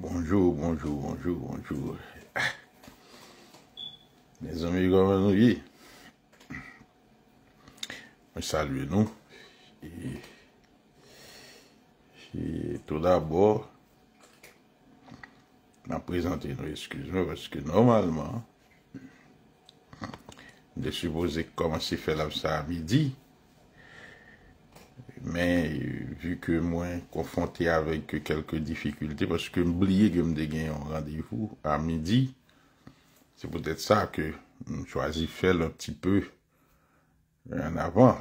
Bonjou, bonjou, bonjou, bonjou Les amis gomanoui Mè salve nou Tout d'abord Mè apresente yon eskouzme Pèske normalman Mè de soubouze koman se fè la psa midi Mè yon vu ke mwen konfonte avek ke kelke difikulte, paske mbliye ge mde gen yon randevou, a midi, se potet sa ke mn chwazi fel un pti pe, an avan,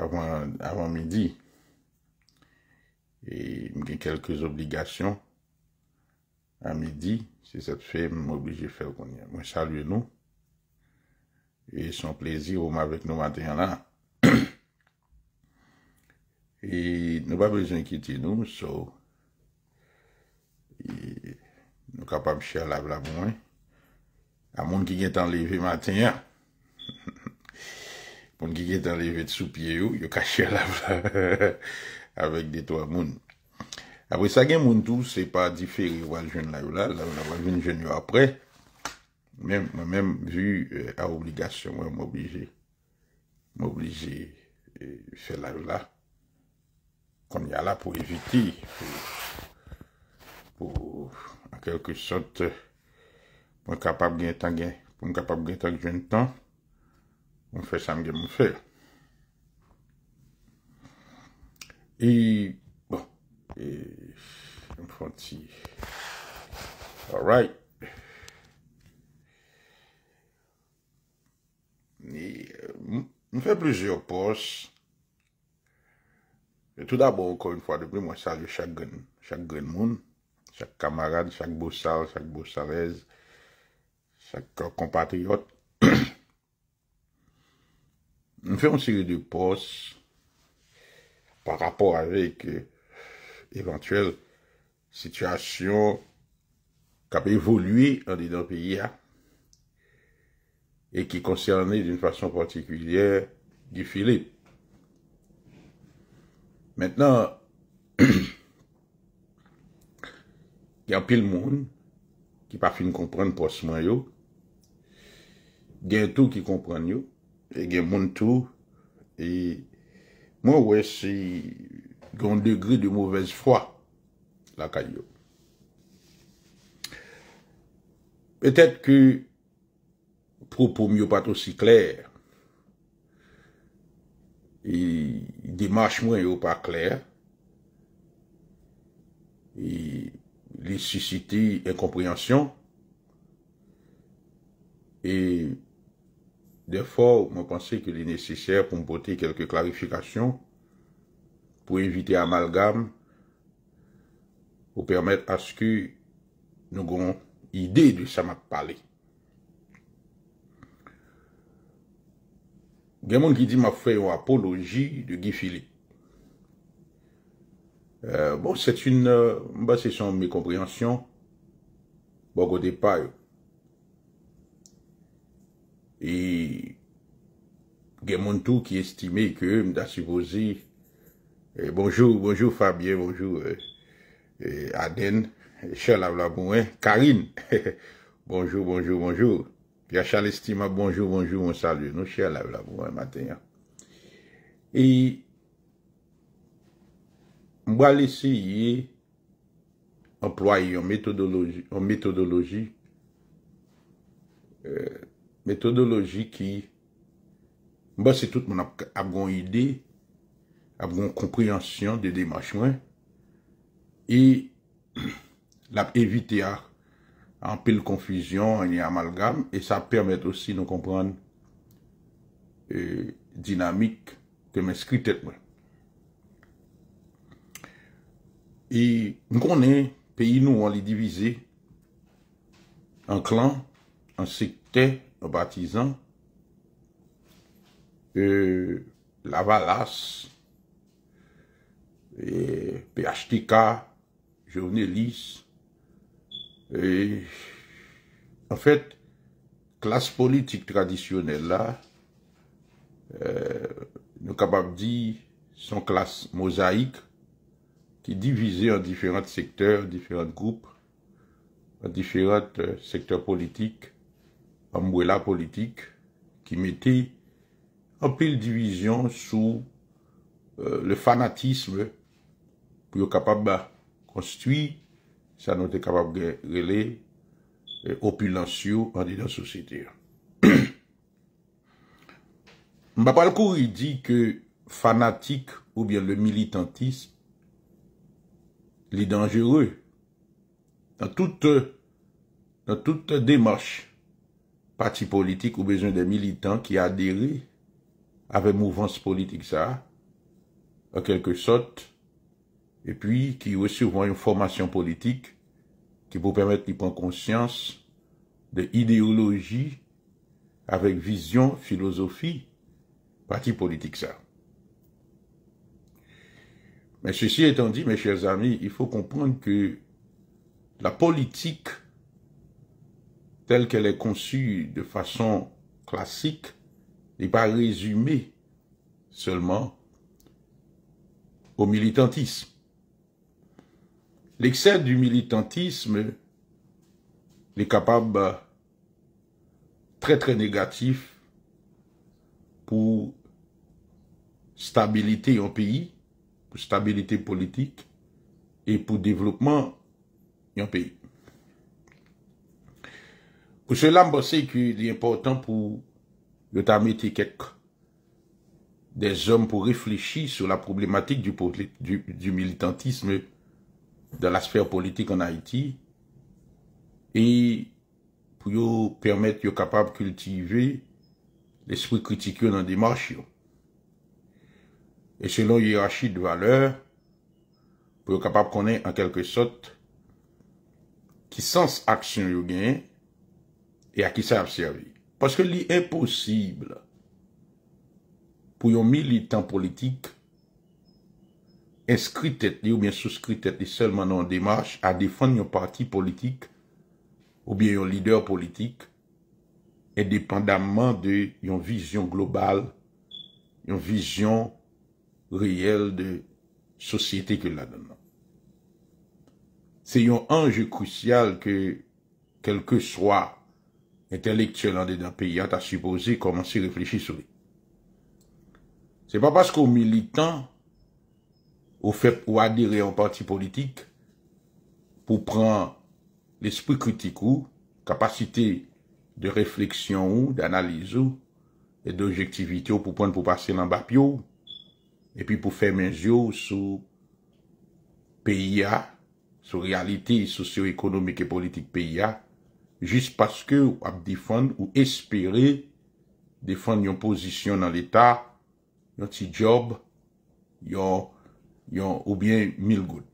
avan midi, e mgen kelke zobligasyon, a midi, se set fe mn oblige fel kon yon, mwen salye nou, e son plezi ou m avek nou maten yon la, E nou pa bezon kiti nou, sou, e, nou kapam chè la vla mwen, a moun ki gen tan leve maten ya, moun ki gen tan leve t sou pie yo, yo ka chè la vla, avek deto a moun. Awe, sa gen moun tou, se pa diferi wajon la vla, la wajon jen yo apre, men, men, men, vu e, a obligasyon, mwen m'oblige, m'oblige chè e, la vla, kon ya la pou eviti, pou ankeyo ki sot, pou m kapab gen tan gen, pou m kapab gen tan gen tan, m fè sa m gen m fè. E, bon, e, m fòn ti. All right. E, m fè blizyo pos, m fòn ti. tout d'abord, encore une fois, de plus, moi, salue chaque chaque grand, monde, chaque camarade, chaque salle, chaque salle, chaque compatriote. nous faisons une série de postes par rapport avec euh, éventuelle situation qui a évolué dans le pays hein, et qui concernait d'une façon particulière Guy Philippe. Mètè nan, y apil moun, ki pa fin kompran posman yo, gen tou ki kompran yo, gen moun tou, e moun wè si gen degri de mouvèz fwa la kanyo. Pètè tkè, prou pou myou pat osi klèr, e dimache mwen yo pa kler, e li susiti enkomprehansyon, e defo mwen panse ke li nesesyèr pou mpotè kelke klarifikasyon, pou evite amalgam, pou permèt aske nou goun ide di sa map pale. Gen moun ki di ma fwe yon apoloji de Gifili. Euh, bon, se euh, son mè komprehansyon, bo gò de pay. E gen moun tou ki estime ke m da si bozi. Eh, bonjou, bonjou Fabien, bonjou euh, Aden, chèl avlabouen Karine. Bonjou, bonjou, bonjou. Pya chal estima, bonjou, bonjou, moun salye, nou chal avl avl avl, mwen bon maten ya. E, mwen al eseye employe yon metodoloji, metodoloji euh, ki mwen bon, se tout moun avgon ide, avgon kompryansyon de de machwen, e la evite a anpil konfisyon, anye amalgam, e sa permèt osi nou kompran euh, dinamik ke men skritet mwen. E mkone, pe inou an li divize, an klan, an sekte, an batizan, euh, la valas, pe ashtika, jounelis, E, en fèt, klas politik tradisyonel la, yon euh, kapap di son klas mozaik, ki divize an diferant sektèr, diferant goup, an diferant euh, sektèr politik, an mwela politik, ki mette an pil divizyon sou euh, le fanatisme pou yon kapap ba konstwi sa nou te kapap ge rele e, opulansyo an di dan sou sitir. Mbapal Kouri di ke fanatik ou bien le militantism li denjere. Dan tout demarche pati politik ou bezon de militant ki adere ave mouvans politik sa, an kelke sot... et puis qui recevront une formation politique qui vous permettre de prendre conscience de idéologie avec vision, philosophie, parti politique ça. Mais ceci étant dit, mes chers amis, il faut comprendre que la politique telle qu'elle est conçue de façon classique n'est pas résumée seulement au militantisme. L'excès du militantisme est capable euh, très très négatif pour stabilité en pays, pour stabilité politique et pour développement en pays. Pour cela, je pense qu'il est important pour mettre des hommes pour réfléchir sur la problématique du militantisme da la spèr politik an Haiti, e pou yo permèt yo kapab kultive l'esprit kritikyo nan dimarch yo. E selon yirachi de valeur, pou yo kapab konen an kelke sot ki sens aksyon yo gen e a ki sa apservi. Paske li e posibla pou yo mi li tan politik inskrit et li ou bien souskrit et li selman an an demarche a defan yon parti politik ou bien yon lider politik edependanman de yon vizyon global, yon vizyon reyel de sosyete ke la denan. Se yon anje kousyal ke kelke swa entelektuel an de dan peyi ata supose komansi reflechi sou li. Se pa pas ko militant ou fèp ou adire yon pati politik pou pran l'espri kritikou, kapasite de refleksyon ou, d'analize ou, et d'objectivite ou pou pran pou pase nan bap yo, et pi pou fèm en yo sou PIA, sou realite, souso ekonomik et politik PIA, jist paske ou ap difon ou espere difon yon posisyon nan l'Etat, yon ti job, yon ou byen 1000 gout.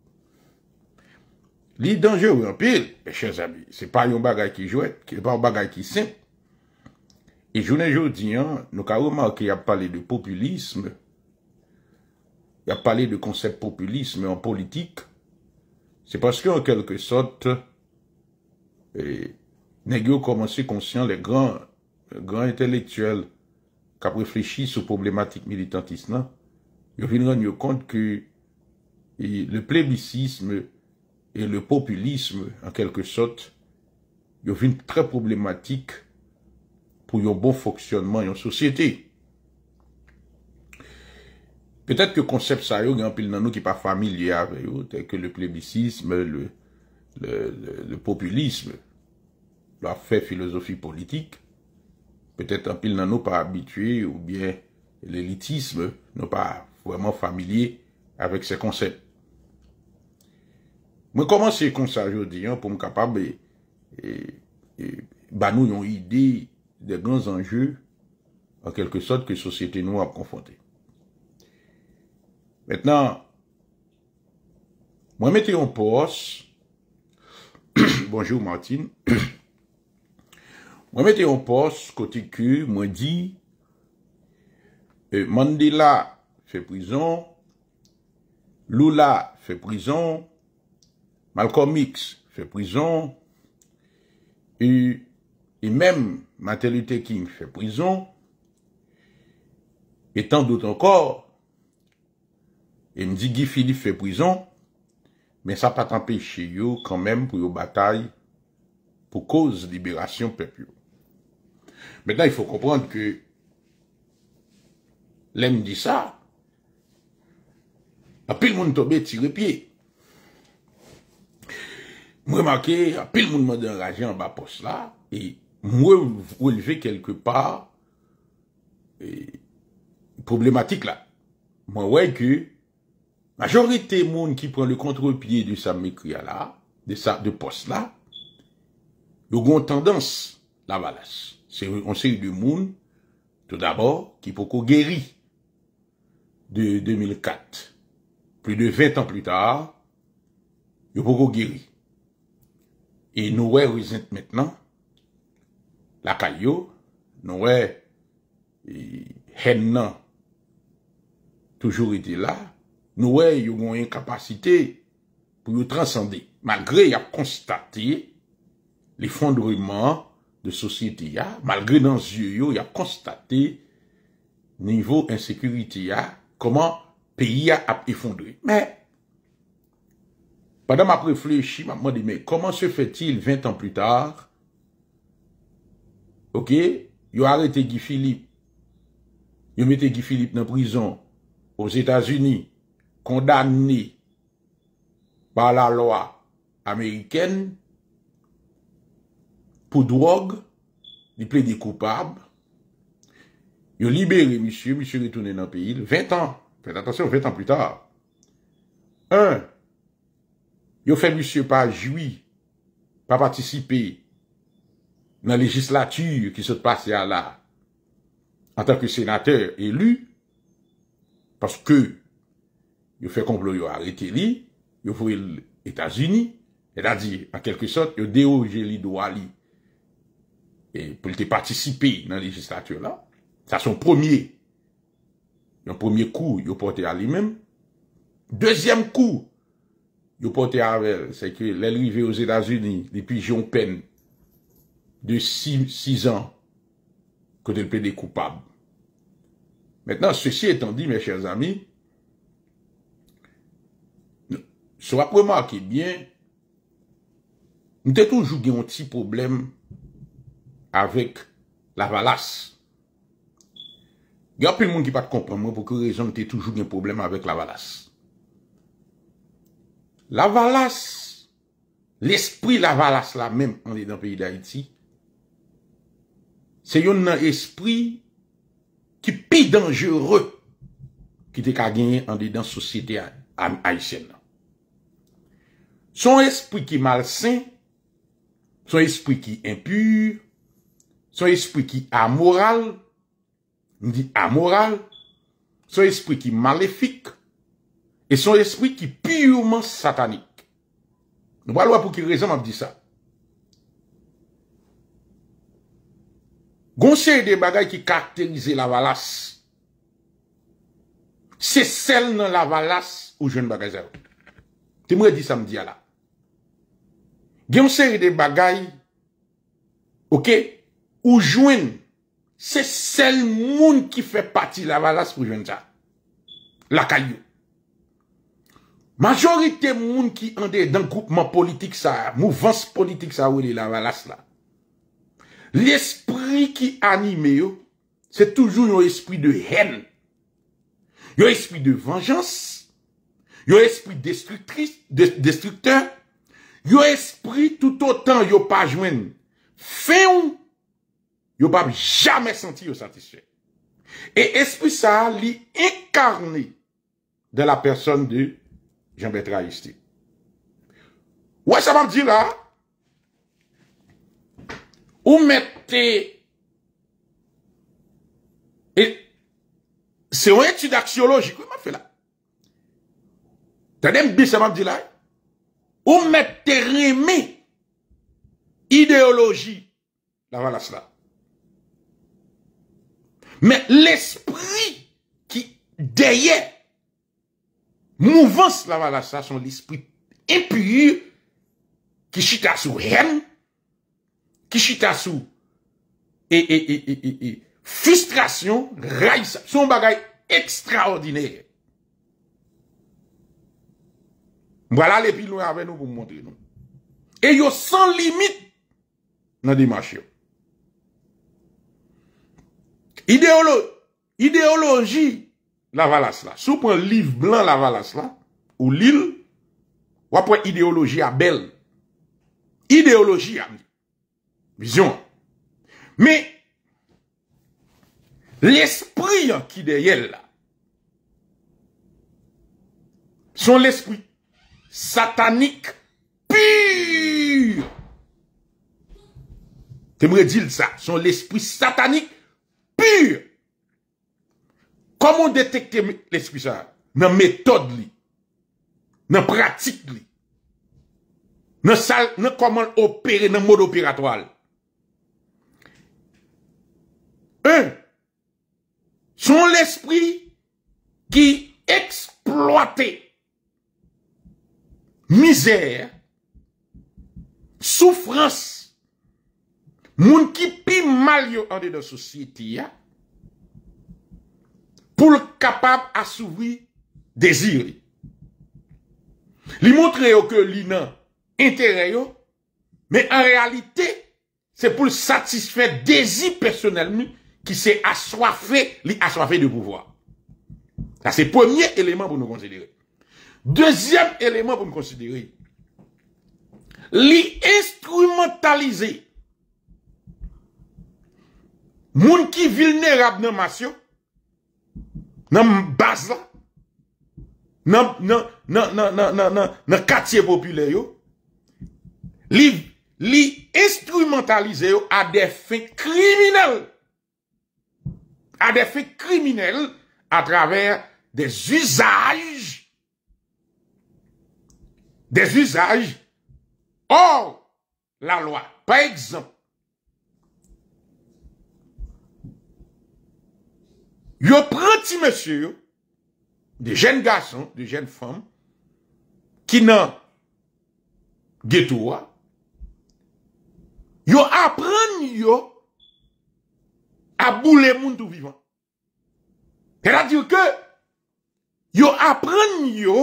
Li danjè ou yon pil, chè zami, se pa yon bagay ki jwè, se pa yon bagay ki sè, e jounen joudiyan, nou ka ouman ki ap pale de populisme, ap pale de konsept populisme en politik, se paske en kelke sot, e, negyo komanse konsyant le gran intelektuel ka preflechis ou problematik militantis nan, yo vinran yo kont ki E le plebisisme e le populisme, en kelke sot, yo vint tre problematik pou yon bon foksyonman yon sosyete. Petat ke konsept sa yo gen anpil nan nou ki pa familiar, yo, teke le plebisisme, le populisme, la fe filosofi politik, petat anpil nan nou pa abitwe ou bien l'elitisme nou pa vweman familier avek se konsept. Mwen komanse konsajou diyon pou m kapab e, e, e, banou yon ide de glan zanjou an kelke sot ki sosyete nou ap konfante. Mwen mette yon pos Bonjour Martine Mwen mette yon pos kote ku mwen di Mandela fè prizon Lula fè prizon Malcolm X fè prizon, e mèm Matelite King fè prizon, e tan dout ankor, e mdi Guy Philippe fè prizon, men sa pa tanpe che yo kan mèm pou yo batay, pou koz liberasyon pep yo. Mèndan, y fò kompran ke lèm di sa, apil moun tobe tirepye, mwen wè mwè mwè kè apil moun mwen dèm wè en pòs la, e mwen wè wè wèl ve kelke pà, e, problematik la, mwen wè kè, majorite moun ki pren le kontropiede de sa mèkriyala, de sa de pòs la, yo gwen tendans la balas. Se yon se yon moun, tout d'abò, ki poukou gèri, de 2004, poui de 20 an plu ta, yo poukou gèri. E nou wè wè zint mèt nan, lakay yo, nou wè e, hen nan toujou wè de la, nou wè yon mwen yon kapasite pou yon transande. Malgré yon ap konstate l'effondrement de sosyete ya, malgré nan ziyo yon ap konstate nivou ensekurite ya, koman peyi ya ap effondre. Padan ma preflèchi, ma mwen di, mè, koman se fè til vènt an plus tar? Ok, yo arète Gifilip. Yo mète Gifilip nan prizon os Etats-Unis, kondamni pa la loa Ameriken pou drog li ple di koupab. Yo libere, misye, misye ritounen nan peyil, vènt an. Fète atasyon, vènt an plus tar. Un, yo fèm lusye pa jwi, pa patisipe nan legislatüre ki sot passe a la an tanke senatèr elu, paske yo fèm konplo yo arrete li, yo fòre l'Etats-Unis, edadir, an kelke sot, yo deo jeli do a li pou lite patisipe nan legislatüre la, sa son premier, yon premier kou yo pote a li men, dezyem kou yo pote avel, seke lèl rivè ou zèdazouni, depi jyon pen de 6 an kote lèl plèdè koupab. Mètè nan, seci etan di, mè chèl zami, sou apreman ki bien, nou tè toujou gen ti problem avèk la valas. Gè apèl moun ki pat komprèm, mè pou kè rèzon nou tè toujou gen problem avèk la valas. Lavalas, l'espri lavalas la menm an de dan peyi da iti, se yon nan espri ki pi dangere, ki de ka genyen an de dan sosyete an Aisyen nan. Son espri ki malsen, son espri ki impur, son espri ki amoral, ni amoral, son espri ki malefik, E son espri ki pureman satanik. Nou ba lwa pou ki rezon mabdi sa. Gon se yon de bagay ki karakterize la valas. Se sel nan la valas ou jwen bagay zavon. Te mwen di sa mdi ya la. Gon se yon de bagay. Ou jwen. Se sel moun ki fe pati la valas pou jwen sa. La kayo. Majorite moun ki ande dan koupman politik sa, mouvans politik sa wè li la valas la, li esprit ki anime yo, se toujou yo espri de hèn, yo espri de vangens, yo espri destructeur, yo espri toutotan yo pajwen, fe ou, yo bab jamè senti yo satisfè. E espri sa li inkarni de la person de jen bete rayistik. Ouè sa mam di la, ou mette, ou mette, se ou eti d'aksyologi, kwen man fe la? Tè nem bi sa mam di la, ou mette remi, ideologi, la van as la. Men l'esprit, ki deyè, Mouvance la manastasyon l'esprit. Epyu. Kishita sou rem. Kishita sou. E, e, e, e, e. Frustrasyon. Son bagay ekstraordine. Mwala le pi loun avè nou pou mwondre nou. E yo san limit. Nan Dimash yo. Ideoloji. Ideoloji. Lavalas la, sou pren liv blan Lavalas la, ou l'il, wapwen ideoloji a bel, ideoloji a mi, vizyon. Me, l'esprit ki de yel la, son l'esprit satanik pur. Te mre dil sa, son l'esprit satanik pur. komon detekte l'esprit sa, nan metode li, nan pratik li, nan sal, nan komon opere, nan mod operatoal. Un, son l'esprit ki eksploate mizer, soufrans, moun ki pi mal yo an de nan soucieti ya, pou l kapab asouvi de zi li. Li montre yo ke li nan entere yo, men an realite, se pou l satisfet de zi personel mi ki se aswafi li aswafi de pouvoar. Sa se pwemye eleman pou nou konsidere. Dezyem eleman pou nou konsidere, li instrumentalize moun ki vilne rab nan masyon, nan mbaza, nan katiye popule yo, li instrumentalize yo a defi kriminelle. A defi kriminelle a traver des usaj. Des usaj. Or, la loi. Par exemple, Yo prenti mese yo, de jen gason, de jen fom, ki nan getouwa, yo apren yo a boule moun tou vivan. Pera diyo ke, yo apren yo,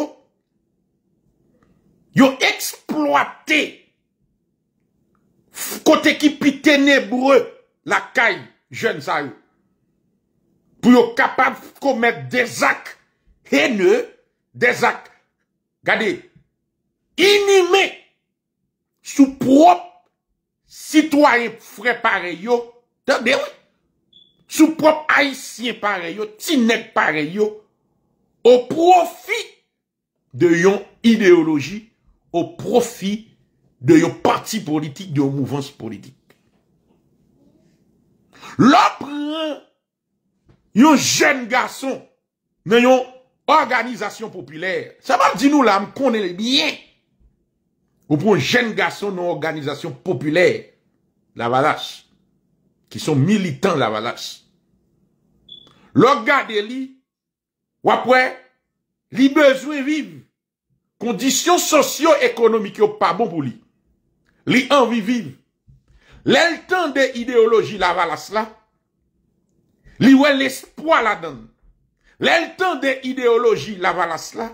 yo eksploate kote ki pi tenebre la kay jen zayou. pou yo kapav komet de zak hene, de zak gade inime sou prop sitwari fre pare yo te be ou sou prop aisyen pare yo, tinek pare yo ou profi de yon ideoloji ou profi de yon parti politik de yon mouvans politik lopre yon Yon jen gason nan yon organizasyon popüler. Sa mal di nou la, m konen li byen. Ou pou yon jen gason nan organizasyon popüler. Lavalas. Ki son militant Lavalas. Loga de li, wapwe, li bezwe viv, kondisyon sosyo-ekonomik yo pa bon pou li. Li an viv viv. Lel tan de ideologi Lavalas la, Li wè l'espoi la dan. Lè l'tan de ideologi la valas la.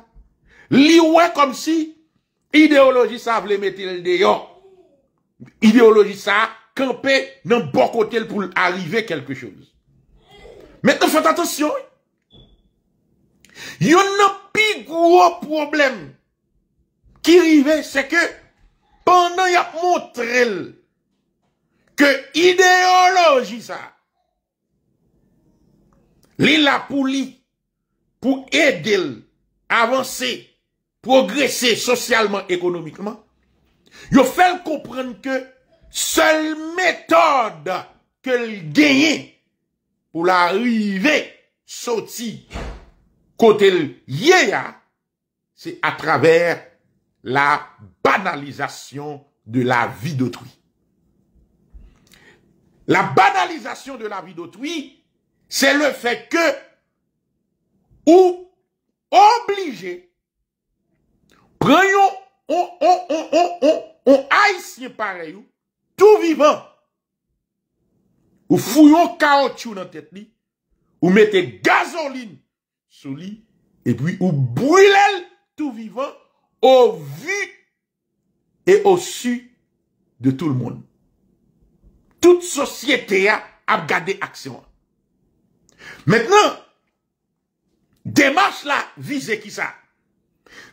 Li wè kom si ideologi sa vle metil de yo. Ideologi sa kampe nan bokotel pou l'arive kelpe choum. Mèk nou fète atasyon. Yon nan pi gwo problem ki rive se ke pandan yap montre l ke ideologi sa Li la pour pour aider, avancer, progresser socialement, économiquement, économiquement, yo fait comprendre que seule que seule que qu'elle pour pour sortir côté côté, c'est à travers la banalisation de la vie d'autrui. La banalisation de la vie d'autrui Se le fe ke ou oblige preyon ou ou ou ou ou ou aisyen pareyo tout vivan ou fuyon kaotchou nan tet li, ou mette gazolin sou li, epwi ou brilel tout vivan ou vu et ou su de tout le moun. Tout sosyete a ap gade aksewan. Maintenant, démarche la visée qui ça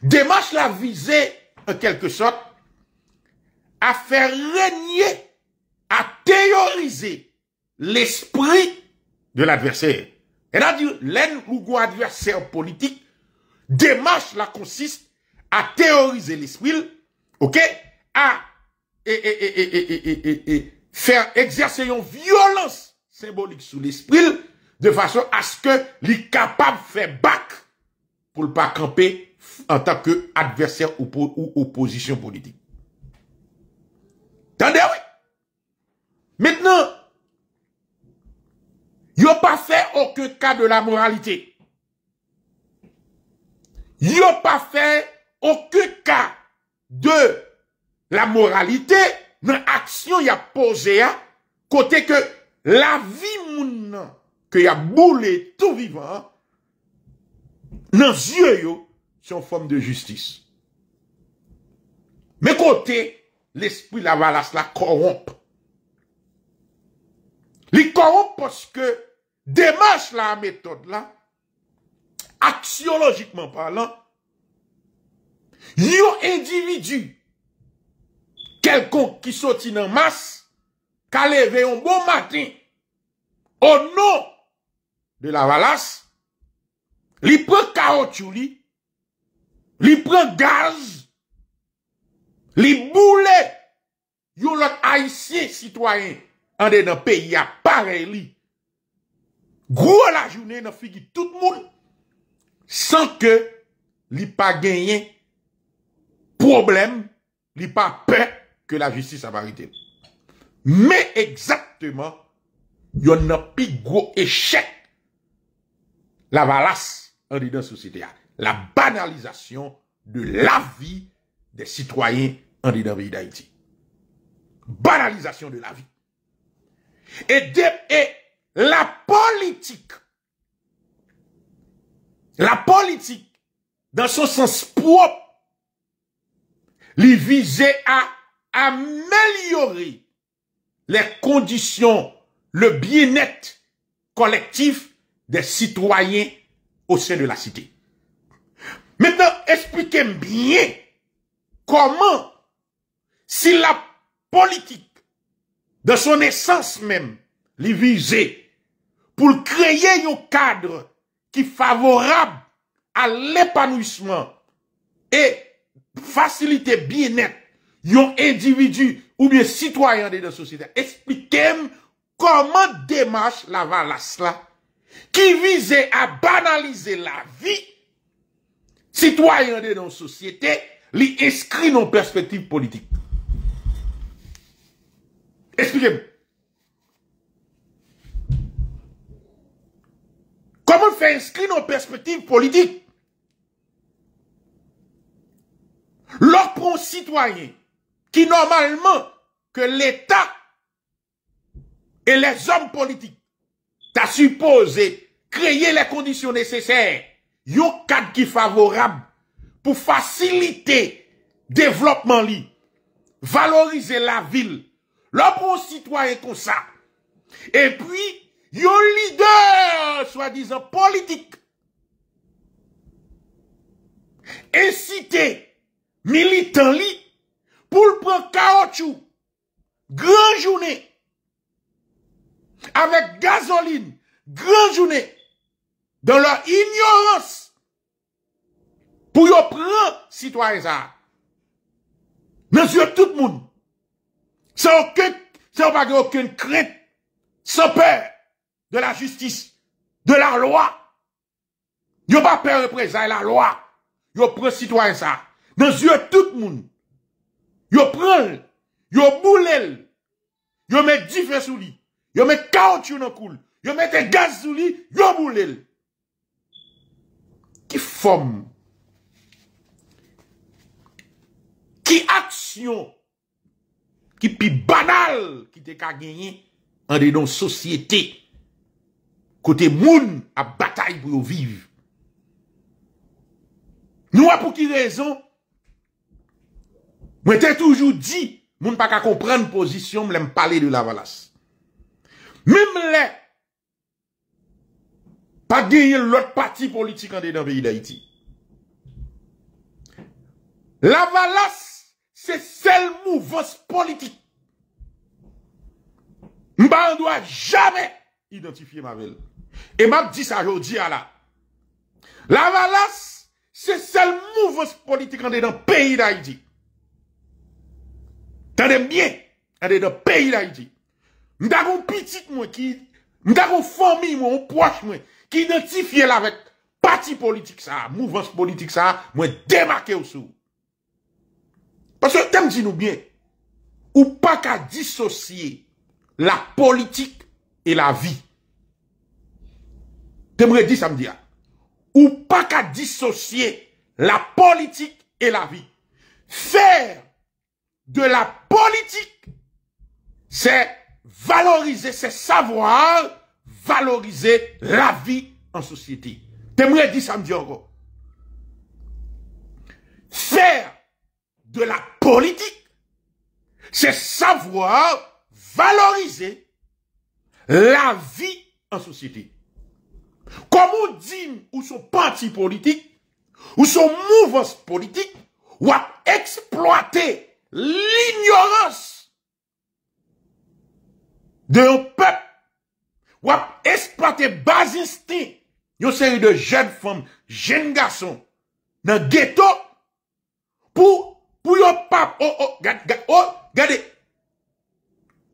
Démarche la visée, en quelque sorte, à faire régner, à théoriser l'esprit de l'adversaire. Et a dit l'aide ou adversaire politique, démarche là consiste à théoriser l'esprit, ok, à faire exercer une violence symbolique sur l'esprit De fasyon aske li kapab fè bak pou l pa kampe an tak ke adversè ou oposisyon politik. Tande ouè? Mètnen, yo pa fè okè ka de la moralité. Yo pa fè okè ka de la moralité nan aksyon y apose ya kote ke la vi moun nan fè y a boule tout vivant, nan zye yo, son fòm de justis. Mè kote, l'espri la valas la korompe. Li korompe pòske, demache la metode la, aksyologikman parlant, li yo individu, kelkon ki soti nan mas, ka leve yon bon matin, o nou, de la valas, li pren kaot yon li, li pren gaz, li boule, yon lot aisyen sitwayen, an de nan peyi apare li. Gwo la jounen nan figi tout moun, san ke li pa genyen problem, li pa pe, ke la jistis apare te. Me ekzakteman, yon nan pi gwo echek la valasse en dans la société. La banalisation de la vie des citoyens en dedans pays d'Haïti. Banalisation de la vie. Et, et la politique, la politique, dans son sens propre, lui visait à améliorer les conditions, le bien-être collectif des citoyens au sein de la cité. Maintenant, expliquez-moi bien comment, si la politique, de son essence même, les pour créer un cadre qui favorable à l'épanouissement et faciliter bien-être un individu ou bien citoyen de la société. Expliquez-moi comment démarche la valace là qui visait à banaliser la vie, citoyen de nos sociétés, li inscrit nos perspectives politiques. Expliquez-moi. Comment fait inscrire nos perspectives politiques Leur citoyen qui normalement que l'État et les hommes politiques Ta suppose kreye la kondisyon neseser. Yo kad ki favorab pou fasilite devlopman li. Valorize la vil. Lopo sitwa e konsa. E pwi, yo lider swa dizan politik. E site militan li pou lpre kaotchou. Gran jounen. avek gazolin granjoune don lor ignorans pou yo pre sitwa en sa men zye tout moun se ou pa ge okun kret se ou pa de la justis de la loa yo pa pre pre zay la loa yo pre sitwa en sa men zye tout moun yo pre yo boulel yo me di fe sou li yo me kaot yo nan koul, yo me te gazouli, yo moul el. Ki fom, ki aksyon, ki pi banal, ki te ka genyen an de don sosyete, kote moun a batay pou yo viv. Nou apou ki rezon, mwen te toujou di, moun pa ka komprenn posisyon, mwen m pale de la valas. Mim le, pa gye yon lot pati politik an de nan peyi da iti. La valas se sel mou vos politik. Mba an do a jamen identifiye ma vel. E map di sa yo, di a la. La valas se sel mou vos politik an de nan peyi da iti. Tande mye, an de nan peyi da iti. mwen davon piti mwen ki, mwen davon fomi mwen, mwen pwache mwen, ki identifiye la vek, pati politik sa, mouvans politik sa, mwen demake ou sou. Paswe tem di nou bie, ou pa ka disosye la politik e la vi. Tem re di sa m di ya, ou pa ka disosye la politik e la vi. Fèr de la politik, sè valoriser ses savoir valoriser la vie en société. T'aimerais dire Faire de la politique, c'est savoir valoriser la vie en société. Comme on dit, ou son parti politique, ou sont mouvance politique, ou exploiter l'ignorance De yon pep, wap esplate bazin sti, yon seri de jen fom, jen gason, nan geto, pou yon pap, o, oh, o, oh, gade, oh,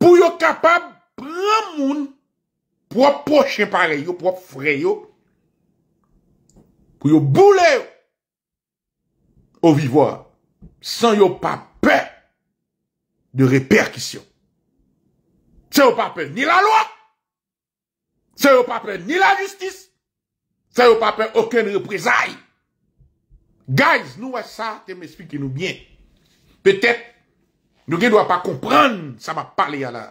pou yon kapab pran moun, pou wap poche pareyo, pou wap freyo, pou yon boule yo, ou vivwa, san yon pap pep de reperkisyon. Se yo pape ni la loak, se yo pape ni la justis, se yo pape okèn reprezaï. Guys, nou wè sa, te m'esplike nou byen. Petèp, nou gen nou wè pa komprende, sa wè pa pale yalè.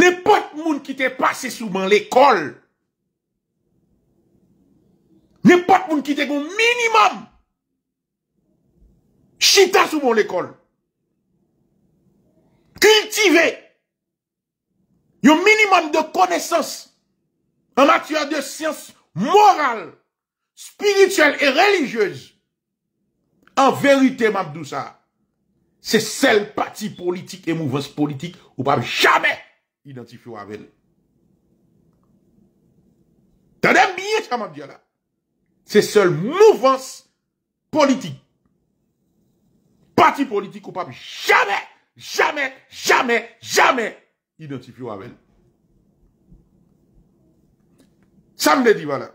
Nè pot moun ki te pase souman l'ekol, nè pot moun ki te goun minimum, chita souman l'ekol. cultiver un minimum de connaissances en matière de sciences morales, spirituelles et religieuses, en vérité, Mabdoussa, c'est celle parti politique et mouvance politique ou pas jamais identifier avec elle. T'as bien ça là. C'est seule mouvance politique. Parti politique ou pas jamais jamais, jamais, jamais identifié avec Ça me dit, voilà.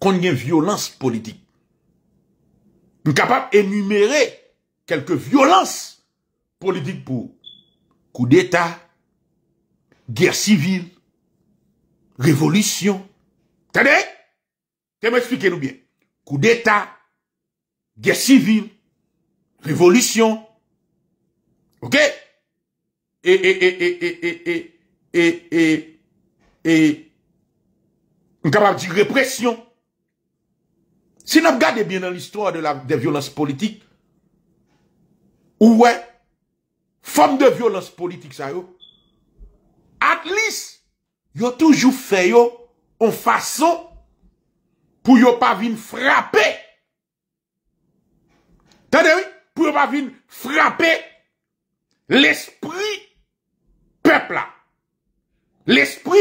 Qu'on y a violence politique. Nous sommes capables d'énumérer quelques violences politiques pour coup d'État, guerre civile, révolution. Tenez, tu m'expliquez nous bien. Coup d'État, guerre civile, révolution, Ok? E, e, e, e, e, e, e, e, e, e, e, Un kapap di represyon. Se nap gade bien nan l'istora de la, de violons politik, Ou we, Fom de violons politik sa yo, At lis, Yo toujou fe yo, On faso, Pou yo pa vin frape, Tadewi, Pou yo pa vin frape, l'esprit peuple là, l'esprit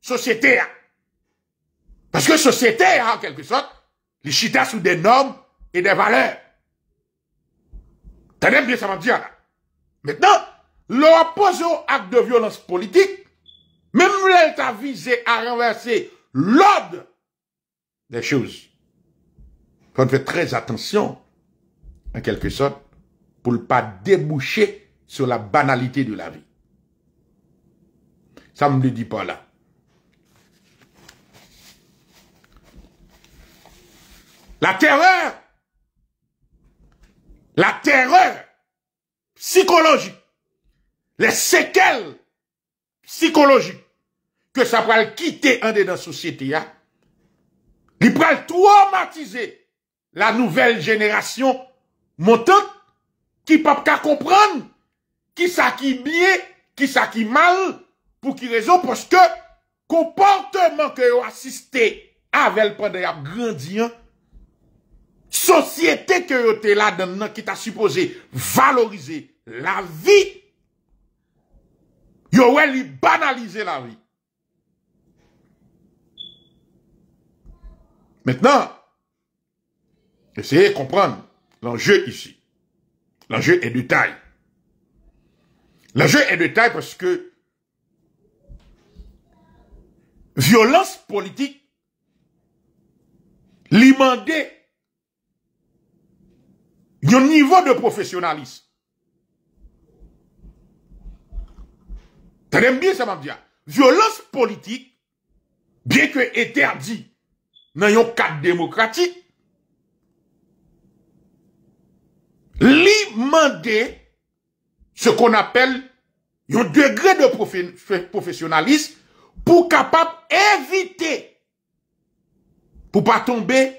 société Parce que société en quelque sorte, les chita sous des normes et des valeurs. T'as bien ça m'a dit là. Maintenant, l'opposé acte de violence politique, même l'elle visé à renverser l'ordre des choses. Faut faire très attention, en quelque sorte, pour ne pas déboucher sur la banalité de la vie. Ça ne me le dit pas là. La terreur, la terreur psychologique, les séquelles psychologiques que ça va quitter un des dans sociétés. société, hein? il va traumatiser la nouvelle génération montante qui ne peut pas comprendre qui ça qui bien, qui ça qui mal, Pour qui raison? Parce que comportement que yo assisté à le yap la société que yo été là là qui qui ta supposé valoriser la vie, yo lui la vie. Maintenant, essayez de comprendre l'enjeu ici. L'enjeu est de taille. La jè yè detay pweske violans politik li mandè yon nivou de profesionalis. Tè dem biè seman diya. Violans politik biè kwen eter di nan yon kat demokratik li mandè ce qu'on appelle un degré de professionnalisme pour capable éviter, pour pas tomber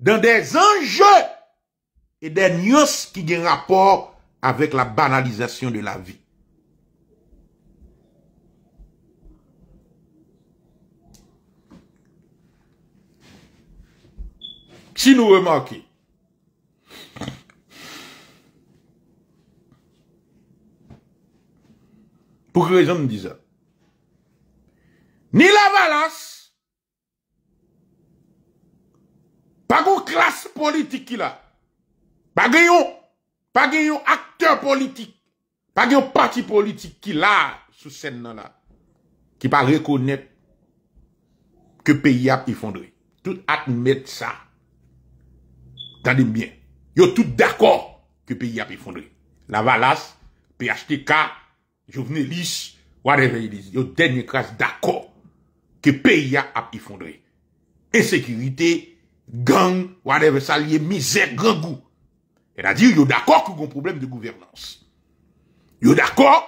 dans des enjeux et des nuances qui ont rapport avec la banalisation de la vie. Si nous remarquons, Fok rezon m di zan. Ni la valas pa gen yon klas politik ki la, pa gen yon pa gen yon akteur politik, pa gen yon pati politik ki la sou sen nan la, ki pa rekonet ke peyi ap ifondri. Tout atmet sa. Tadi m bien. Yo tout d'akor ke peyi ap ifondri. La valas pey achete ka Jo vne lis, whatever il lis, yo denye kras d'akor ke peya ap ifondre. Esekirite, gang, whatever sa liye, mizè, gangou. E da di yo d'akor ke goun problem de gouvernance. Yo d'akor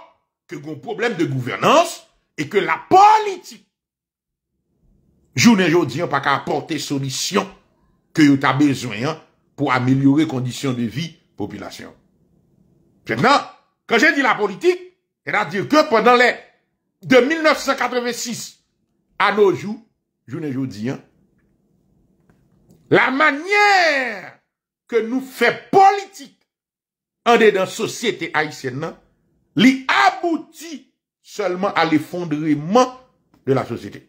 ke goun problem de gouvernance, e ke la politik jounen joun diyon pa ka aporte solisyon ke yo ta bezoyan pou amelyore kondisyon de vi populasyon. Pjen nan, ke jè di la politik, C'est-à-dire que pendant les de 1986 à nos jours, je ne dis la manière que nous fait politique en dedans société haïtienne, l'y aboutit seulement à l'effondrement de la société.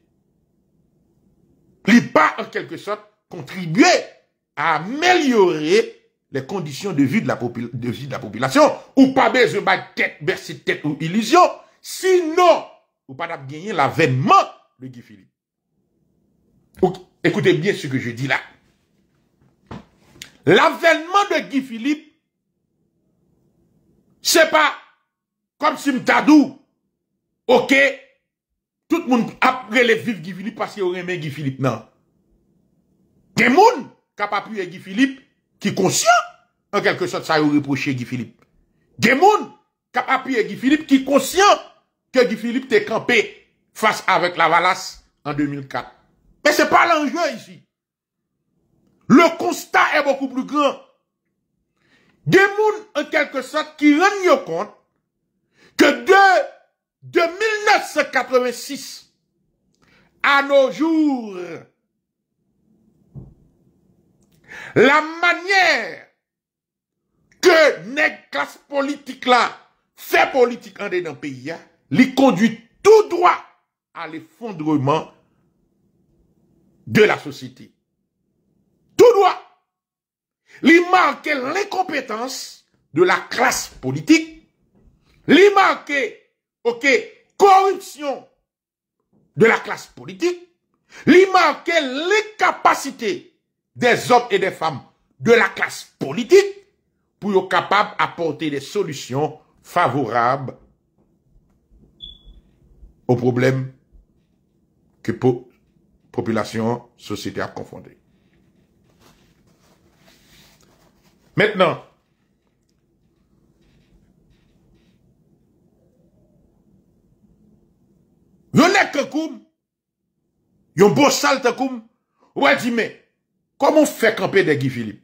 L'y pas en quelque sorte contribué à améliorer les conditions de vie de la, de vie de la population, ou pas besoin de tête, verser tête ou illusion, sinon, ou pas gagner l'avènement de Guy Philippe. écoutez bien ce que je dis là. L'avènement de Guy Philippe, c'est pas comme si Mtadou, ok, tout le monde après les vivre Guy Philippe parce qu'il aurait aimé Guy Philippe, non. Des monde capable Guy Philippe, qui conscient, en quelque sorte, ça a reproché Guy Philippe. Des monde qui a appuyé Guy Philippe, qui conscient que Guy Philippe t'est campé face avec la Valasse en 2004. Mais c'est pas l'enjeu ici. Le constat est beaucoup plus grand. Des en quelque sorte, qui rendent compte que de, de 1986 à nos jours, la manière que les classe politique là, fait politique en des pays, les conduit tout droit à l'effondrement de la société. Tout droit. Il marque l'incompétence de la classe politique. Il marque, ok, corruption de la classe politique. Il manque l'incapacité des hommes et des femmes de la classe politique pour être capable d'apporter des solutions favorables aux problèmes que la population, société a confronté. Maintenant, yon koum, yon te koum, ou a on fait camper de Guy Philippe?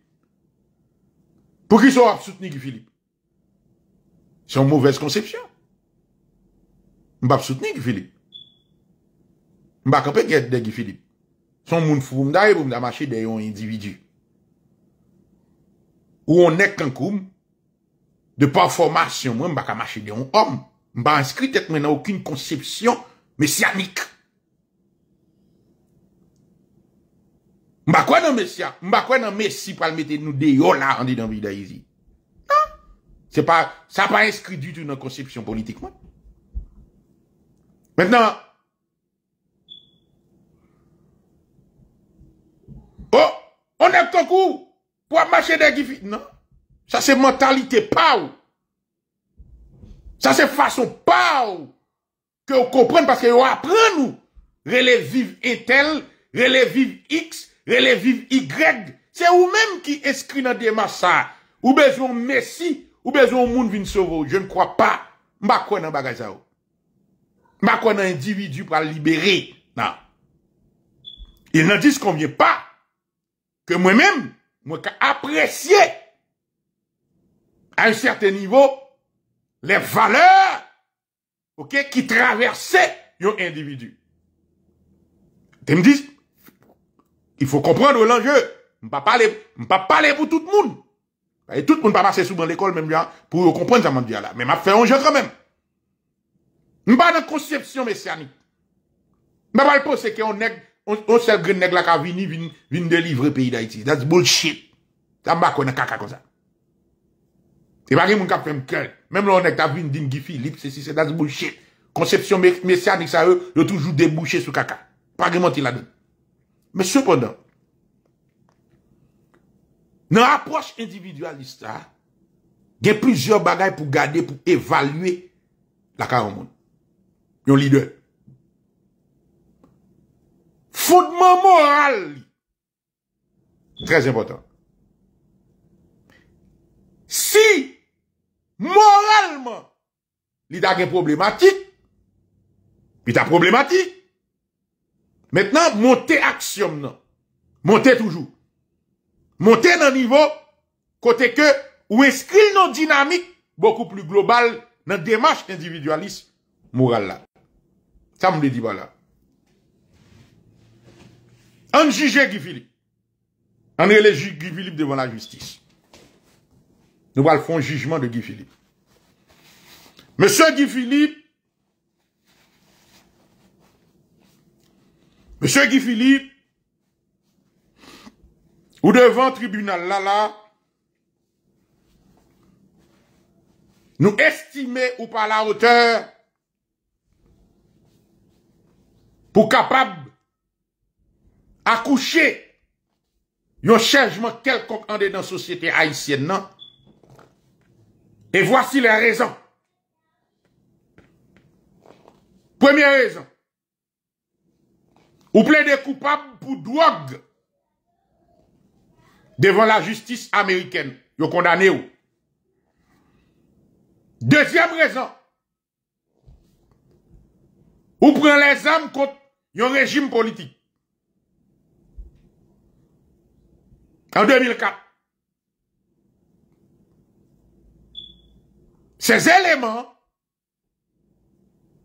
Pour qui sont ap Guy Philippe? C'est une mauvaise conception. On pas soutenir Guy Philippe. On va camper des Guy Philippe. Son monde fou mda un pou mda marcher de yon individu. Ou on qu'un koum de par formation, vais va marcher des de yon On Mbap inscrit, inscrit mwen aucune aucune conception Mba kwen nan messi ya? Mba kwen nan messi pal mette nou deyo la an di dan vida yizi? Nan? Sa pa inskri du tout nan konsepisyon politikman? Mwen nan? Oh! On ak to kou? Pwa machede gifit? Nan? Sa se mentalite pa ou? Sa se fason pa ou? Ke ou kompren? Pase yo apren nou? Relè vive etel, relè vive xe, les Y, c'est ou même qui inscrit dans des masses Ou besoin Messi, ou besoin monde vin Je ne crois pas. M'a quoi dans bagage ça. Oh? M'a quoi individu pour libérer. Non. Ils n'en disent combien pas que moi-même, moi apprécié à un certain niveau les valeurs OK qui traversaient un individu. Tu me disent il faut comprendre l'enjeu. On pas parler, pas parler pour tout le monde. Et tout le monde pas passer souvent l'école même là pour comprendre ça dit là. Mais m'a fait un jeu quand même. On pas dans conception messianique. Mais pas penser qu'on est on, on seul green nèg là qui vini vini délivrer pays d'Haïti. That's bullshit. Ça m'a a caca comme ça. Et pas moun ka fait cœur. Même là on est ta vin din guifi, c'est c'est that's bullshit. Conception messianique ça eux, toujours débouché sur caca. Pas il là-dedans. Men sepondan, nan apos individualista, gen plizor bagay pou gade pou evalue la karamon. Yon lidwe. Foudman moral li. Trez important. Si moralman li ta gen problematik, li ta problematik. Maintenant, montez action non. Montez toujours. Montez dans niveau côté que ou inscrit une dynamique beaucoup plus globale dans démarche individualiste morale là. Ça me le dit voilà. On juge Guy Philippe. On juge Guy Philippe devant la justice. Nous allons faire un jugement de Guy Philippe. Monsieur Guy Philippe Mese Gifilip ou devan tribunal lala nou estime ou pa la oteur pou kapab akouche yon cheljman kel kok ande dan sosyete haisyen nan. E vwasi le rezon. Premye rezon. Ou plaidez coupable pour drogue devant la justice américaine. Vous condamné ou. Deuxième raison. Ou prenez les armes contre un régime politique. En 2004. Ces éléments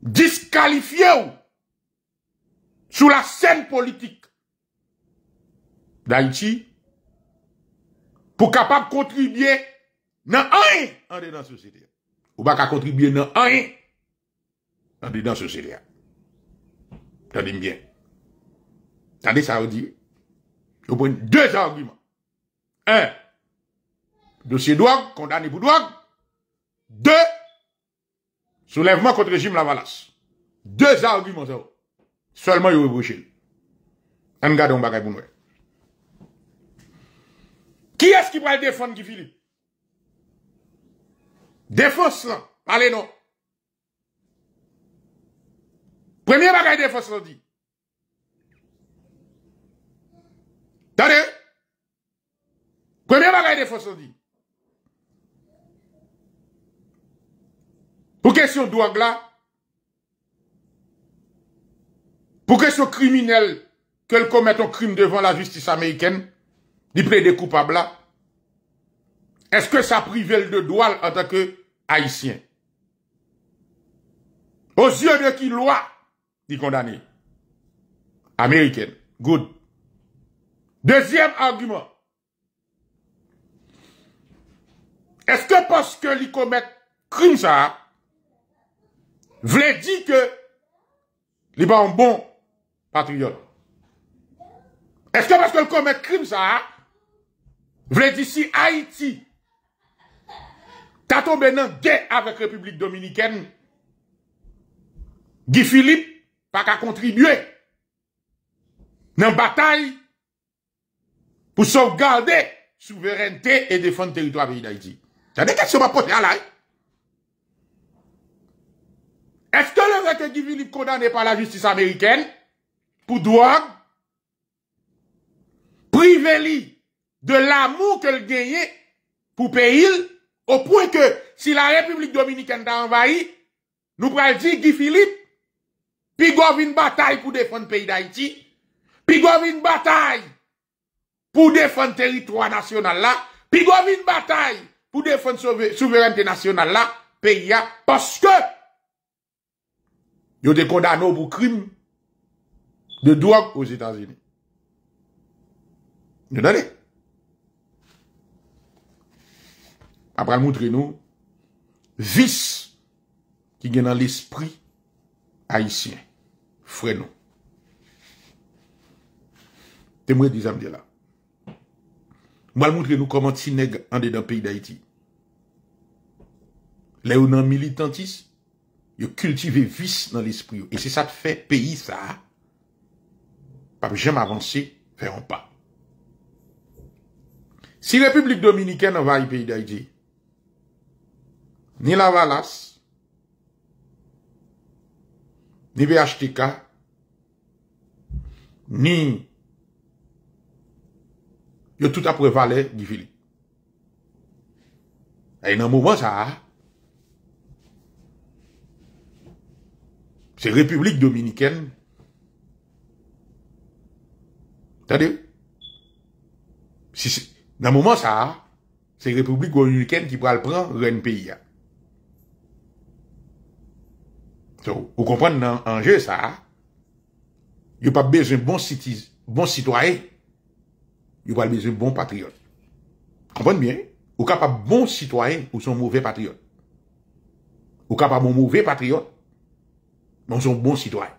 disqualifiés sur la scène politique d'Haïti pour capable contribuer dans rien en dedans société. Ou pas contribuer dans rien en dedans société. Tendez bien. dit ça, vous dit. Vous prenez deux arguments. Un, dossier drogue, condamné pour drogue. Deux, soulèvement contre le régime Lavalas. Deux arguments, ça. Seleman yow e gwoche. An gwa don bagay bunwe. Ki es ki pral defon ki fili? Defos lan, ale no. Premye bagay defos lan di. Tade? Premye bagay defos lan di. Ou kesyon do an glan? Pour que ce criminel, qu'elle commette un crime devant la justice américaine, il plaide coupable là, est-ce que ça prive le de droit en tant que haïtien? Aux yeux de qui loi, dit condamné. Américaine. Good. Deuxième argument. Est-ce que parce que lui commet crime ça, vle dit que les pas un bon patriote. Est-ce que parce que le commet crime ça, veut dire si Haïti t'a tombé dans guerre avec la République Dominicaine, Guy Philippe pas qu'à contribuer dans la bataille pour sauvegarder la souveraineté et défendre le territoire pays d'Haïti. T'as des questions à poser à l'aïe. Est-ce que le que Guy Philippe condamné par la justice américaine pou doan priveli de l'amou ke l'geye pou peyil, opwen ke si la Republik Dominikenda envahi, nou pralji Guy Philippe, pi gov in batay pou defon peyil Daichi, pi gov in batay pou defon teritroi nasyonal la, pi gov in batay pou defon souveran te nasyonal la peyil ya, poske yo de kondano bou krim, De doak os Etats-Unis. Ne dane. Apre al moun tre nou, vis ki gen nan l'esprit Haitien. Frenou. Te mwen dizam de la. Moun al moun tre nou koman ti neg ande dan peyi d'Haïti. Le ou nan militantis, yo kultive vis nan l'esprit yo. E se sa te fe peyi sa a, Babi jem avansi, feyon pa. Si Republik Dominikè nan va yi pey da yi di, ni la valas, ni VHTK, ni yo tout apre valè di fili. E nan mouman sa a, se Republik Dominikè nan Tade, nan mouman sa, se Republik Goyen-Yuken ki pral pran ren peyi ya. Ou kompon nan anje sa, yo pa bezon bon sitoyen, bon yo pa bezon bon patryon. Kompon bien, ou ka pa bon sitoyen ou son mouve patryon. Ou ka pa mou bon mouve patryon, nou son bon sitoyen.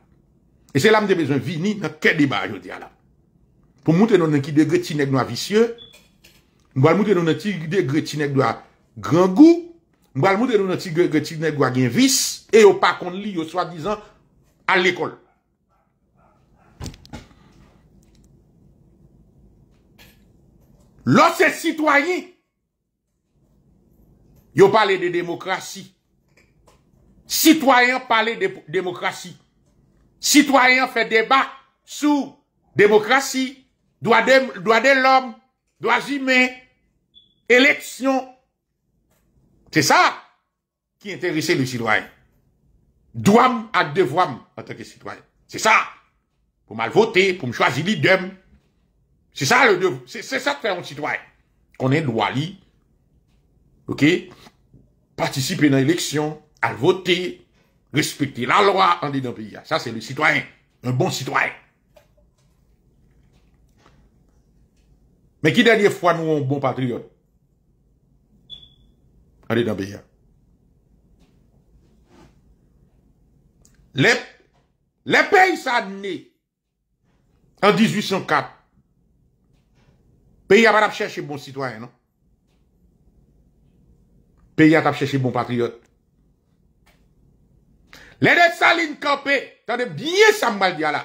E se la m de bezon vini nan ke deba yo diya la. pou mouten nou nan ki de gretinek nou avisye, mou mouten nou nan ki de gretinek nou avisye, mou mouten nou nan ki de gretinek nou avisye, e yo pa kon li yo swa dizan al ekol. Lò se sitwanyi, yo pale de demokrasi, sitwanyi pale demokrasi, sitwanyi fe debak sou demokrasi, doit de, de l'homme, doit élection. C'est ça qui intéressait le citoyen. Droit à devoir en tant que citoyen. C'est ça. Pour mal voter, pour me choisir l'idée. C'est ça le devoir. C'est ça que faire un citoyen. Qu'on est droit OK? Participer dans l'élection, à voter, respecter la loi en dedans pays. Ça, c'est le citoyen. Un bon citoyen. Men ki denye fwa nou an bon patriote? Adè nan beya. Lè peyi sa nè an 1804. Peyi ap ap chèche bon citoyen, non? Peyi ap ap chèche bon patriote. Lè de salin kapè, tanè biye sa mbal diya la.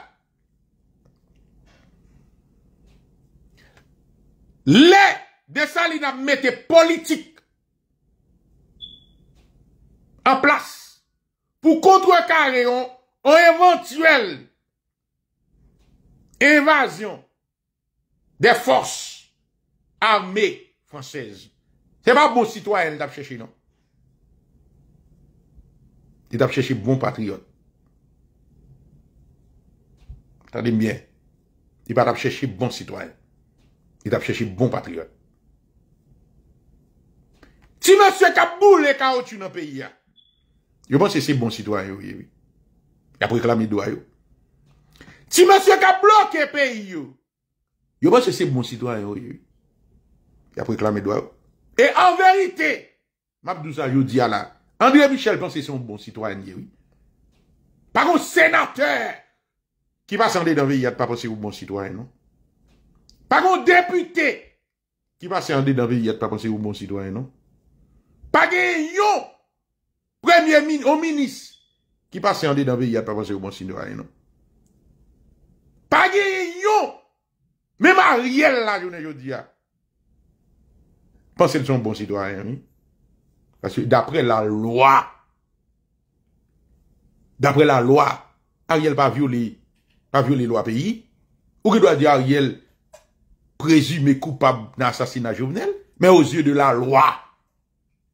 Lè de sa li na mette politik an plas pou kondwa kare yon an eventuel evasyon de fos arme fransèze. Se pa bon sitwael tap chèchi non. Ti tap chèchi bon patryon. Ta di mbien. Ti pa tap chèchi bon sitwael. Et ap chèche bon patriote. Ti mè sè kè bou lè kè ou tchou nan peyi ya. Yo mè sè sè bon citoyen yo yè wè. Yè pou reklam edwa yo. Ti mè sè kè bloke peyi yo. Yo mè sè sè bon citoyen yo yè wè. Yè pou reklam edwa yo. Et an verite, mè ap dou sa yo diya la, André Michel pensè sè yon bon citoyen yo wè. Paron sè nater, ki pasande nan ve yè, et pa pensè yon bon citoyen yo non? wè. Pa kon depute ki pa se ande dan ve yad pa pense yon bon citoyen non. Pa gen yo premye o minis ki pa se ande dan ve yad pa pense yon bon citoyen non. Pa gen yo menm Ariel la yon en yo diya pense yon son bon citoyen. Paske dapre la loa dapre la loa Ariel pa viole pa viole loa peyi ou ki doa di Ariel présumé coupable d'un assassinat mais aux yeux de la loi,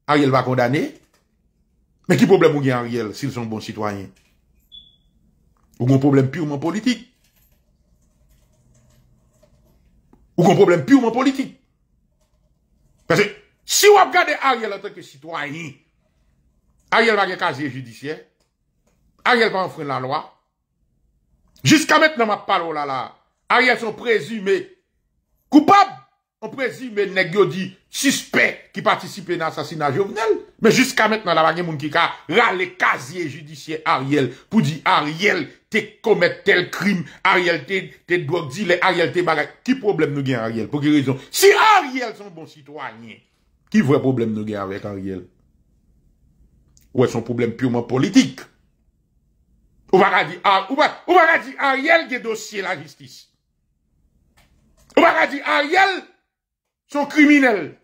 Ariel va condamner. Mais qui problème vous avez Ariel s'ils sont bons citoyens Ou un problème purement politique Ou un problème purement politique Parce que si vous regardez Ariel en tant que citoyen, Ariel va être casier judiciaire, Ariel va enfreindre la loi. Jusqu'à maintenant, ma parole là, là, Ariel sont présumés Koupab! On prezime ne gyo di suspect ki patisipe nan sasina jovenel, me jiska metna la bagen moun ki ka rale kazye judisye Ariel pou di Ariel te komet tel krim, Ariel te dwek di le, Ariel te bagen ki problem nou gen Ariel pou ki rezon si Ariel son bon sitwanyen ki vre problem nou gen avek Ariel ou e son problem pou mwen politik ou baga di ah, Ariel gen dosye la jistis On va dire Ariel, son criminel.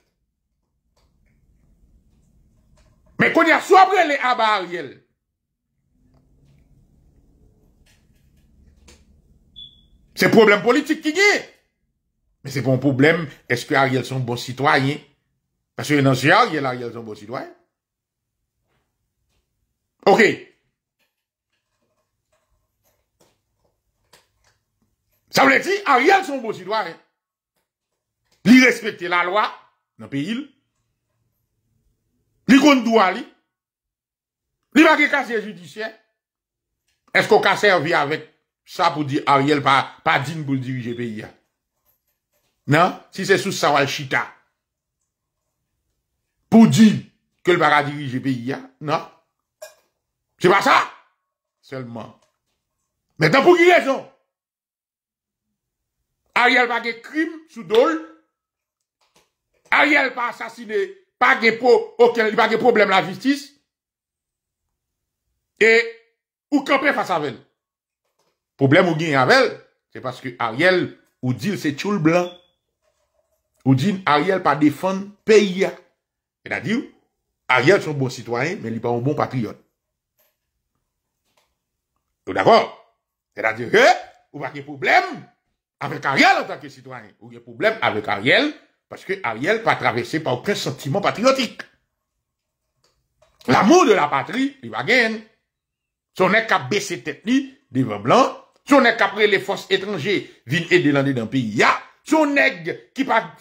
Mais qu'on y a soit les abats Ariel. C'est problème politique qui gagne. Mais c'est pas un problème, est-ce que Ariel sont bons citoyens? Parce que non, c'est Ariel, Ariel sont bons citoyens. Ok. Bon sa mwen lè ti, a riel son bo si do a rè. Li respete la lo a, nan pe il. Li kon do a li. Li wak e kase judisyen. Esko kase revi avèk sa pou di a riel pa din pou dirije pe i a. Nan? Si se sou sa wè chita. Pou di ke l'bara dirije pe i a, nan? Se pa non? sa? Selman. Mè nan pou ki rezon? Ariel pa ge krim sou dole. Ariel pa asasine pa ge problem la justis. E ou kapè fasa vel. Problem ou gen yon vel, se paske Ariel ou dil se tchoul blan. Ou din Ariel pa defan peya. E da dil, Ariel son bon sitwayen, men li pa un bon patrion. Ou d'abord, e da dil, ou pa ge problem, avec Ariel en tant que citoyen. Ou un problème avec Ariel, parce que Ariel pas traversé par aucun sentiment patriotique. L'amour de la patrie, il va gagner. Si on n'est qu'à baisser tête devant blanc, son on n'est pris les forces étrangères viennent aider l'année d'un pays, ya. si on qui pas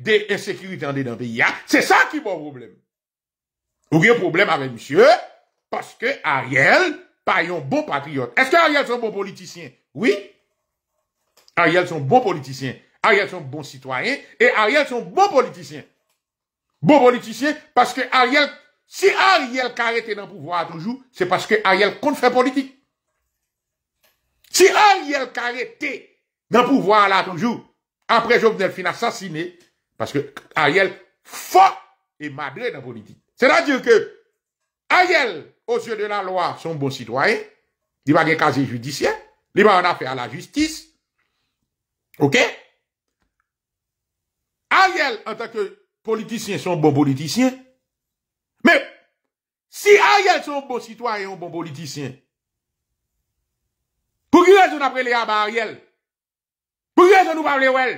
des insécurités dans pays, c'est ça qui est bon problème. Ou un problème avec monsieur, parce que Ariel, pas un bon patriote. Est-ce que Ariel est un bon politicien? Oui. Ariel sont bons politiciens. Ariel sont bons citoyens. Et Ariel sont bons politiciens. Bons politiciens parce que Ariel, si Ariel carré dans le pouvoir toujours, c'est parce que Ariel compte faire politique. Si Ariel carré dans le pouvoir là toujours, après Jovenel Fin assassiné, parce que Ariel fort et madré dans la politique. C'est-à-dire que Ariel, aux yeux de la loi, sont bons citoyens. Il va gagner casier judiciaire. Il va en affaire à la justice. Ok? Ariel, en takke politisyen, son bon politisyen. Me, si Ariel son bon sitwa, ayon bon politisyen. Pou kye zon apre li a, ba Ariel? Pou kye zon nou parle wèl?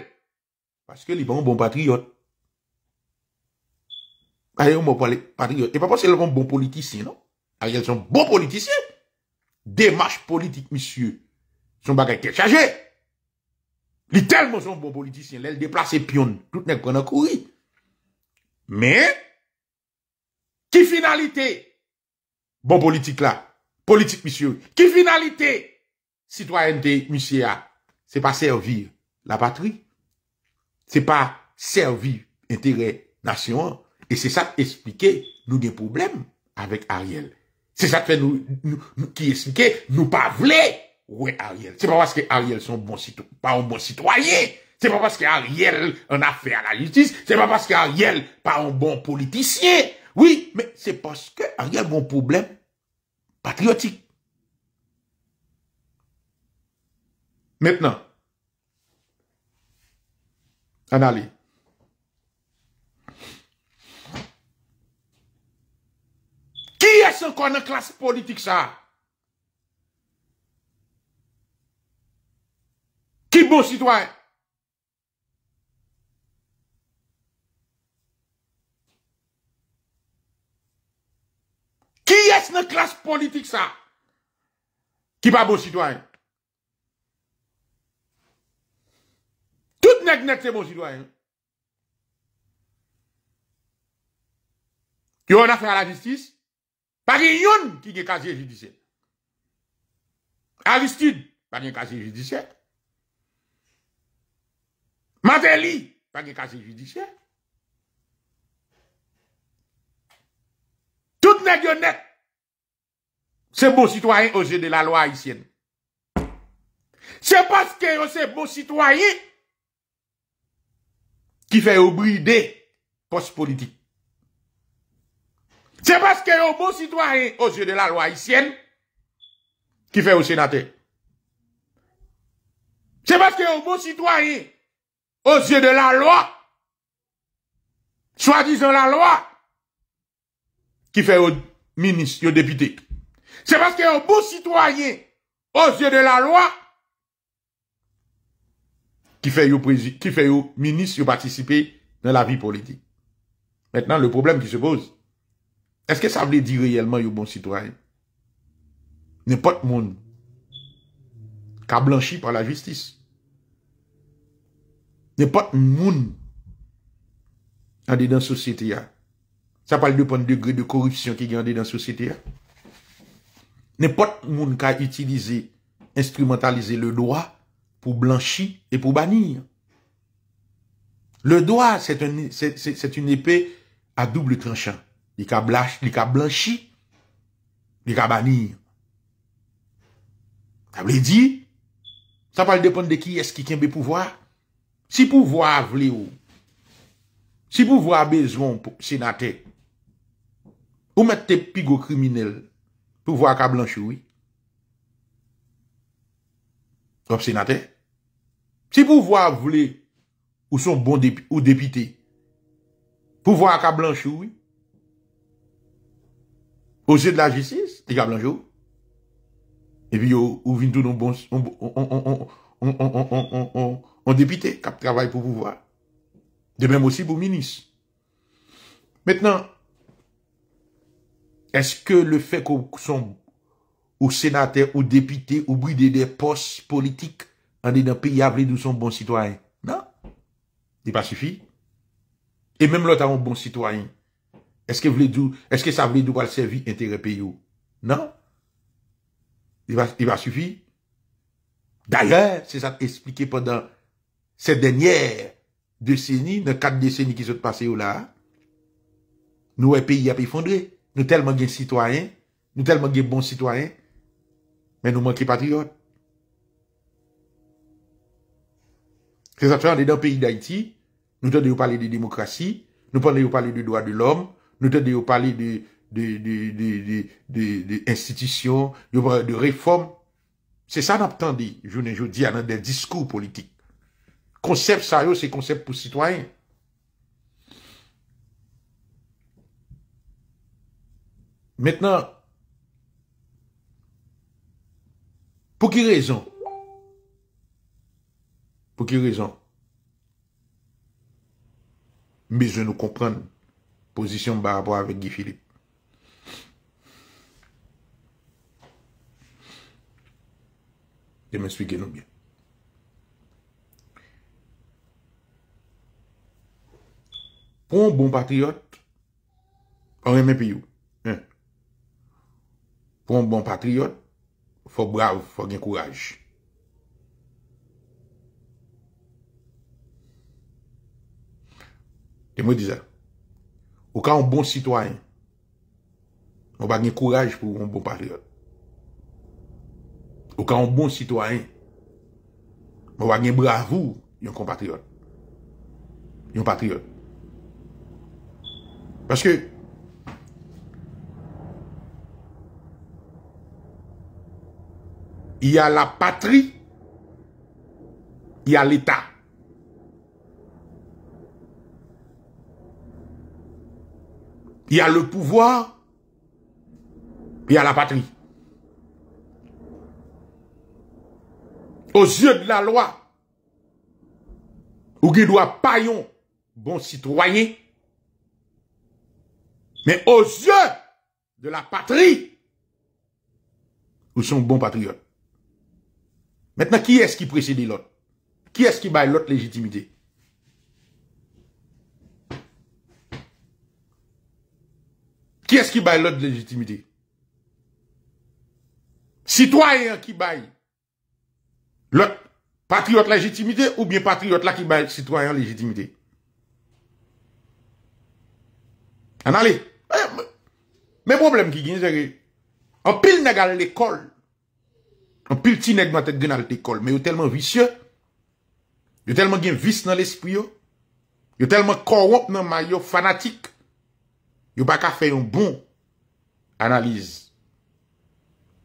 Paske li bon, bon patriyot. Ayon bon patriyot. E pa pa se loron bon politisyen, non? Ariel bon son bon politisyen. Demarche politik, misye, son bagay kèchagey. Li tel monson bon politisyen, lèl deplase piyon. Tout nèk konak ou yi. Mè, ki finalite bon politik la, politik misyo, ki finalite sitwa ente misyo ya, se pa servir la patri, se pa servir intere nasyon, e se sa te esplike nou de poublem avèk Ariel. Se sa te fè nou ki esplike nou pa vle! Oui, Ariel. C'est pas parce que Ariel sont bon pas un bon citoyen. C'est pas parce que Ariel en a fait à la justice. C'est pas parce que Ariel pas un bon politicien. Oui, mais c'est parce que Ariel bon problème patriotique. Maintenant, Anali. Qui est ce qu'on a classe politique ça? Ki bo sitwayen? Ki es ne klas politik sa? Ki pa bo sitwayen? Tout nek net se bo sitwayen. Ki yo an a fe a la jistis, pa di yon ki nye kaziye jidisyen. A jistid, pa di yon kaziye jidisyen, Matè li, pa ge kase jidisè. Tout ne gyonè, se bo sitwany oje de la lo aïsien. Se paske yo se bo sitwany ki fè oubri de pos politik. Se paske yo bo sitwany oje de la lo aïsien ki fè ou senate. Se paske yo bo sitwany osye de la loi, swa dizon la loi, ki fè yo minis, yo depite. Se paske yo bon sitwoyen, osye de la loi, ki fè yo minis, yo patisipe nan la vi politik. Metnan, le problem ki se pose, eske sa vle di reyelman yo bon sitwoyen? Nen pot moun ka blanchi par la jistis. Ne pot moun gande dan sosyete ya. Sa pal depon de gri de korupsyon ki gande dan sosyete ya. Ne pot moun ka itilize instrumentalize le doa pou blanchi e pou bani. Le doa, set un epe a double tranchan. Li ka blanchi, li ka bani. Sa pal li di, sa pal depon de ki eski kenbe pouvwa? Si pou vwa vle ou, si pou vwa bezon pou senate, ou mette pig ou kriminel, pou vwa akab lanjou, kopsenate. Si pou vwa vle ou son bon depite, pou vwa akab lanjou, pou vwa akab lanjou, ou se de la jesis, ekab lanjou, epi ou vin tout nou bon, on, on, on, on, on, on, on, on, on, on, on, Un député qui travaille pour pouvoir. De même aussi pour ministre. Maintenant, est-ce que le fait qu'on soit ou sénateur ou député ou brider des postes politiques en est dans pays à d'où son bons citoyens? Non. Il pas suffit. Et même l'autre un bon citoyen. Est-ce que, vous voulez est ce que ça veut dire le servir intérêt pays ou? Non. Il va, il va suffire. D'ailleurs, c'est ça expliqué pendant ces dernières décennies, dans quatre décennies qui sont passées là, nous, un pays a effondré. Nous tellement de citoyens, nous tellement de bons citoyens, mais nous manquons de patriotes. C'est ça, on est dans le pays d'Haïti, nous t'en parler de démocratie, nous t'en de parler de droits de l'homme, nous t'en parlé parler de, de, de, de, institutions, de, réformes. C'est ça qu'on attendait, je ne dis, dans des discours politiques concept sérieux, c'est concept pour citoyens. Maintenant, pour qui raison? Pour qui raison? Mais je nous comprends position par rapport avec Guy Philippe. Et m'expliquer nous bien. Pon bon patriyot, pou mwen men pe yon. Pon bon patriyot, pou brav, pou gen koulaj. Te mwen dizen, ou ka un bon sitwaen, mwen ba gen koulaj pou un bon patriyot. Ou ka un bon sitwaen, mwen ba gen bravou yon kon patriyot. Yon patriyot. Parce que il y a la patrie, il y a l'État. Il y a le pouvoir, il y a la patrie. Aux yeux de la loi, ou qui doit paillon, bon citoyen, mais aux yeux de la patrie, où sont bons patriotes. Maintenant, qui est-ce qui précède l'autre Qui est-ce qui baille l'autre légitimité Qui est-ce qui baille l'autre légitimité Citoyen qui baille l'autre patriote légitimité ou bien patriote là qui baille citoyen légitimité En allez Eh, Men problem ki gen zere An pil neg al l'ekol An pil ti neg nan tek gen al l'ekol Men yo telman visye Yo telman gen vis nan l'espri yo Yo telman korot nan may yo fanatik Yo baka fe yon bon Analize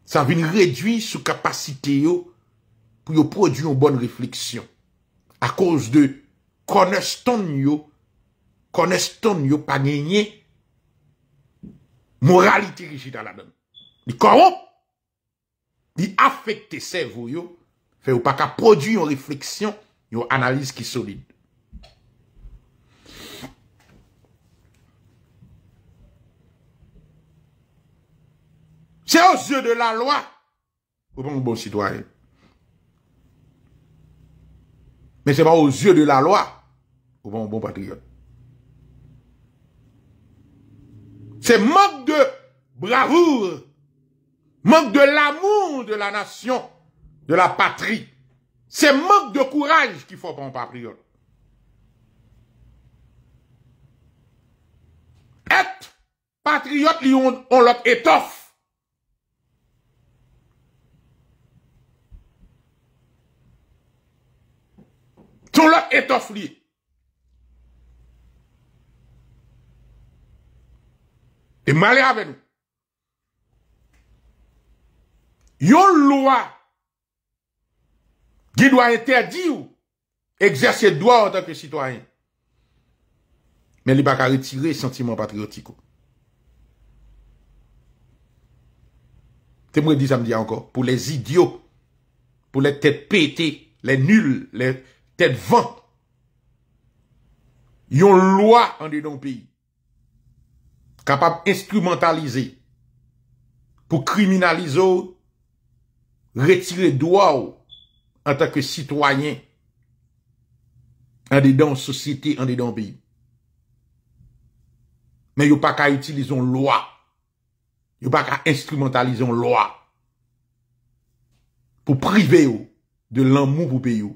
Sa vin redwi sou kapasite yo Pou yo produ yon bon refleksyon A koz de Kone ston yo Kone ston yo pa genye Moralité rigide à la donne. Il corrompt. Il affecte ses voyous. Fait ou pas qu'à produire une réflexion, une analyse qui solide. C'est aux yeux de la loi qu'on est un bon citoyen. Mais c'est pas aux yeux de la loi qu'on est un bon patriote. C'est manque de bravoure, manque de l'amour de la nation, de la patrie. C'est manque de courage qu'il faut pour un patriote. Être patriote, on, on l'autre étoffe. Tout l'autre étoffe Te male ave nou. Yon lwa ge do a interdi ou egzersye lwa an tanke sitwayen. Men li baka retire sentimen patriotiko. Te mwè di samdi an kon. Pou les idyo. Pou les tèd pété. Les nul. Les tèd vant. Yon lwa an de yon piy. kapap instrumentalize pou kriminalize ou, retire doa ou an takke sitwayen an de dan sosyete, an de dan beyo. Men yo pa ka itilizon loa, yo pa ka instrumentalizon loa pou prive ou de lanmou pou beyo.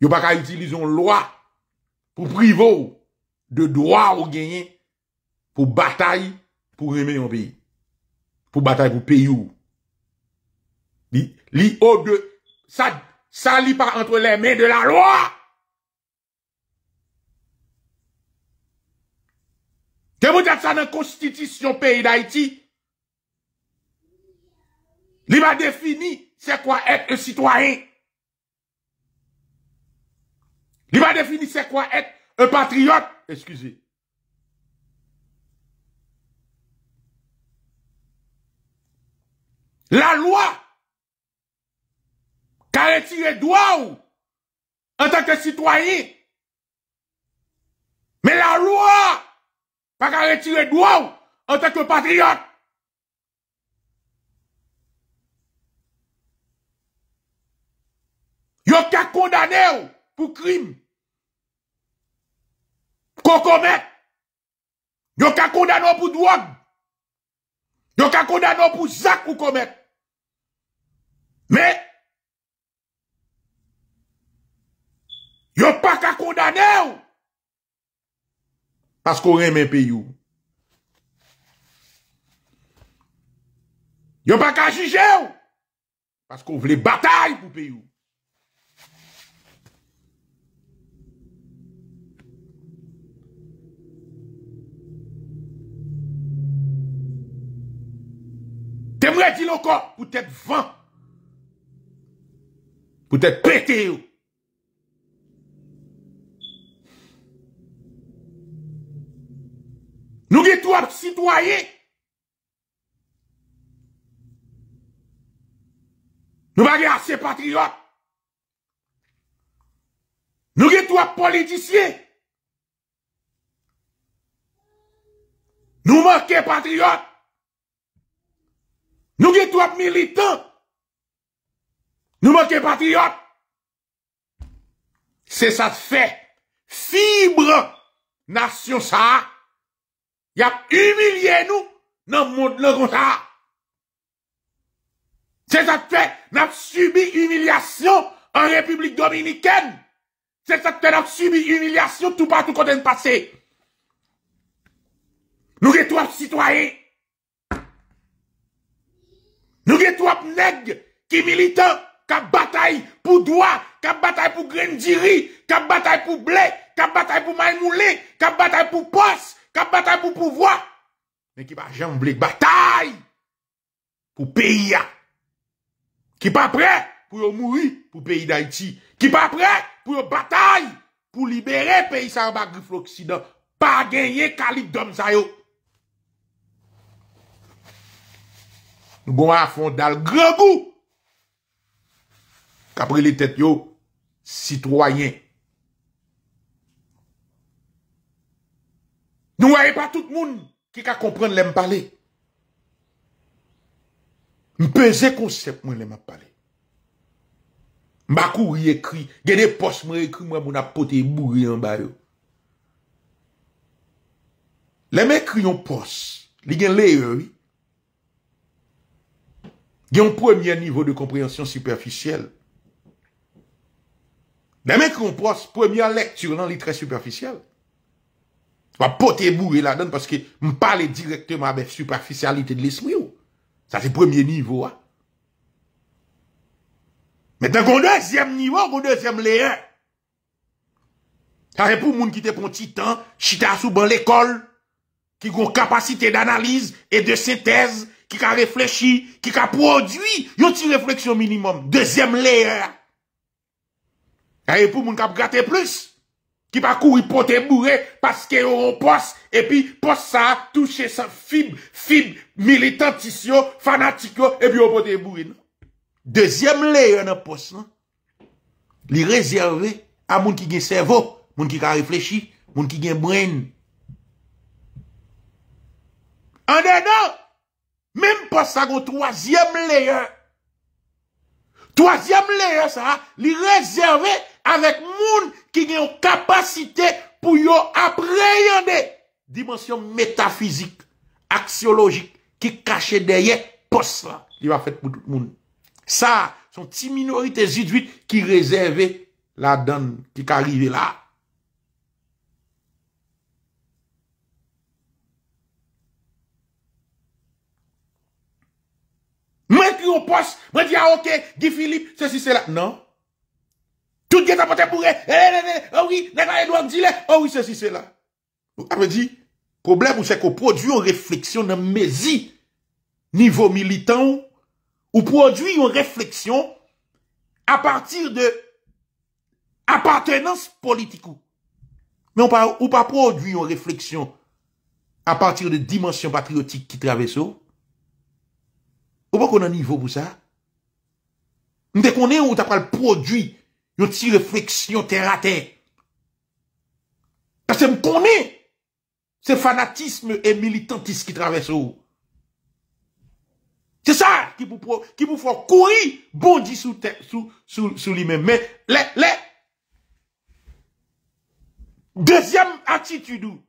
Yo pa ka itilizon loa pou prive ou de doa ou genyen pou batay pou remen yon peyi. Pou batay pou peyi ou. Li ou de sa li par antre le men de la loa. Ke mou diat sa nan konstitisyon peyi da iti? Li ba defini se kwa et e sitwayen. Li ba defini se kwa et e patriyot. La lwa ka retire dwa ou an teke sitwayi me la lwa pa ka retire dwa ou an teke patriot Yo kak kondane ou pou krim Kou komek. Yo kakondan nou pou Dwag. Yo kakondan nou pou Zak kou komek. Me. Yo pa kakondan nou. Pas kon reme pe you. Yo pa kajije ou. Pas kon vle batay pou pe you. pou tèt vant. Pou tèt pète ou. Nou gè tou ap sitouayè. Nou bagè asè patriot. Nou gè tou ap politisye. Nou mòkè patriot. Nou gen tou ap militan, nou manke patriot, se sa fe, fibre, nasyon sa, yap umilyen nou, nan moun lò gont sa. Se sa fe, nap subi umilyasyon, an republik dominiken, se sa te nap subi umilyasyon, tou patou kote n'pase. Nou gen tou ap sitwaye, Nou gen twap neg ki militan ka batay pou doa, ka batay pou grenjiri, ka batay pou ble, ka batay pou maymoule, ka batay pou pos, ka batay pou pouvoi. Men ki pa jan blek batay pou peyi ya. Ki pa pre pou yo mouri pou peyi da iti. Ki pa pre pou yo batay pou libere peyi sa bagrif l'Oksida pa genye kalit dom zayot. Bon, nou gwa a fondal gre gou. Kapri li tet yo, sitwoyen. Nou waye pa tout moun, ki ka kompren lem pale. Mpeze konsep mwen lem pale. Mbakou li ekri, gen de pos mwen ekri mwen mwen apote moun moun mou yon bade. Lem ekri yon pos, li gen le yoy, gen yon premye nivou de komprehensyon superficyel. Deme kon pos premye lektur lan li tre superficyel. Wa pote bou e la don paske m pale direktyman abe superficialite de l'esmye ou. Sa se premye nivou a. Metan kon dezyem nivou kon dezyem leyen. Sa repou moun ki te pon titan chita sou ban lekol ki kon kapasite d'analize e de se tez Ki ka reflechi, ki ka prodwi Yon ti refleksyon minimum Dezyem leyer A yon pou moun kap gate plus Ki pa kou yon pote mboure Paske yon pos E pi pos sa touche sa fib Fib, militantisyon, fanatikyo E pi yon pote mboure non? Dezyem leyer nan pos non? Li rezerve A moun ki gen servo Moun ki ka reflechi, moun ki gen mwen A dena non! Mem pos sa gwo 3e leyen. 3e leyen sa, li rezerve avèk moun ki gen yon kapasite pou yo apreyande. Dimension metafizik, aksyologik ki kache deye pos la li va fèt pou moun. Sa son ti minorite zidvit ki rezerve la dan ki karive la. Mwen ki yon pos, mwen di a ah, ok, Gifilip, se si se la. Nan. Tout gen tapote pou re, he eh, eh, le eh, le le, oh oui, Nèkla Edouard Dile, oh oui se si se la. Ape di, problem ou se ko produ yon refleksyon nan mezi nivou militant ou produ yon refleksyon a partir de apartenans politikou. Men ou pa produ yon refleksyon a partir de dimensyon patriotik ki traveso, Konwen konwen nivou pou sa? Mwen te konwen ou ta pal prodwi yot si refleksyon terate. Pase m konwen se fanatisme e militantis ki travesse ou. Se sa ki pou fwa kouri bondi sou li men. Mwen le le Dezyam atitude ou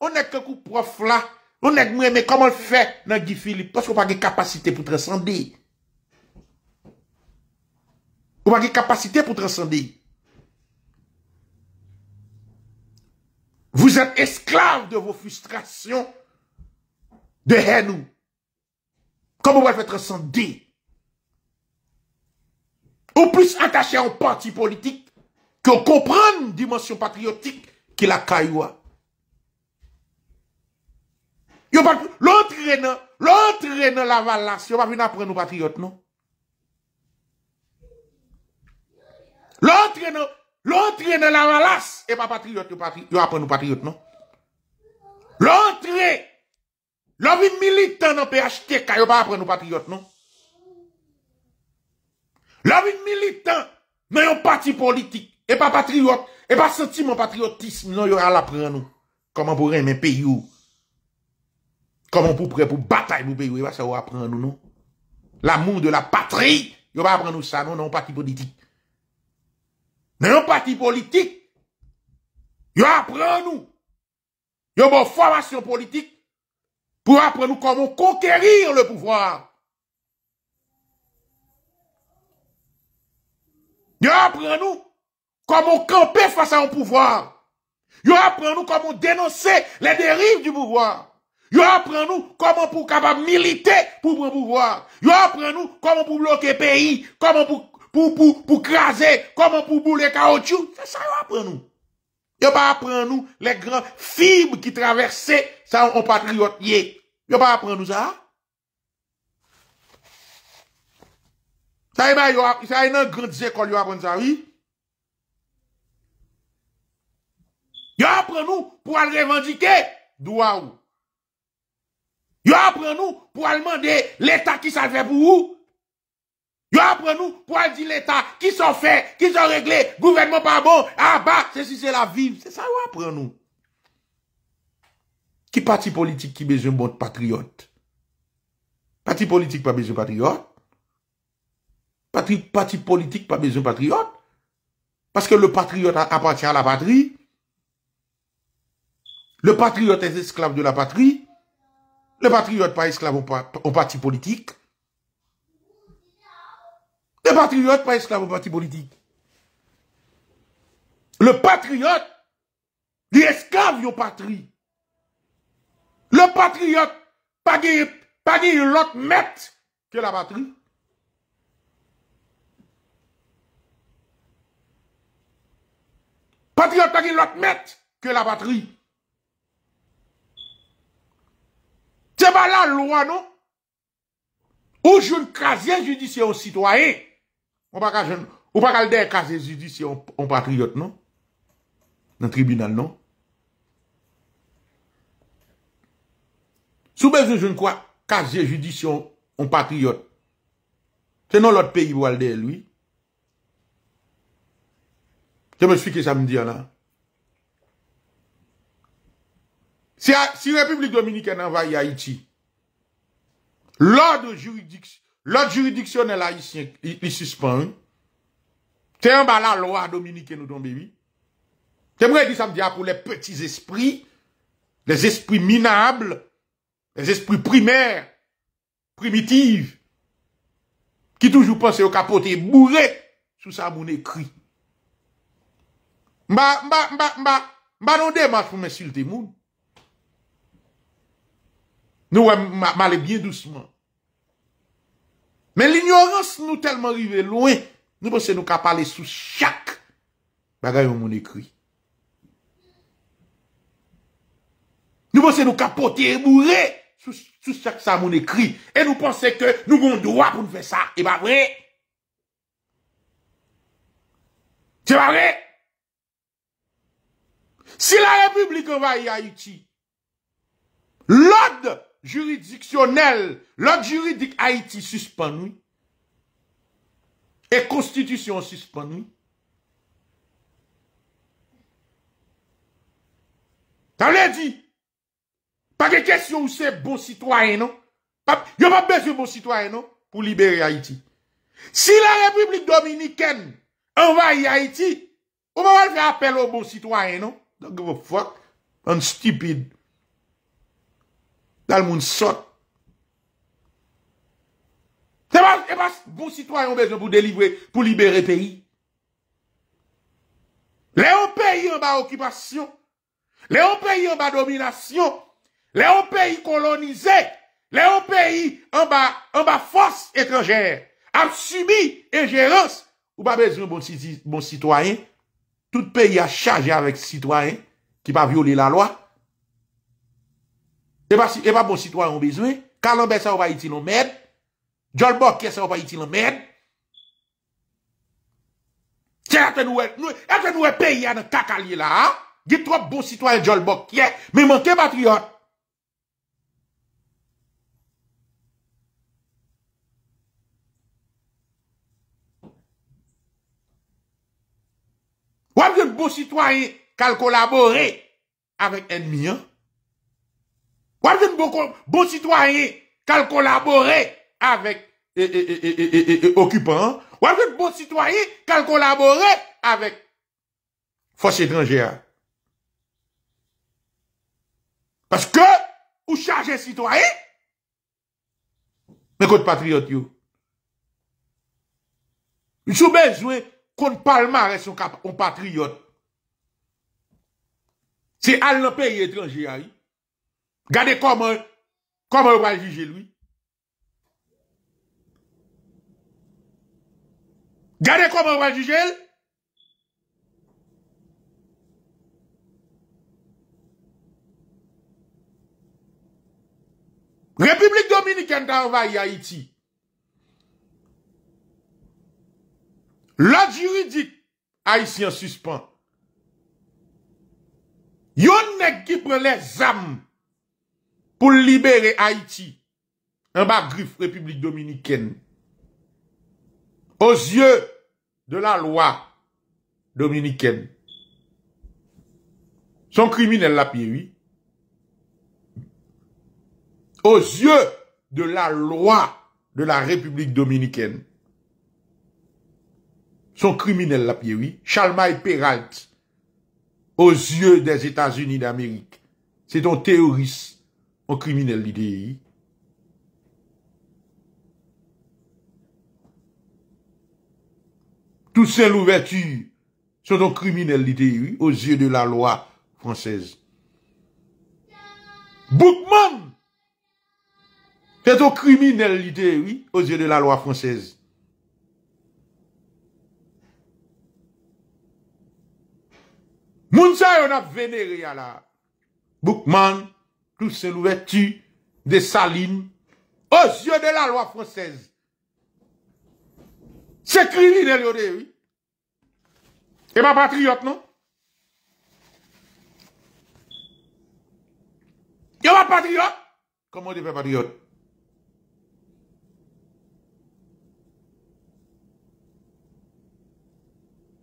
On e kekou prof la On est mais comment le fait dans Philippe parce qu'on pas de capacité pour transcender. On pas de capacité pour transcender. Vous êtes esclaves de vos frustrations de haine. Comment vous pouvez faire transcender Au plus attaché à un parti politique que comprendre dimension patriotique qui la cailloua. yo pa pou l'ontreinen, l'ontreinen la valas, non? yo pa pou nou apren nou patriot nou? L'ontreinen, l'ontreinen la valas, yo pa patriot nou apren nou patriot nou? L'ontre, l'avid militan nou pde ashteka, yo pa apren nou patriot nou? L'avid militan, nou yo pati politik, yo pa patriot, yo pa soti mon patriotisme, nou yo al apren nou, konman pou reme pe yu, Comment pour prêt pour bataille pour pays, ça va apprendre nous, non? L'amour de la patrie, il va apprendre nous ça, non, non, parti politique. Non, parti politique, il apprend nous. Il une formation politique pour apprendre nous comment conquérir le pouvoir. va apprendre nous comment camper face à un pouvoir. va apprendre nous comment dénoncer les dérives du pouvoir. Yo apren nou koman pou kabab milite pou pran pou voar. Yo apren nou koman pou bloke peyi, koman pou kraser, koman pou boule kaotiu. Se sa yo apren nou. Yo apren nou le gran fib ki traverse sa yon patriot ye. Yo apren nou sa. Sa e yon e nan grandize kol yo apren nou sa. Yo apren nou pou al revanjite doua ou. Yo apprend nous pour demander l'État qui ça fait pour vous. Yo apprend nous pour dire l'État qui sont fait, qui sont réglé, gouvernement pas bon, ah bah, c'est si c'est la vie. C'est ça vous apprend nous. Qui parti politique qui besoin bon patriote? Parti politique pas besoin patriote. Parti, politique pas besoin patriote. Parce que le patriote appartient à la patrie. Le patriote est esclave de la patrie patriote n'est pas esclave au, parti politique. patriote patriotes pas esclave au parti politique. Le patriote, est esclave au patrie. Le patriote, pas pas gagné l'autre maître que la patrie. Patriote, pas gagné l'autre maître que la patrie. Se ba la lwa nou, ou joun kaze judisyon sitwaye, ou pa kalde kaze judisyon patriyot nou, nan tribunal nou. Soubez ou joun kwa kaze judisyon patriyot, se nou lot peyi wale de lwi, se me sfi ki sa m diyan la. Si Republik Dominikè nan va yaiti, lòd jurydiksyon nè la yit suspang, tè yon ba la lòa Dominikè nou don bewi, tè mwè di sa mdia pou lè peti esprit, lè esprit minable, lè esprit primèr, primitiv, ki toujou panse yo kapote mbouret sou sa moun ekri. Ba, ba, ba, ba, ba non dè man sou men sülte moun, Nou wè malè bien douceman. Men l'ignorance nou telman rive louen. Nou bose nou ka pale sou chak bagayon moun ekri. Nou bose nou ka pote mou re sou chak sa moun ekri. E nou pense ke nou goun drwa pou nou fe sa. E ba vre? Se ba vre? Si la republikan va yi Haiti, l'odd juridiksyonel, lòk juridik Haiti suspend mi e konstitisyon suspend mi ta wè di pake kesyon ou se bon sitwayen yo non? pa beze bon sitwayen non? pou libere Haiti si la republik dominiken envaye Haiti ou mè wè fè apel ou bon sitwayen non? don't give a fok and stupid Dal moun sot. Se pa, se pa, bon sitwoyen an bezon pou delivre, pou libere peyi. Le an peyi an ba okipasyon, le an peyi an ba dominasyon, le an peyi kolonize, le an peyi an ba, an ba fos ekranjere, an subi enjereos, ou pa bezon bon sitwoyen, bon tout peyi a chaje avek sitwoyen, ki pa viole la loy, E pa bon sitwa yon bezwe. Kalanbe sa ou pa iti lomèd. Jolbokye sa ou pa iti lomèd. Tien aten nou e peye an kakalye la. Di trop bon sitwa yon jolbokye. Me manke matriot. Wap yon bon sitwa yon kal kolaborè avèk enmi yon. Ou alven bon, bon citoyen kal kolabore avèk e, e, e, okupant, ou alven bon citoyen kal kolabore avèk fòs étrangèa. Pèske ou chage citoyen mè kòt patriot yo. Yon sou bezwen kon palman wè son patriot. Se al nan peyi étrangèa yo, Gardez comment, comment on va juger lui. Gardez comment on va juger République dominicaine t'a Haïti. L'ordre juridique haïtien suspend. Yon n'est qui prend les âmes pour libérer Haïti un bas griffe République dominicaine aux yeux de la loi dominicaine. Son criminel la oui. Aux yeux de la loi de la République dominicaine. Son criminel la oui. et Peralt, aux yeux des États-Unis d'Amérique. C'est un théoriste Ou kriminelle l'idee. Tout se louvertu. Sot ou kriminelle l'idee. Ou zye de la loa fransez. Boukman. Fèz ou kriminelle l'idee. Ou zye de la loa fransez. Mounsa yon ap vener ya la. Boukman. pou se louveti de salim ozyon de la lwa fransez. Se krimine liode, oui. Eman patriote, non? Eman patriote? Koman de pe patriote?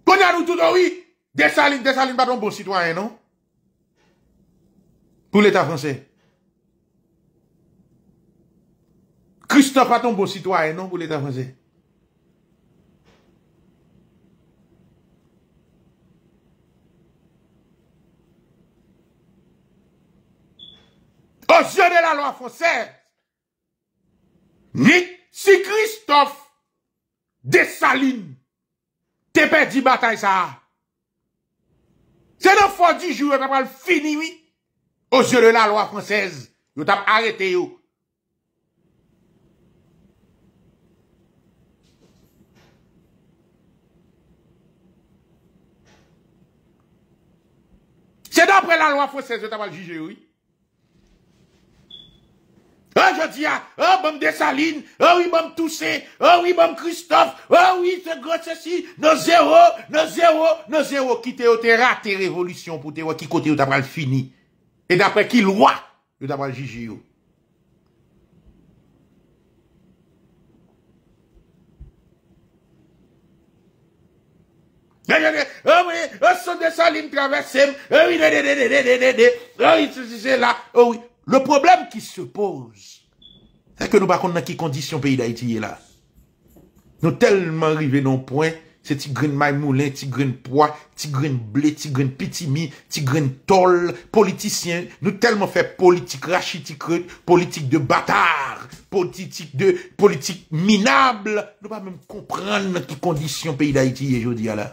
Konya nou toutou, oui. De salim, de salim, baton bon sitwanyen, non? pou l'Etat Fransè. Christophe a ton beau bon citoyen, nan pou l'Etat Fransè. O zyonè la loi Fransè, ni si Christophe de Saline te pe di batay sa. Se nan fò di jyou, e pa pal fini wik. Osele la loa fransez, yo tap arete yo. Se dapre la loa fransez, yo tap aljije ah, yo. A ah, jodia, a ah, bom de saline, a oui bom tousse, a oui bom Christophe, a oui se gros se si, no zero, no zero, no zero, ki te yo te rate revolution pou te yo ki kote yo tap al fini. E d'apre ki lwa yo daman jijiyo. Oh, oh, oh, le problem ki se pose e ke nou bakon nan ki kondisyon peyi da itiye la. Nou telman rive non point Se tigren maymoulen, tigren poa, tigren ble, tigren pitimi, tigren tol, politisyen. Nou telman fe politik rachitik rote, politik de batar, politik de, politik minable. Nou pa mè m kompran nan ki kondisyon peyi da iti ye jodia la.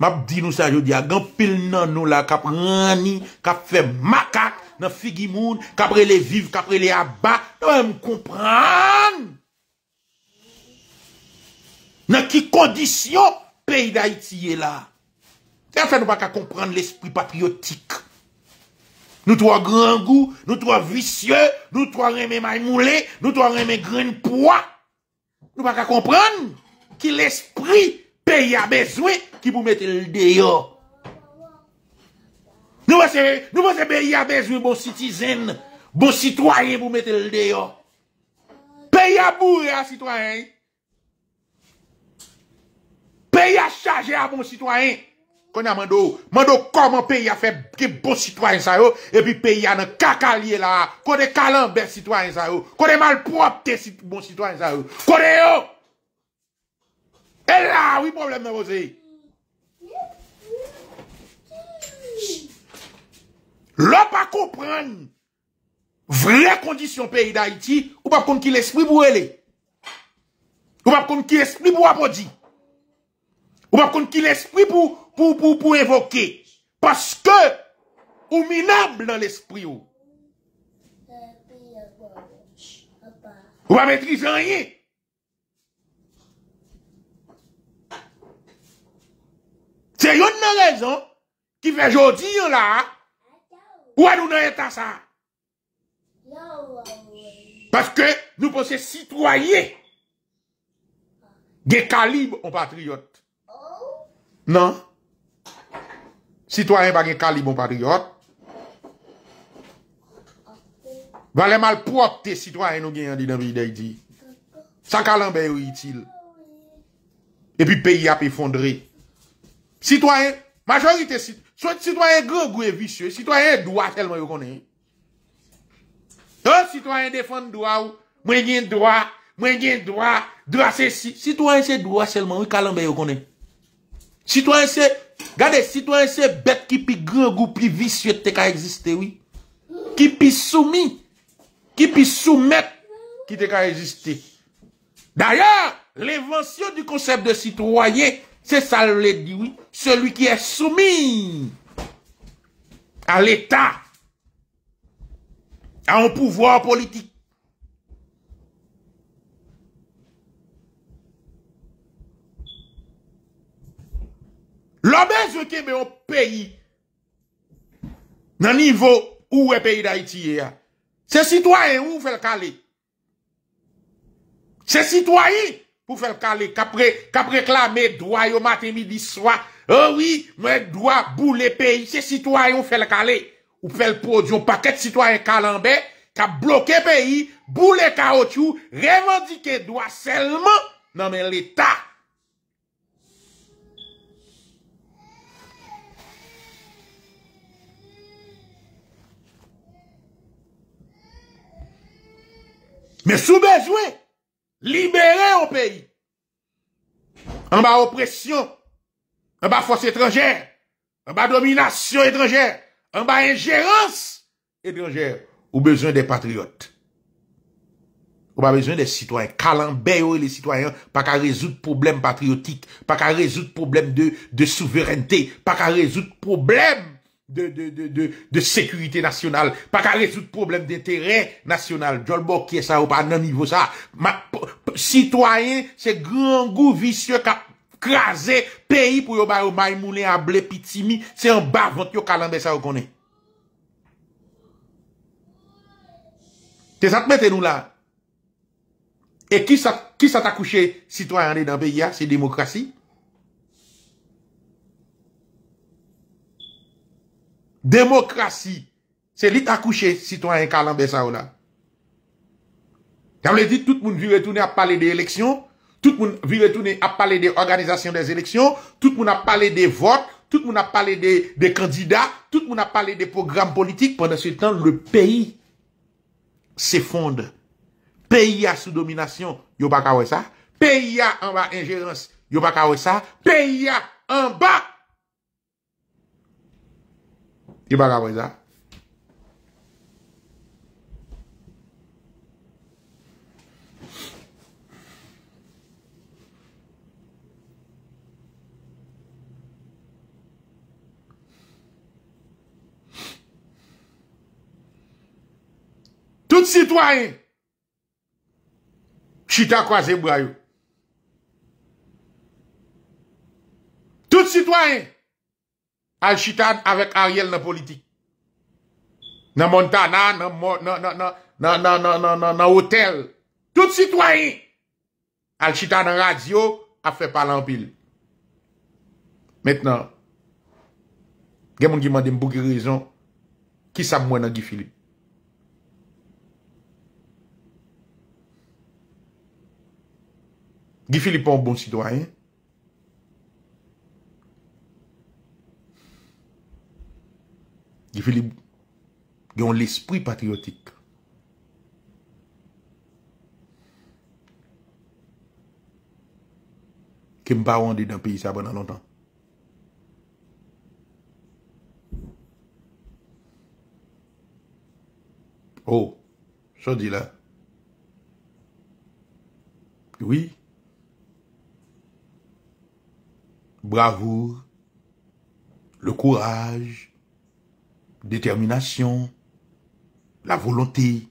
Map di nou sa jodia, gan pil nan nou la, kap rani, kap fe makak nan figi moun, kap rele vive, kap rele abak. Nou pa m kompran! Nan ki kondisyon peyi da iti ye la. Sa fè nou baka kompran l'esprit patriotik. Nou to a gran gou, nou to a vicieux, nou to a reme maymoule, nou to a reme grenpoua. Nou baka kompran ki l'esprit peyi a bezwe ki pou mette l'deyo. Nou baka se peyi a bezwe bon sitizen, bon sitwaye pou mette l'deyo. Peyi a bou ya sitwaye. Pey a chaje a bon citoyen. Konya mandou. Mandou koman peyi a fe ki bon citoyen sa yo. E pi peyi a nan kakaliye la. Konde kalan ben citoyen sa yo. Konde mal propte bon citoyen sa yo. Konde yo. E la, wiboblem nan boze. Lop a kompran vre kondisyon peyi da iti ou pap konm ki l'espli bou e le. Ou pap konm ki l'espli bou apodi. Ou pa koun ki l'esprit pou evoke. Paske ou minable nan l'esprit ou. Ou pa metri zanyen. Se yon nan rezon ki fe jodi yon la. Ou an nou nan etan sa. Paske nou pose sitwaye. Gekalib ou patriyot. Nan, sitwoyen bagen kalibon patriyot, vale mal pwote sitwoyen nou gen yandi dan vide yi di. Sa kalanbe yo itil. E pi peyi apifondre. Sitwoyen, majorite sitwoyen, sou sitwoyen gro gwe visye, sitwoyen doa telman yo konen. Non, sitwoyen defon doa ou, mwen gen doa, mwen gen doa, doa se sitwoyen. Sitwoyen se doa selman, wik kalanbe yo konen. Citoyen se, gade, citoyen se bet ki pi gre goupi visye te ka egziste, oui. Ki pi soumi, ki pi soumet ki te ka egziste. D'ailleurs, l'invention du concept de citoyen, se sa le dit, oui, celui qui est soumi à l'état, à un pouvoir politique. Lò bè jò ke mè yon peyi nan nivou ou wè peyi da iti ye ya. Se sitwa yon ou fè l kalè? Se sitwa yon ou fè l kalè? Kap reklame dwayo matè mi diswa e wè dwayo bou lè peyi se sitwa yon fè l kalè? Ou fè l podyon pakèt sitwa yon kalè an bè? Kap blokè peyi bou lè kaot yon revendike dwayo selman nan mè l'Etat Mais sous besoin, libérer au pays. En bas oppression, en bas force étrangère, en bas domination étrangère, en bas ingérence étrangère, ou besoin des patriotes. on a besoin des citoyens. calant et les citoyens, pas qu'à résoudre problème patriotique, pas qu'à résoudre problème de, de souveraineté, pas qu'à résoudre problème de, de, de, de, de sécurité nationale, pas qu'à résoudre problème d'intérêt national. John qui est ça ou pas, non niveau ça. citoyen, c'est grand goût vicieux qui crasé pays pour yon bayo maïmoulé à blé pitimi, c'est un ventre, yo calambé ça ou connaît. C'est ça mettez nous là. Et qui ça, qui ça t'a couché citoyen dans le pays, ah? c'est démocratie. démocratie, c'est l'île accouchée, citoyen calambé ça là. dit, tout le monde vit retourner à parler des élections, tout le monde vit retourner à parler des organisations des élections, tout le monde a parlé des votes, tout le monde a parlé des, candidats, tout le monde a parlé des programmes politiques. Pendant ce temps, le pays s'effondre. Pays à sous domination, yo pas ça. Pays à en bas ingérence, y'a pas ça. Pays à en bas I baga mwen zan. Touti sitwa en. Chita kwa ze mwayo. Touti sitwa en. Al Chitan avèk ariel nan politik. Nan montana, nan hotel. Tout sitwayi. Al Chitan nan radio a fè palan pil. Mètnan, gen moun dimande mbouki rezon, ki sab mwen nan Gifili. Gifili pou mbon sitwayi. Gyon l'espri patriotik. Kim pa wande yon peyi sa bon an lontan? Oh, so di la. Oui. Bravou. Le courage. Determinasyon, la volonté.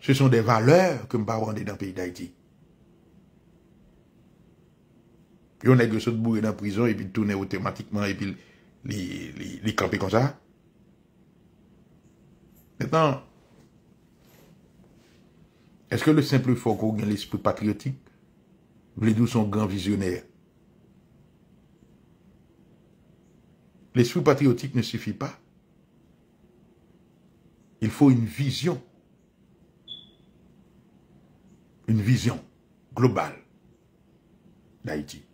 Se son de valeur ke m ba wande dan peyi da iti. Yonè gwe sot bouye dan prizon, epi toune otomatikman, epi li kampe kon sa. Metan, eske le semple fok ou gen l'esprit patriotik, vle di ou son gran vizyoner? L'esprit patriotique ne suffit pas. Il faut une vision. Une vision globale d'Haïti.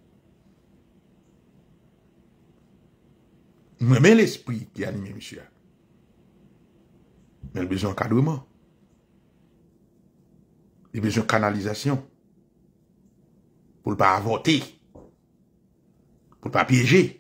Même l'esprit qui anime a besoin de canalisation. Pour ne pas avorter. Pour ne pas piéger.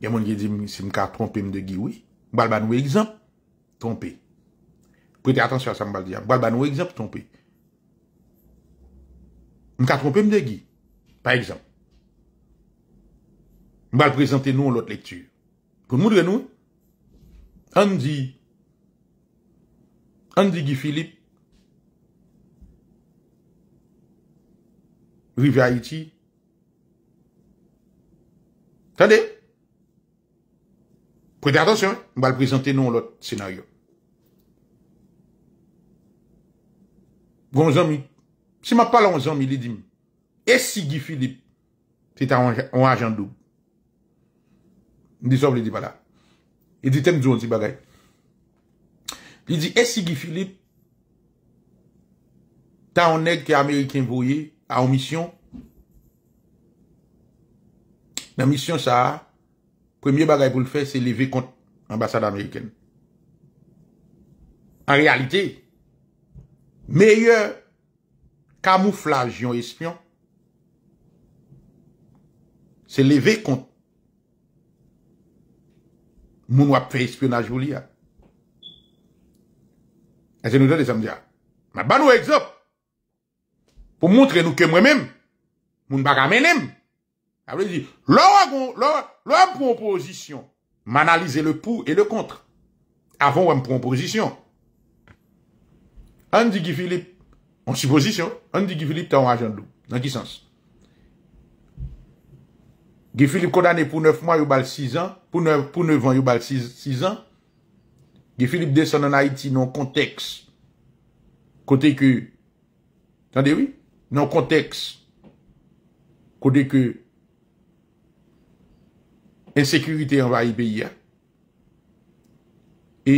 Ya moun ye di, se m ka trompe m de gi, wè. M bal ban wè ekzamp, trompe. Pwete atensyon a sa m bal di. M bal ban wè ekzamp, trompe. M ka trompe m de gi. Par ekzamp. M bal prezante nou an lot lektur. Kon moudre nou. An di. An di gi Filip. Rivayiti. Tande? Tande? Pwede atensyon, mba l prezante nou l ot senaryon. Gon zon mi, si ma pala on zon mi, li di mi, esi gi Filip, ti ta anjando, li di sop li di bala, li di tem zon ti bagay, li di esi gi Filip, ta anek ki Ameriken voye, an omisyon, nan misyon sa a, premye bagay pou l'fè, se leve kont ambassade Ameriken. An realite, meye kamouflaj yon espion, se leve kont moun wap fè espionaj wou li ya. E se nou zote se mdia, ma ba nou exop, pou moun tre nou ke mwemem, moun baga menem, Avèlè di, lò wè m'proposisyon m'analize le pou et le kontre, avèlè wè m'proposisyon. An di Gifilip, an supposisyon, an di Gifilip ta wè wè jandou. Nan ki sens? Gifilip kodane pou 9 an, yo bal 6 an, pou 9 an, yo bal 6 an, Gifilip desen nan Haiti nan konteks kote ke nan konteks kote ke Ensekurite yon va yi peyi ya. E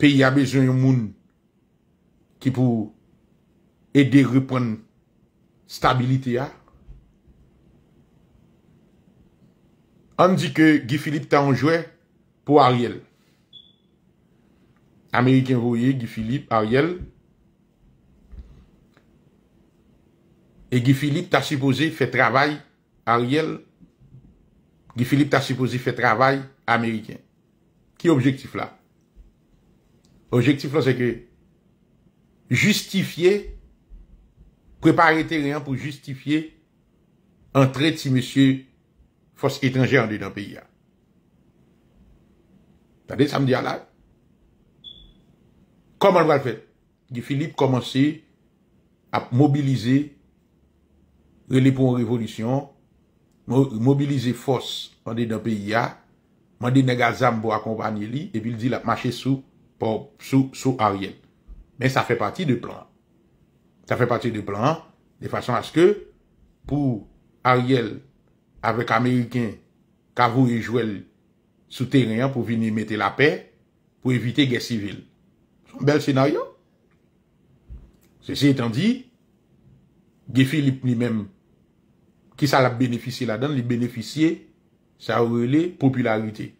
peyi ya bezyon yon moun ki pou ede repren stabilite ya. An di ke Gifilip tanjwe pou Ariel. Ameriken voye Gifilip, Ariel. Ariel. E Gifilip ta suppose fè travay a riel, Gifilip ta suppose fè travay a merikyen. Ki objektif la? Objektif la se ke justifiye, pou e pa arete rien pou justifiye entret si mesye fòs etranje ande nan peyi ya. Tade samdi alay? Koman va l fèt? Gifilip komanse ap mobilize relè pou an revolutyon, mobilize fòs an dè nan peyi ya, man dè nè gazam bo akompanye li, e bil di la, machè sou sou Ariel. Men sa fè pati de plan. Sa fè pati de plan, de fason aske, pou Ariel, avèk Amerikèn, kavou e jwèl sou terenyan pou vini mette la pè, pou evite gè sivil. Son bel senaryon. Se si etan di, gè Filip ni mèm ki sa la benefisye la dan, li benefisye sa rele popularite.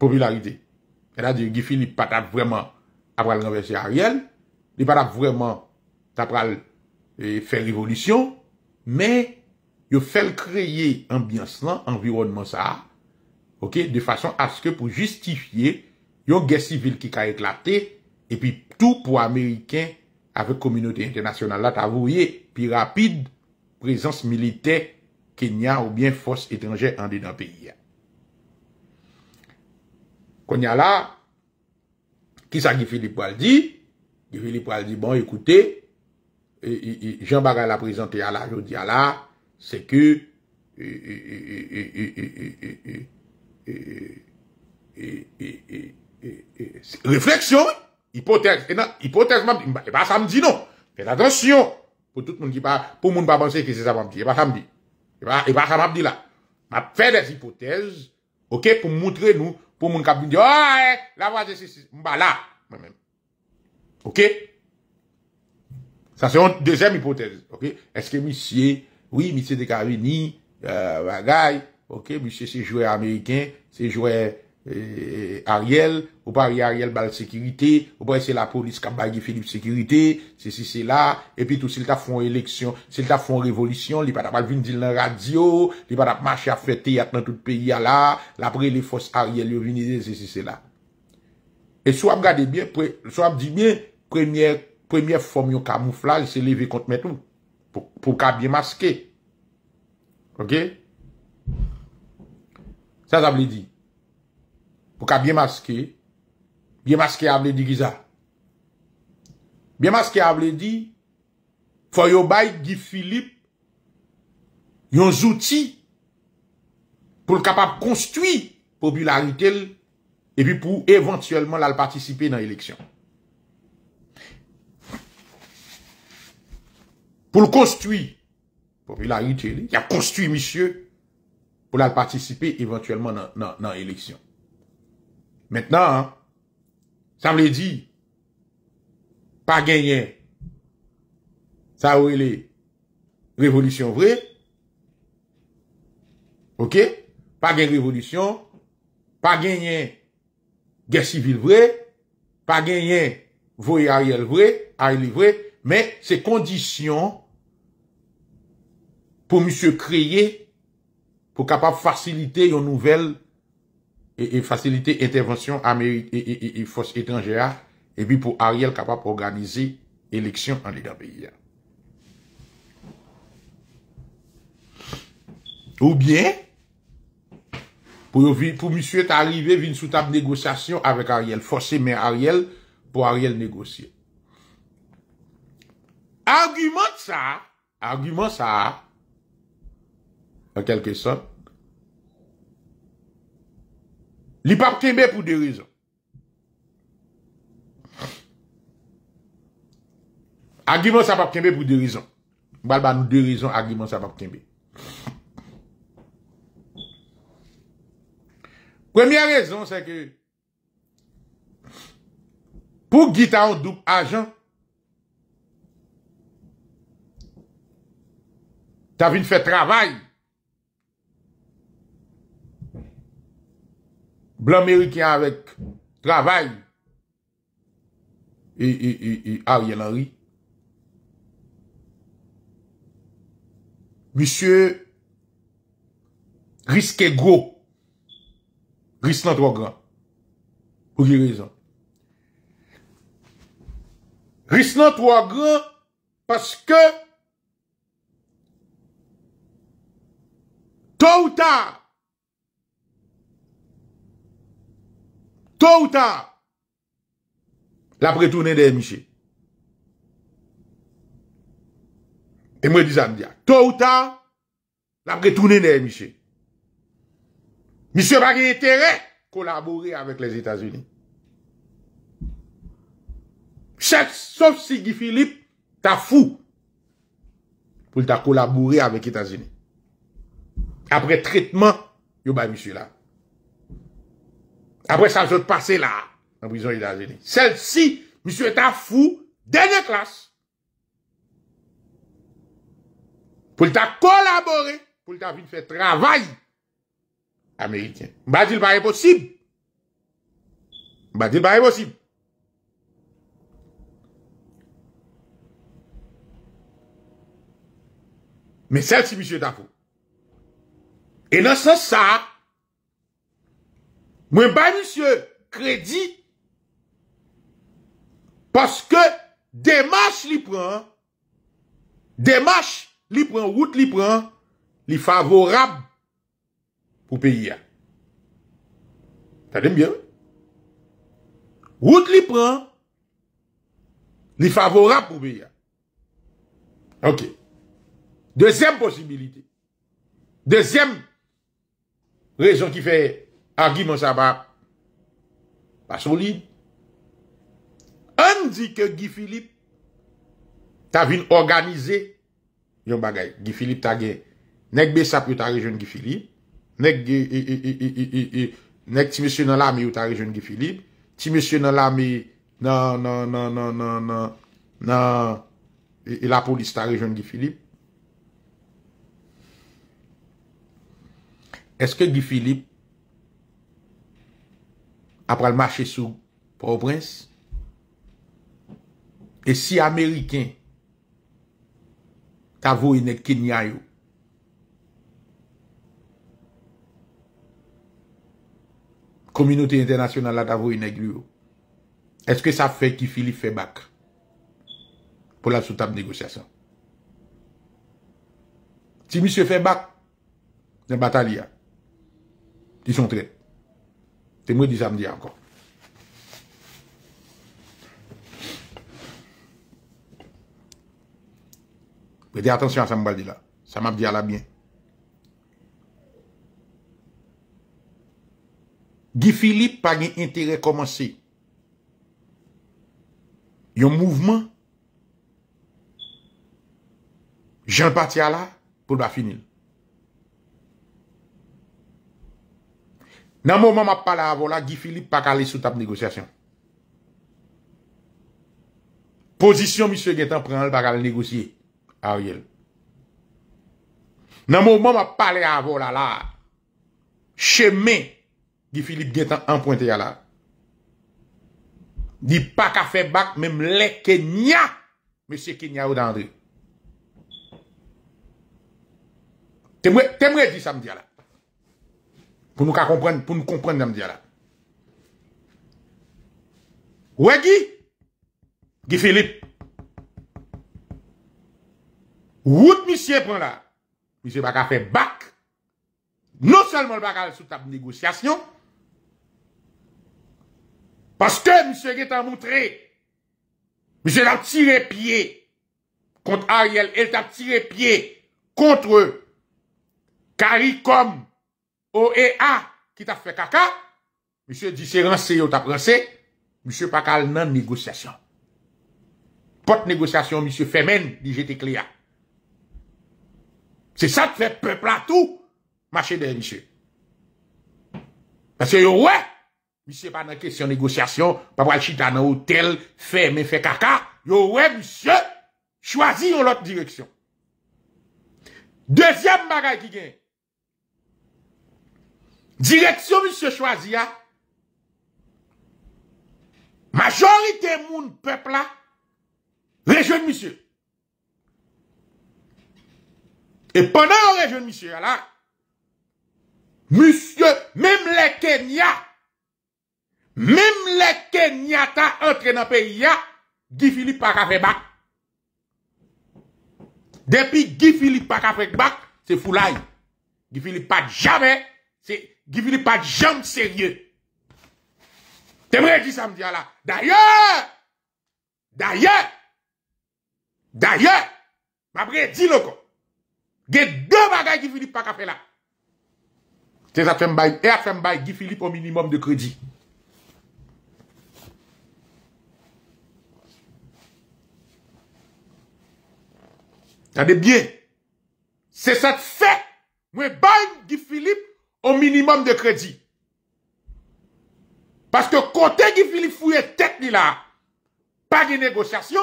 Popularite. Yadadir, gifin li patap vreman apral renvesye eh, a riyel, li patap vreman tapral fèl revolution, men yo fèl kreye ambyanslan, environnement sa, ok, de fasyon aske pou justifye yon gen sivil ki ka eklate, epi tout pou Ameriken avek kominote internasyonal la, ta vouye, pi rapide, Prezans milite Kenya ou bien fos etranje ande nan peyi. Kon yala, ki sa Gifili Poualdi? Gifili Poualdi, bon, ekoute, Jean Barre la prezante yala, yo di yala, se ke... Refleksyon, hipotezman, e ba sa m di non, men atensyon, pou tout moun ki pa, pou moun pa banse ki se sa banbdi, e ba hamdi, e ba hamabdi e la. Ma fè des hipotez, ok, pou moutre nou, pou moun kap moun di, ae, oh, eh, la vwa de se se, mba la, mwen men. Ok? Sa se yon dezem hipotez, ok? Eske misye, oui, misye de Karini, e, euh, waga, ok, misye se jwè Amerikèn, se jwè Eh, Ariel, ou pari Ariel bal sekirite, ou pari se la polis kap bagi filip sekirite, se se se la, epi tout se lta fon eleksyon, se lta fon revolisyon, li pata pal vin dil nan radio, li pata mach a fete yat nan tout peyi a la, la pre li fos Ariel yo vinize, se se se la. E sou ap gade bien, sou ap di bien, premye form yo kamufla, se leve kont metou, pou kabye maske. Ok? Sa sa vli di. pou ka bie maske, bie maske avle di giza. Bie maske avle di, pou yo bay di filip, yon zouti, pou l kapap konstwi, e pou bi la itel, epi pou evantuellement la l patisipe nan eleksyon. Pou l konstwi, pou bi la itel, yon konstwi misye, pou la l patisipe evantuellement nan eleksyon. Mètenan, sa m lè di, pa genyen, sa ou lè, revolutyon vre, ok, pa genyen revolutyon, pa genyen, geny civil vre, pa genyen, vwe a yèl vre, a yèl vre, mè, se kondisyon, pou m sè kreye, pou kapap fasilite yon nouvel E, e fasilite intervensyon e, e, e fos etanjea e pi pou Ariel kapap organize eleksyon an li da beya. Ou bien, pou moussou et arrive vi sou tab negosasyon avek Ariel, fos e men Ariel, pou Ariel negosye. Argument sa, argument sa, a, a kelke son, Li pap kèmè pou dè rizon. Agriman sa pap kèmè pou dè rizon. Bal ban nou dè rizon agriman sa pap kèmè. Premè rizon se ke pou gita ou dup ajan ta vin fè travay. blan meri ki anvek travay e ari anari, misye riske gro, riske nan tro gran, pou ki rezon. Riske nan tro gran paske ta ou ta Tôt ou tard, la retourner des Miché. Et moi, je dis ça, tôt ou tard, la retourner des Miché. Monsieur marie était intérêt collaborer avec les États-Unis. Chaque, sauf si Guy Philippe, t'as fou pour t'as collaboré avec les États-Unis. Après traitement, yo ba monsieur là. Après ça, je passer là, en prison États-Unis. Celle-ci, monsieur est un fou, dernière classe. Pour t'a collaboré, pour t'a venir faire travail américain. Bah, dit pas impossible. Bah, dit pas impossible. Mais celle-ci, monsieur, Tafou. fou. Et non ce ça, Mwen ba misye kredi paske demache li pran, demache li pran, wout li pran, li favorab pou peyi ya. Tade mbyan? Wout li pran, li favorab pou peyi ya. Ok. Dezem posibilite. Dezem rezon ki feye Agi moun sa bap, pa soli, an di ke Gifilip ta vin organize, yon bagay, Gifilip ta gen, nek besap yon ta rejon Gifilip, nek ti misyon nan la mi yon ta rejon Gifilip, ti misyon nan la mi, nan, nan, nan, nan, nan, nan, e, e la polis ta rejon Gifilip, eske Gifilip apra l'mache sou Provence, e si Ameriken t'avou yon ek kenyayou, kominoti internasyon nan la t'avou yon ek liyo, eske sa fe ki fili fe bak pou la sotam negosyasan? Ti misye fe bak den batalya di son tren, Te mwè di samdi ankon. Ve dey atensyon a sa mbal di la. Sa mab di ala byen. Di Filip pa gen intere komanse. Yon mouvman. Jen pati ala pou ba finil. Nan mou mou m ap pale avola, Gifilip pak ale sou tap negosyasyon. Pozisyon, Mise Gitan preman, Bak ale negosye, A ah, ou yel. Nan mou mou m ap pale avola la, Cheme, Gifilip Gitan empwente ya la. Di pak afe bak, Memle kenya, Mise kenya ou dandri. Te mwe, Te mwe di samdi ya la. Pour nous comprendre, pour nous comprendre, je là. Où est qui? Guy Philippe. Route monsieur prend là. Monsieur a fait bac. Non seulement le bac sous table négociation. Parce que monsieur est t'a montré. Monsieur l'a tiré pied contre Ariel. Elle t'a tiré pied contre Caricom. Ou e a, ki ta fwe kaka, misye diserans se yo ta pranse, misye pakal nan negosyasyon. Pot negosyasyon, misye, fwe men, di jete klea. Se sa te fwe pepla tou, machede, misye. Pase yo we, misye, pa nan kesyon negosyasyon, pa pa al chita nan hotel, fwe men, fwe kaka, yo we, misye, chwazi yo lot direksyon. Dezyem bagay ki genye, Direksyon mi se chwazi ya. Majorite moun pepla. Rejon mi se. E pwennan rejon mi se ya la. Misyon mim le Kenya. Mim le Kenyata entre nan peyi ya. Gifili pa ka fek bak. Depi gifili pa ka fek bak. Se fulay. Gifili pa jamè. Gifilip pa jom serye. Te bre di samdi ala. Daya! Daya! Daya! Mabre di lo kon. Ge do bagay Gifilip pa kape la. Te zafen bay, e zafen bay Gifilip o minimum de kredi. Tade bien. Se sat fek, mwen bany Gifilip un minimum de crédit. Parce que côté qui Philippe Fouillet tête là, pas de négociation,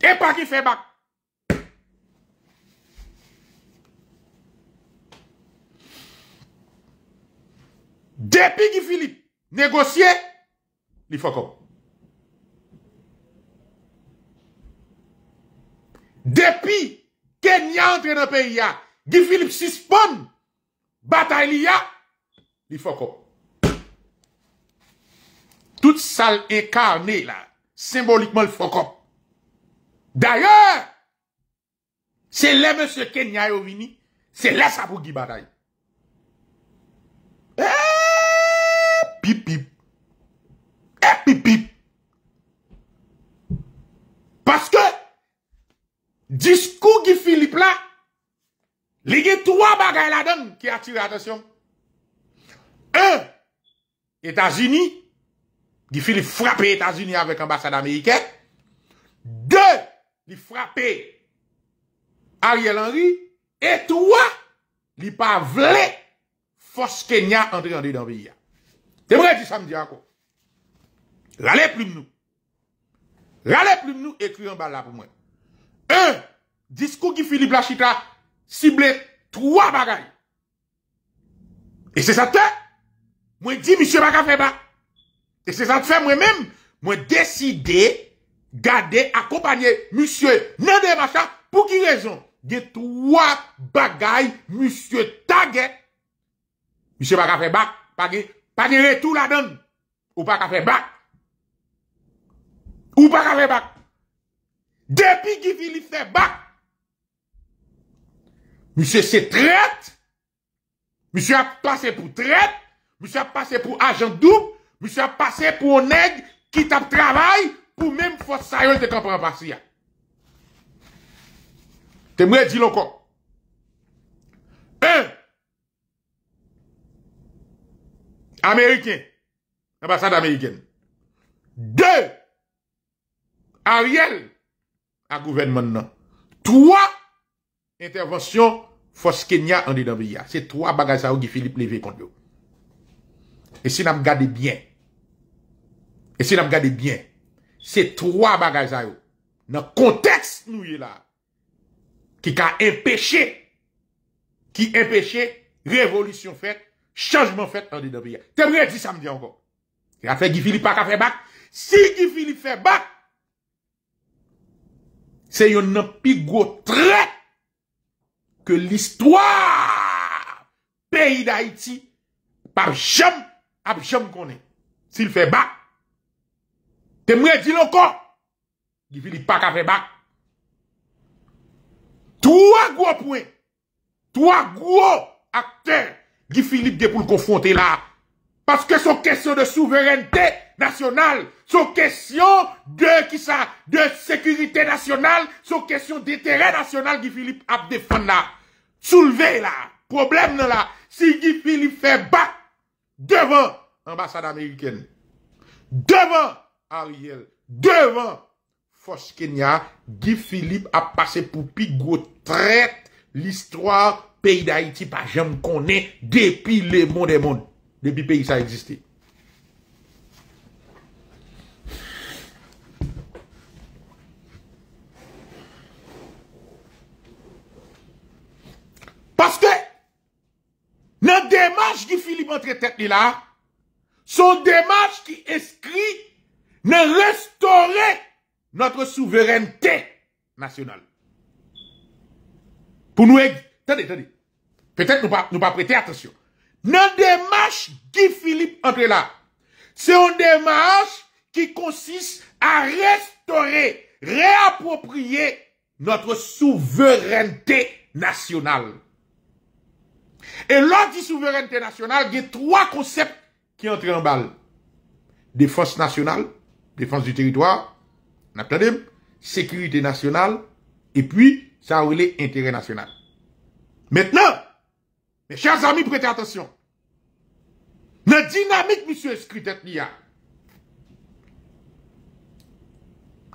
et pas qui fait bac. Depuis qui Philippe négocié, il faut quoi? Depuis Kenya entre dans le pays, Gifilip s'ispon, batay li ya, li fokop. Tout sal inkarni la, symbolikman l'fokop. D'ayor, se le monser Ken Nyayovini, se le sa pou gifilip batay. Eee, eh, pipip. E eh, pipip. Paske, diskou Gifilip la, Lige 3 bagay la don ki atire atensyon. 1. Etasini. Di fil frape Etasini avèk ambassade Amerike. 2. Li frape Ariel Henry. Et 3. Li pa vle fos Kenya andre ande dan Veja. Te mwè di samdi anko. Lale ploum nou. Lale ploum nou ekri an bal la pou mwen. 1. Disko ki fili Blachita. 2. Sible 3 bagay E se satte Mwen di msye baka fe bak E se satte mwen men Mwen deside Gade akopanyen Msye nende machan pou ki rezon De 3 bagay Msye tagye Msye baka fe bak Pagye le tou la don Ou baka fe bak Ou baka fe bak Depi ki fili fe bak Moussie se trete, moussie ap pase pou trete, moussie ap pase pou ajan doup, moussie ap pase pou oneg, kitap travay, pou menm fote sayon te komprampasya. Te mwè di lankon. Un, Ameriken, ambassade Ameriken. De, Ariel, a gouvenman non. nan. Trois, intervensyon Foskenya an de devriya. Se 3 bagaj zayou Gifilip leve kondyo. E si nam gade bien. E si nam gade bien. Se 3 bagaj zayou. Nan konteks nou ye la. Ki ka impeche. Ki impeche. Revolution fèt. Changeman fèt an de devriya. Te mwen di samdi an kon. Ya fè Gifilip a ka fè bak. Si Gifilip fè bak. Se yon nan pigwo trèk. l'histoire peyi d'Haïti par chèm ap chèm konè. Si l'fè bak, te mwè di l'enkon gifilip pa ka fè bak. Trois gwo pouen, trois gwo akter gifilip de pou l'konfonte la. Paske son kèsyon de souverèntè nasyonal, son kèsyon de kisa, de sekurité nasyonal, son kèsyon de terè nasyonal gifilip ap defon la. Souleve la, problem nan la, si Guy Philippe fè bat devan ambassade Ameriken, devan Ariel, devan Fos Kenya, Guy Philippe a pase pou pi go tret l'histoire peyi d'Haïti pa jèm konen depi le monde et monde, depi peyi sa existi. entre tête là, son démarche qui inscrit ne restaurer notre souveraineté nationale. Pour nous, attendez, eh, attendez, peut-être nous pas, nous pas prêter attention. Notre démarche Guy Philippe entre là, c'est une démarche qui consiste à restaurer, réapproprier notre souveraineté nationale. E lanti souveranite nasyonal Gye 3 konsept ki entre en bal Defans nasyonal Defans di teritoir Naptadem Sekurite nasyonal E puis sa ou le interre nasyonal Metnen Me chan zami prete atensyon Ne dinamik mi sou eskri tet ni ya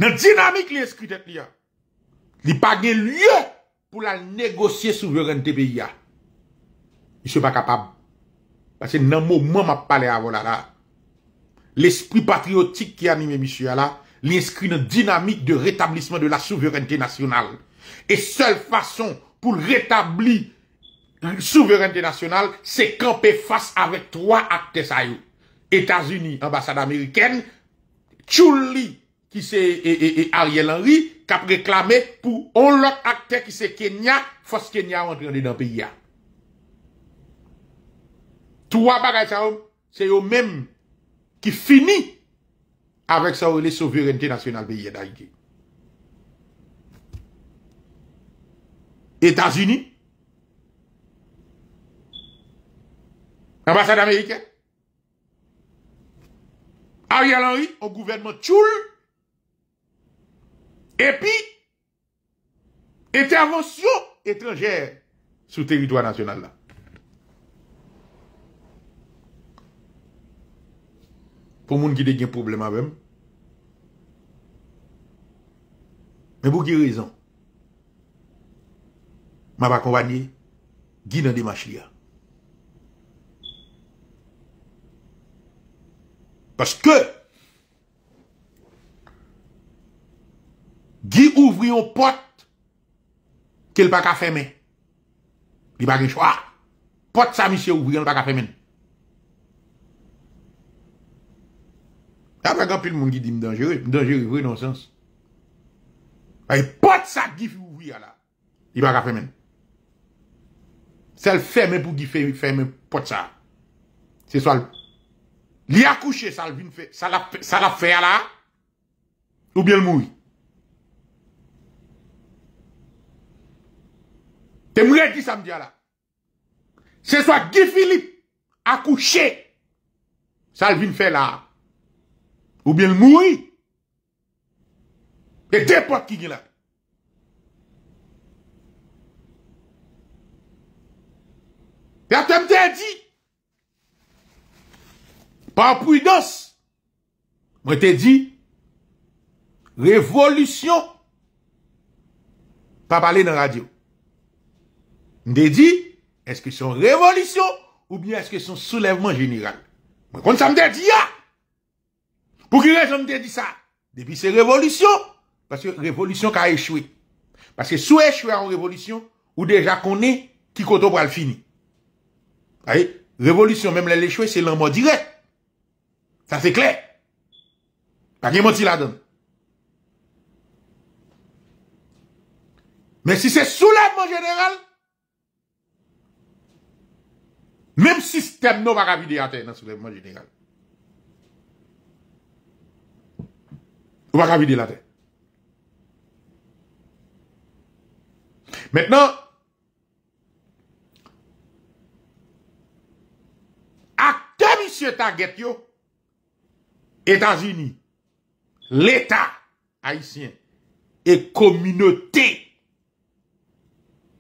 Ne dinamik li eskri tet ni ya Li pa gen lye Pou la negosye souveranite beya suis pas capable. Parce que dans le moment m'a parlé à là, l'esprit patriotique qui anime monsieur là, l'inscrit dans dynamique de rétablissement de la souveraineté nationale. Et seule façon pour rétablir la souveraineté nationale, c'est camper face avec trois acteurs États-Unis, ambassade américaine, Chuli, qui c'est et, Ariel Henry, qui a réclamé pour un autre acteur qui c'est Kenya, force Kenya entre dans le pays. Hein. Trois c'est eux-mêmes qui finissent avec ça, les souveraineté nationale pays d'Haïti. États-Unis, ambassade américaine, Ariel Henry, au gouvernement Tchoul, et puis, intervention étrangère sur le territoire national là. ou moun ki de gen problem avèm, mè bou ki rezon, mè va konvanyi, gi nan dimach liya. Paske, gi ouvri yon pot ke l baka fèmè, li bagè chwa, pot sa misye ouvri yon baka fèmè nou. Apegan pil moun gidi mdangere, mdangere vrenonsans. A e pot sa gif ouvi ala. I baga fe men. Se al fe men pou gif fe men pot sa. Se swa l'i akouche sal vini fe, sal la fe ala. Ou bien l'moui. Te mouye di samdi ala. Se swa gif li akouche sal vini fe ala. Ou bien mouri. E depot ki nye la. E a te mde di. Pa pou idos. Mwen te di. Revolution. Pa pale nan radio. Mde di. Eske son revolution. Ou bien eske son soulevman general. Mwen kon sa mde di ya. Ah! Pour qui raison te dit ça Depuis c'est révolution. Parce que révolution qui a échoué. Parce que sous échoué en révolution, ou déjà qu'on est, qui koto pour le fini. révolution, même l'échoué, c'est mot direct. Ça c'est clair. Pas de menti là-dedans. Mais si c'est soulèvement général, même système non va à terre dans soulèvement général. Ou pas vider la tête. Maintenant, acteur monsieur Target États-Unis, l'État haïtien et communauté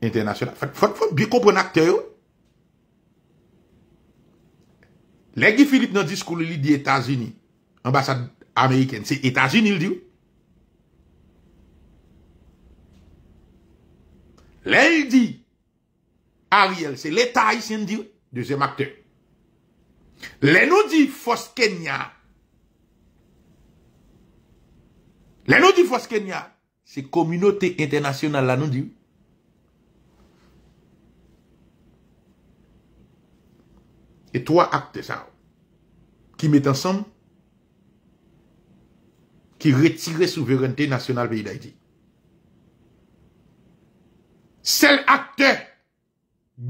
internationale. Faut, faut bien comprendre acteur yo. Philippe Philippe dans le discours di unis ambassade Ameriken, se Etajin il di ou. Len il di, Ariel, se Letaïs en di ou, dezem akte. Len nou di, Foskenya. Len nou di, Foskenya. Se Komunote Internasyonal la nou di ou. E toa akte sa ou. Ki met ansanm, ki retire souverante nasyonal ve idaydi. Sel akte,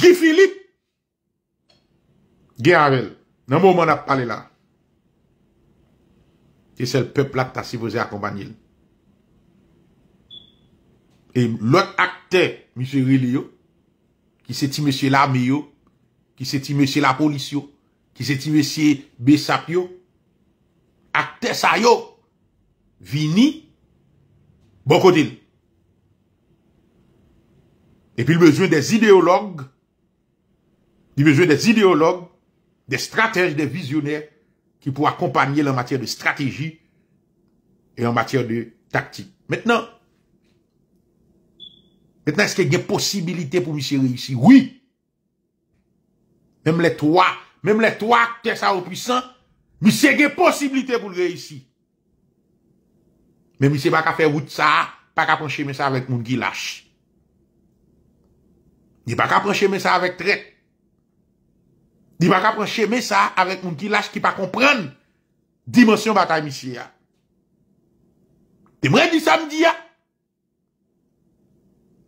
Gifilip, Garelle, nan moun man ap pale la, ki sel pep lak ta sifoze akombanyil. E lò akte, M. Rilio, ki seti M. Lamio, ki seti M. Lapolisio, ki seti M. Besapio, akte sayo, vini, beaucoup Et puis il besoin des idéologues, il besoin des idéologues, des stratèges, des visionnaires qui pour accompagner en matière de stratégie et en matière de tactique. Maintenant, maintenant est-ce qu'il y a des possibilités pour M. réussir? Oui. Même les trois, même les trois acteurs puissants, y a possibilité pour le réussir. Men mi se pa ka fe wout sa, pa ka prancheme sa avèk moun gilash. Ni pa ka prancheme sa avèk tret. Ni pa ka prancheme sa avèk moun gilash ki pa kompran dimensyon batay mi si ya. Ti mwen di sa mdi ya.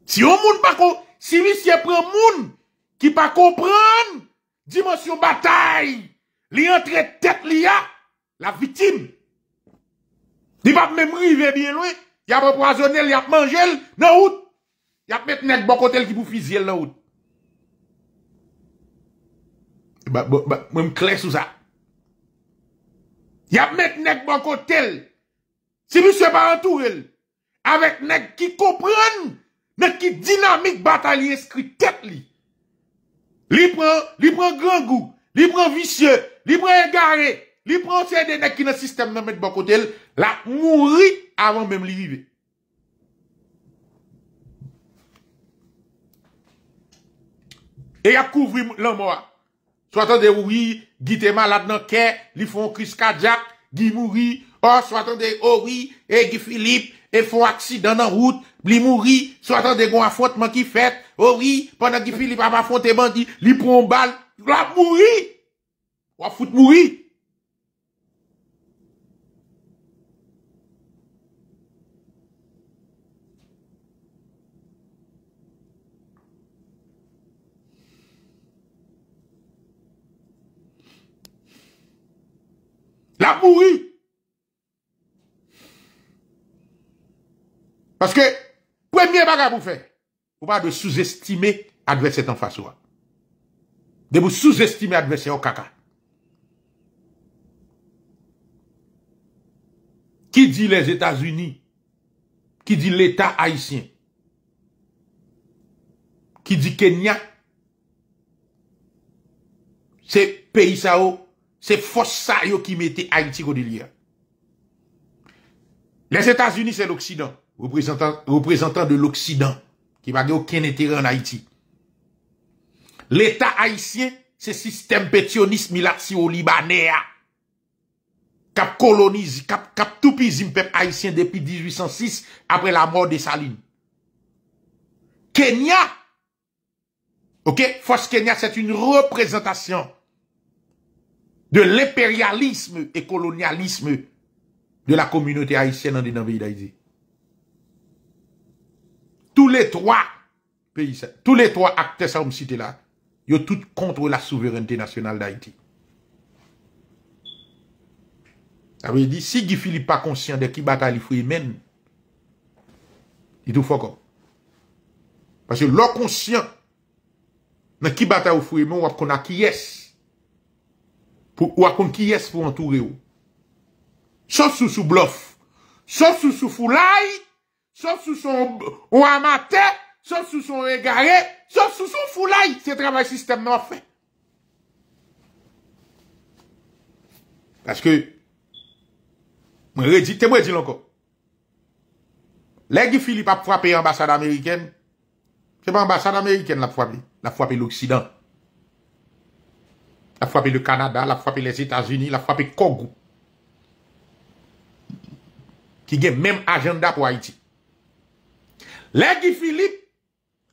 Si yo moun pa ko, si mi se pran moun ki pa kompran dimensyon batay, li entret tret li ya, la vitim. Di pat mèm rive di el wè. Y ap ap wazonel, y ap manjel nan wout. Y ap met nek bakotel bon ki pou fizye l nan wout. Ba, ba, ba, mwen mkle sou sa. Y ap met nek bakotel. Bon si mwen se ba antou el. Avet nek ki kopren. Nek ki dinamik batalye skri tet li. Li pran, li pran grangou. Li pran visye. Li pran e gare. Li pran sè de nek ki nan sistem nan met bakotel. Bon La mouri avan menm li vive. E ya kouvri lan moua. Swa tan de ouwi, gi te malad nan kè, li fon kris kajak, gi mouri, or swa tan de oh ouwi, e gi Filip, e fon aksidan nan route, li mouri, swa tan de goun afontman ki fet, ouwi, oh pwana gi Filip ap afontman di, li pon bal, la mouri, wafout mouri. Parce que, premier bagarre pour faire, vous pas de sous-estimer l'adversaire en face. De vous sous-estimer l'adversaire au caca. Qui dit les États-Unis? Qui dit l'État haïtien? Qui dit Kenya? C'est pays ça, c'est force ça qui mettait Haïti au délire. Les États-Unis, c'est l'Occident représentant, représentant de l'Occident, qui n'a aucun intérêt en Haïti. L'État haïtien, c'est système pétionnisme au libanais ah, cap colonise, cap, cap tout peuple haïtien depuis 1806, après la mort de Saline. Kenya, ok, Force Kenya, c'est une représentation de l'impérialisme et colonialisme de la communauté haïtienne dans le d'Haïti. Tous les trois paysans, tous les trois acteurs sa oum site la, yo tout contre la souveraineté nationale d'Haïti. Awe di, si Gifili pa konsyant de ki bata li fwe men, itou fokom. Pase lò konsyant, nan ki bata ou fwe men, wakona ki yes. Wakon ki yes pou an tou re ou. Sos sou sou blof. Sos sou sou fwe lait. Sop sou son ouamate, Sop sou son regare, Sop sou son fulay, Se travay sistem nan fwe. Paske, Mwen rezi, te mwen rezi lanko. Lè ki Filip ap fwape ambasade Ameriken, Se pa ambasade Ameriken la fwape, La fwape l'Oksidan. La fwape l'Okanada, La fwape l'Etats-Unis, La fwape Kogou. Ki gen menm agenda pou Haiti. légie Philippe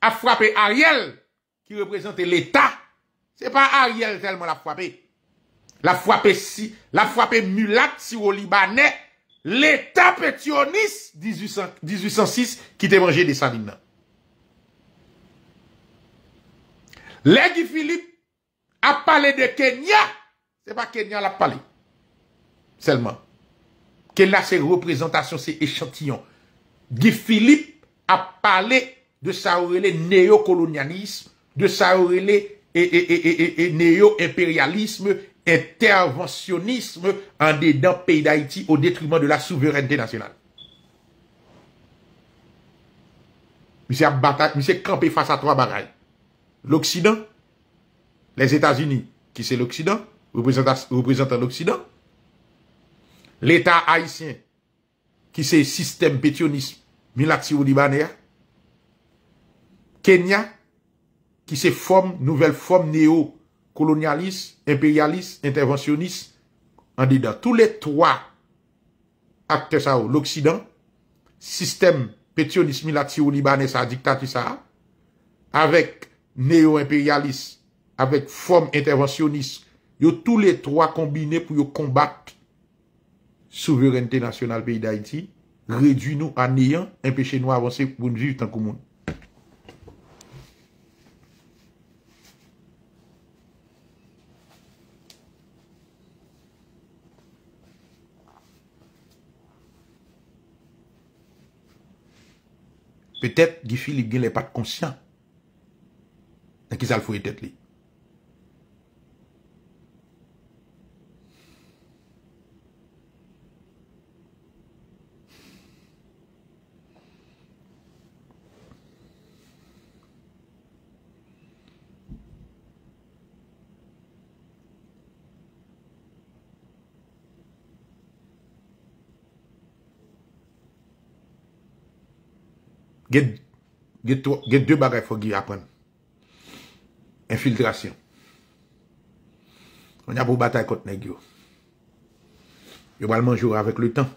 a frappé Ariel, qui représentait l'État. C'est pas Ariel tellement l'a frappé. La frappé si, la frappé Mulat libanais l'État pétionniste 1806 qui était des salines. légie Philippe a parlé de Kenya. C'est pas Kenya l'a parlé. Seulement. Kenya c'est représentation, c'est échantillon. Guy Philippe parler parlé de sa néocolonialisme, de sa et, et, et, néo-impérialisme, interventionnisme en dedans pays d'Haïti au détriment de la souveraineté nationale. Monsieur a campé face à trois bagailles. L'Occident, les États-Unis, qui c'est l'Occident, représentant l'Occident, l'État haïtien, qui c'est système pétionnisme. Milati ou Libanè a. Kenya, ki se form nouvel form neo-colonialist, imperialist, interventionist, an dida. Tou le 3 akte sa ou. L'Oksidan, sistem petionist Milati ou Libanè sa diktati sa a, avek neo-imperialist, avek form interventionist, yo tou le 3 kombine pou yo kombat souverenite nasyonal peyi da iti, Redu nou an niyan, empeshe nou avanse pou nou viv tan kou moun. Petèp gifil li gen lè pat konsyan, akizal fwe tet li. Gè dè dè bagay fò gè apèm. Infiltrasyon. On ap wou bata kòt nè gyo. Yo wal manjou avèk lè tan.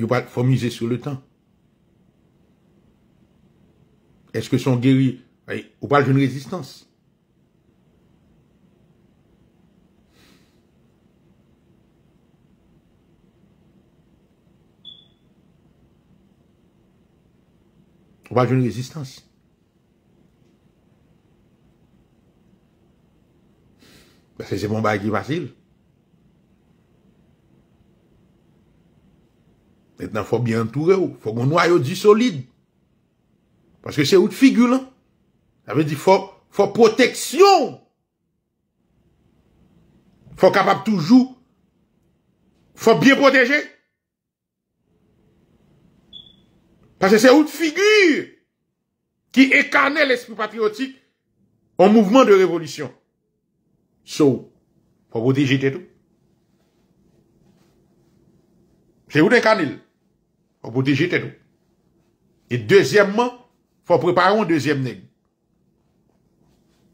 Yo wal fò mizè sò lè tan. Eskè son gèri, yo wal joun rezistans. Ou pa jouni rezistans. Bas se se mou mbaye ki vasil. Mettenan fò bie an tou re ou. Fò moun nou a yo di solide. Paske se ou t figu lan. A ve di fò, fò poteksyon. Fò kapab toujou. Fò bie poteje. Pase se ou te figu ki ekane l'esprit patriotik ou mouvment de revolutyon. Sou, pou pou deje te tou. Se ou te ekane l, pou pou deje te tou. E dezemman, pou pou preparon dezem neg.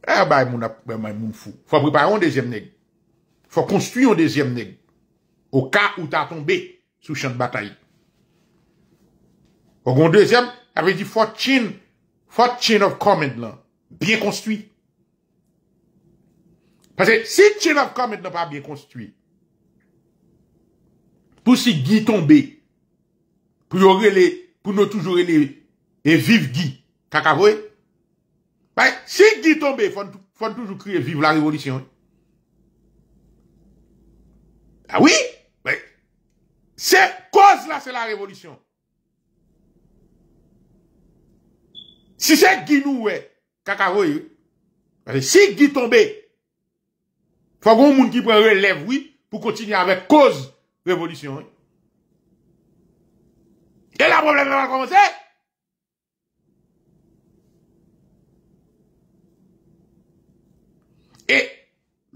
E eh, ba, moun ap, moun fou, pou pou preparon dezem neg. Fou konstuyon dezem neg. Ou ka ou ta tombe sou chan bataye. Au grand deuxième, avait dit fortune, fortune of comment » là, bien construit. Parce que si chain of comment n'est pas bien construit, pour si Guy tomber, pour pour nous toujours les, et vivre Guy, vous bah, si Guy tombe, faut, faut toujours crier vive la révolution. Ah oui? c'est cause là, c'est la révolution. Si se ginou we, kaka voy, si ginou tombe, fwagou moun ki pwede we lev wite pou kontinye avek koz revolutyon. E la probleme wak kwa mwese? E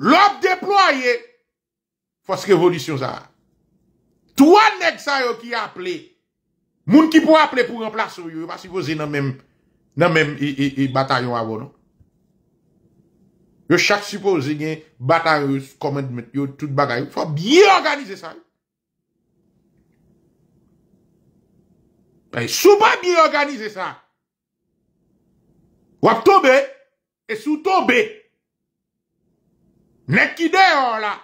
lop deploye fwaz revolutyon sa. Tou anek sa yo ki aple, moun ki pou aple pou remplase yo, pasi pou zenan menm. Nan men yi batayon avon. Non? Yo chak sipo zinye batayon, komendment, yo tout bagayon, fwa biye organize sa. Fwa sou ba biye organize sa. Wap tobe, e sou tobe, nekide or la.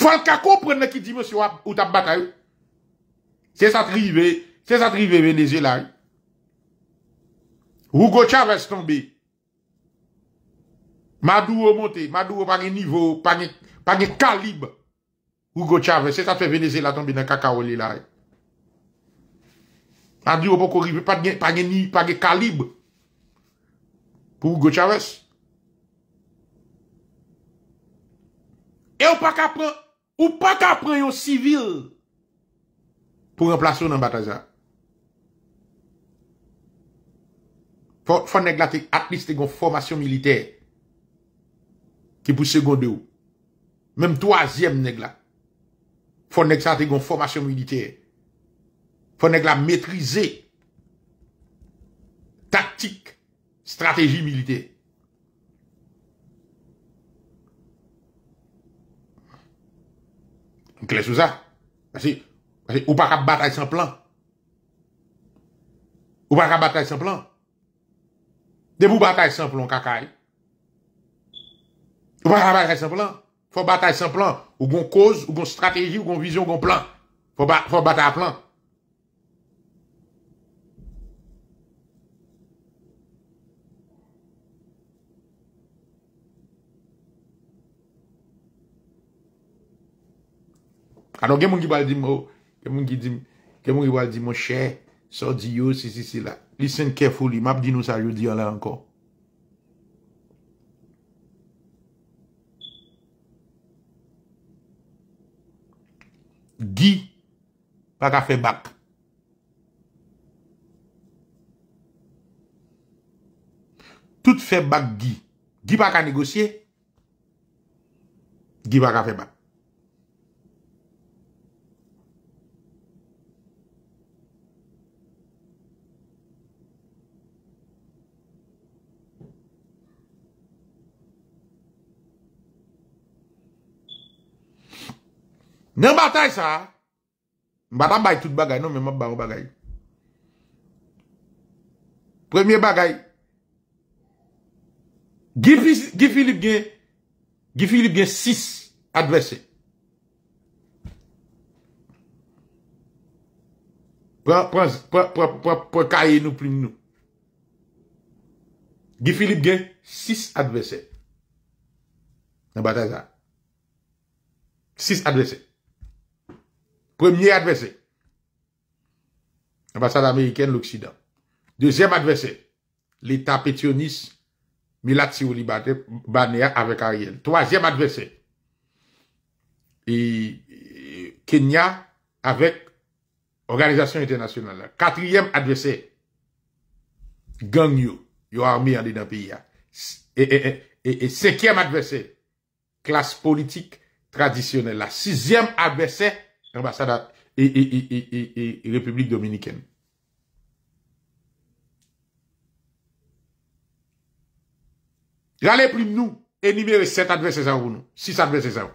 Fwa lka kompren nekidime si wap outap batayon. Se satrive, se satrive venezela yo. Hugo Chavez tombe. Madou ou monte. Madou ou page nivou. Page kalib. Hugo Chavez. E sa te venezela tombe nan kakaole la e. Madou ou pokorive. Page kalib. Pou Hugo Chavez. E ou pa ka pren. Ou pa ka pren yo sivil. Pou remplaso nan bataza. Ou pa ka pren. Fon neg la te atlis te gon formation milite ki pou se gonde ou. Mem toasyem neg la. Fon neg sa te gon formation milite. Fon neg la metrize taktik strategi milite. Kla sou sa. Basi, ou pa ka batay san plan. Ou pa ka batay san plan. De pou batay san plan kakay? Ou batay san plan? Fò batay san plan? Ou gon koz, ou gon strateji, ou gon vizyon, ou gon plan? Fò batay a plan? Ano gen moun ki bal di mou, gen moun ki bal di mou chè, So di yo si si si la. Listen carefully. Map di nou sa yu di yon la anko. Gi la ka fe bak. Tout fe bak gi. Gi pa ka negosye. Gi pa ka fe bak. Nè batay sa, mbata bay tout bagay, nou men mba bang bagay. Premye bagay, Gifilip gen, Gifilip gen, 6 advesè. Pwa kaye nou, Gifilip gen, 6 advesè. Nè batay sa, 6 advesè. Premye advesè. Ambasade Ameriken l'Oksidan. Dezyem advesè. L'Etat Petionis Milad Siwuli Banea avèk Ariel. Troasyem advesè. Et Kenya avèk Organizasyon Internasyonale. Katryem advesè. Gangyo. Yo armi yande nan piya. Et sekyem advesè. Klas politik tradisyonel. La sizyem advesè. ambassade et, et, et, République dominicaine. J'allais prime nous, énumérer sept adversaires ou nous, six adversaires.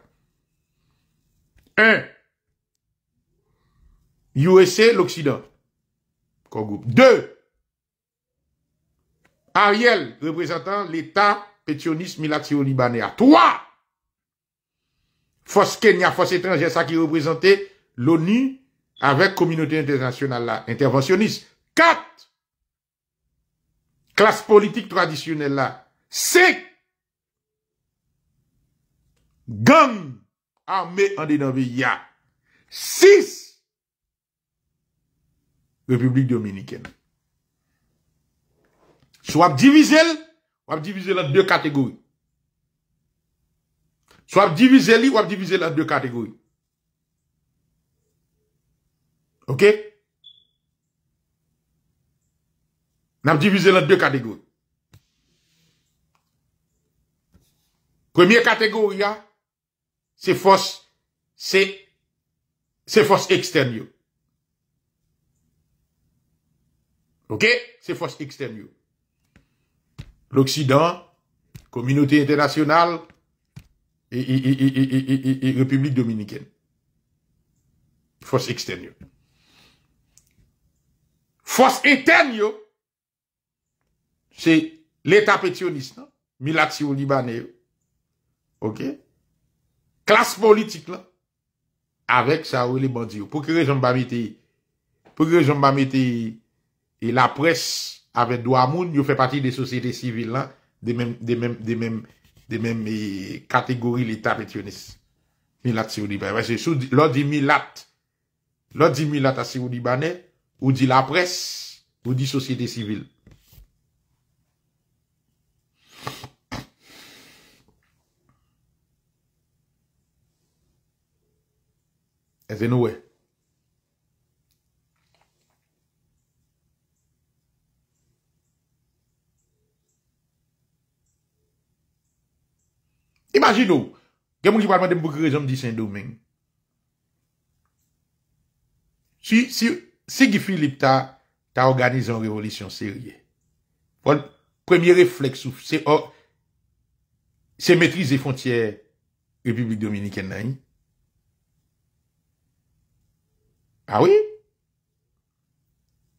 Un, USA, l'Occident. Deux, Ariel, représentant l'État pétioniste milatio-libanais. Trois, force Kenya, force étrangère, ça qui représentait l'ONU avec communauté internationale là, interventionniste. Quatre, classe politique traditionnelle là. Cinq, gang armée en y Six, République Dominicaine. Soit divisé, soit divisé en deux catégories. So ap divize li ou ap divize la dwe kategori. Ok? Nan ap divize la dwe kategori. Premye kategori ya, se fos, se, se fos ekstern yo. Ok? Se fos ekstern yo. L'Oksidan, Komunite Internasyonal, E Republik Dominikèn. Fos ekstern yo. Fos etern yo. Se leta petionist nan. Milatio libaner. Ok. Klas politik lan. Awek sa ou li bandi yo. Pou kere jom ba meti. Pou kere jom ba meti. E la pres avet do amoun. Yo fe pati de sosete sivil lan. De menm. de men mi kategori li tapet yonis. Milat se ou di ban. Wè se sou, lò di milat, lò di milat a se ou di banè, ou di la pres, ou di sosyete sivil. E zè nou wè. Imagino, gen moun ki palman dem pouke rezom disen domen. Si, si, si ki Filip ta, ta organize an revolisyon serye. Fon, premye refleks ou, se or, oh, se metrize fontyer Republik Dominiken nan yi. Ah A wè?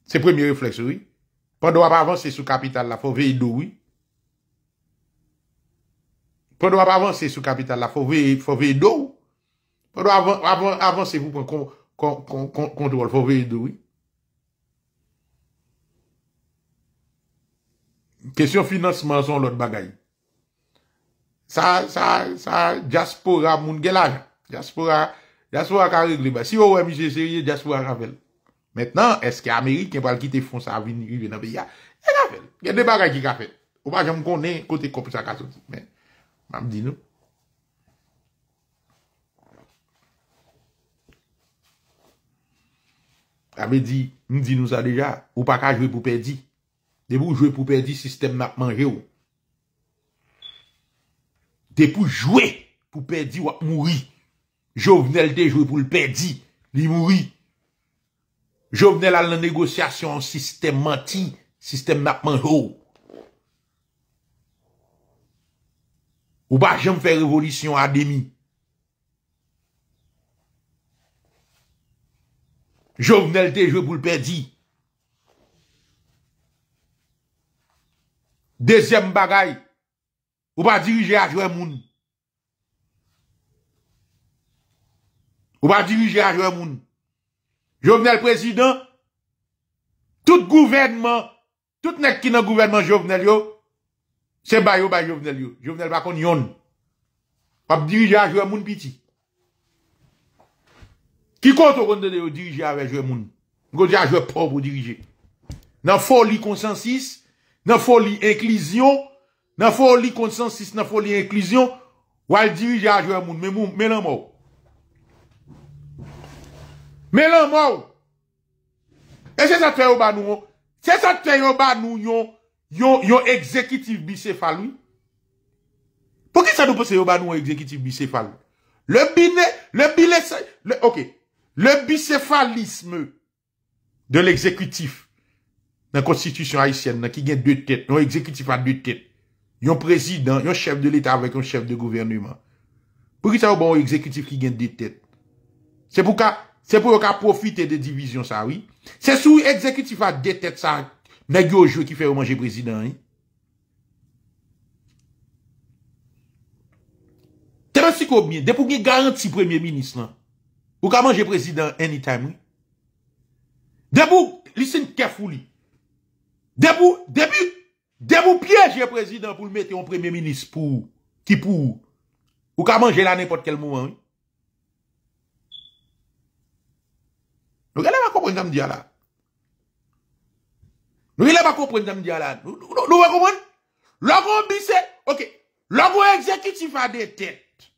Se premye refleks ou, wè? Fon, do ap avanse sou kapital la, fon vey do wè? Pwè nou ap avanse sou kapital la, fò vè yi dò wè. Pwè nou avanse pou kontrol, fò vè yi dò wè. Kèsyon financeman son lò d'bagay. Sa, sa, sa, jaspora moun gè la. Jaspora, jaspora ka regle ba. Si wè wè, misè, jaspora ka vel. Mèt nan, eske Ameri, kèm wè al kitè fon sa avini, yi vè nan beya, yi e ka vel. Yè dè bagay ki ka vel. Ou pa jèm konen, kote kompisa ka sotit men. Mame di nou. Ame di, mme di nou sa deja, ou pa ka jwè pou perdi. De pou jwè pou perdi, sistem map manje ou. De pou jwè pou perdi, wap moui. Jow venel de jwè pou l perdi, li moui. Jow venel al nan negosyasyon, sistem manti, sistem map manje ou. Ou pa jom fè revolisyon a demi. Jouvenel te jwe pou l'perdi. Dezem bagay. Ou pa dirije a jwe moun. Ou pa dirije a jwe moun. Jouvenel prezident. Tout gouvenman. Tout nek ki nan gouvenman jouvenel yo. Ou pa dirije a jwe moun. Se ba yo ba jovenel yo. Jovenel bakon yon. Wap dirije a jwe moun piti. Ki kont wakon de yo dirije a jwe moun. Wakon di a jwe prob wakon dirije. Nan fo li konsensis. Nan fo li inklyzion. Nan fo li konsensis. Nan fo li inklyzion. Wap dirije a jwe moun. Men moun men an moun. Men an moun. E se sa tre yo ba nou yon. Se sa tre yo ba nou yon. Yon ekzekitif bisefalou Pou ki sa nou pose yo ba nou Ekzekitif bisefalou Le bine, le bine sa Le bisefalisme De l'ekzekitif Nan konstitusyon haisyen Nan ki gen de tete, yon ekzekitif a de tete Yon prezident, yon chef de l'eta Avèk yon chef de gouvernement Pou ki sa yo ba yon ekzekitif ki gen de tete Se pou ka Se pou yo ka profite de divizyon sa Se sou ekzekitif a de tete sa Nè gyò jwè ki fè ou manje prezidant yon. Tè nan si kòp mwen. Dè pou gè garanti si premye minis nan. Ou ka manje prezidant any time yon. Dè pou lisen ke foul yon. Dè pou piè jè prezidant pou l mette yon premye minis pou. Ki pou. Ou ka manje la nèkot kel moun yon. Nou gè lè man kompren nam diya la. Nou ilè bako pren zèm di alad. Nou wèkou men. Lòkou obise. Ok. Lòkou ekzekitifa de tèt.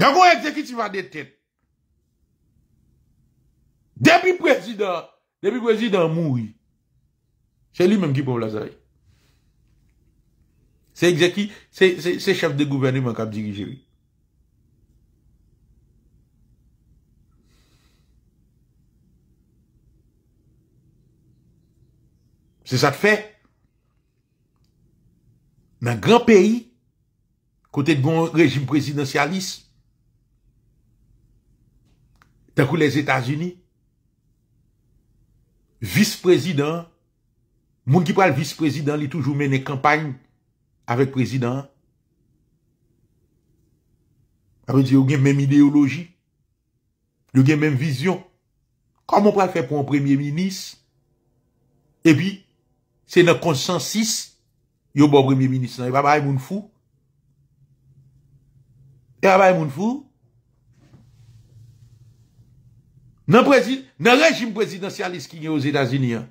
Lòkou ekzekitifa de tèt. Depi prezident. Depi prezident moui. Se li menm ki pou blazay. Se ekzekit. Se chef de gouvernement kap dirijiri. Se sa te fè, nan gran peyi, kote de bon rejim prezidentialis, ta kou les Etats-Unis, vice-prezident, moun ki pral vice-prezident li toujou mene kampagne avèk prezident, avèk di yo gen men ideologi, yo gen men vizyon, koman pral fè pou an premier-ministre, e bi, Se nan konsensis yo bo brimi minisan. E wabay moun fou? E wabay moun fou? Nan rejim prezidentialist ki nye o Zedazini ya.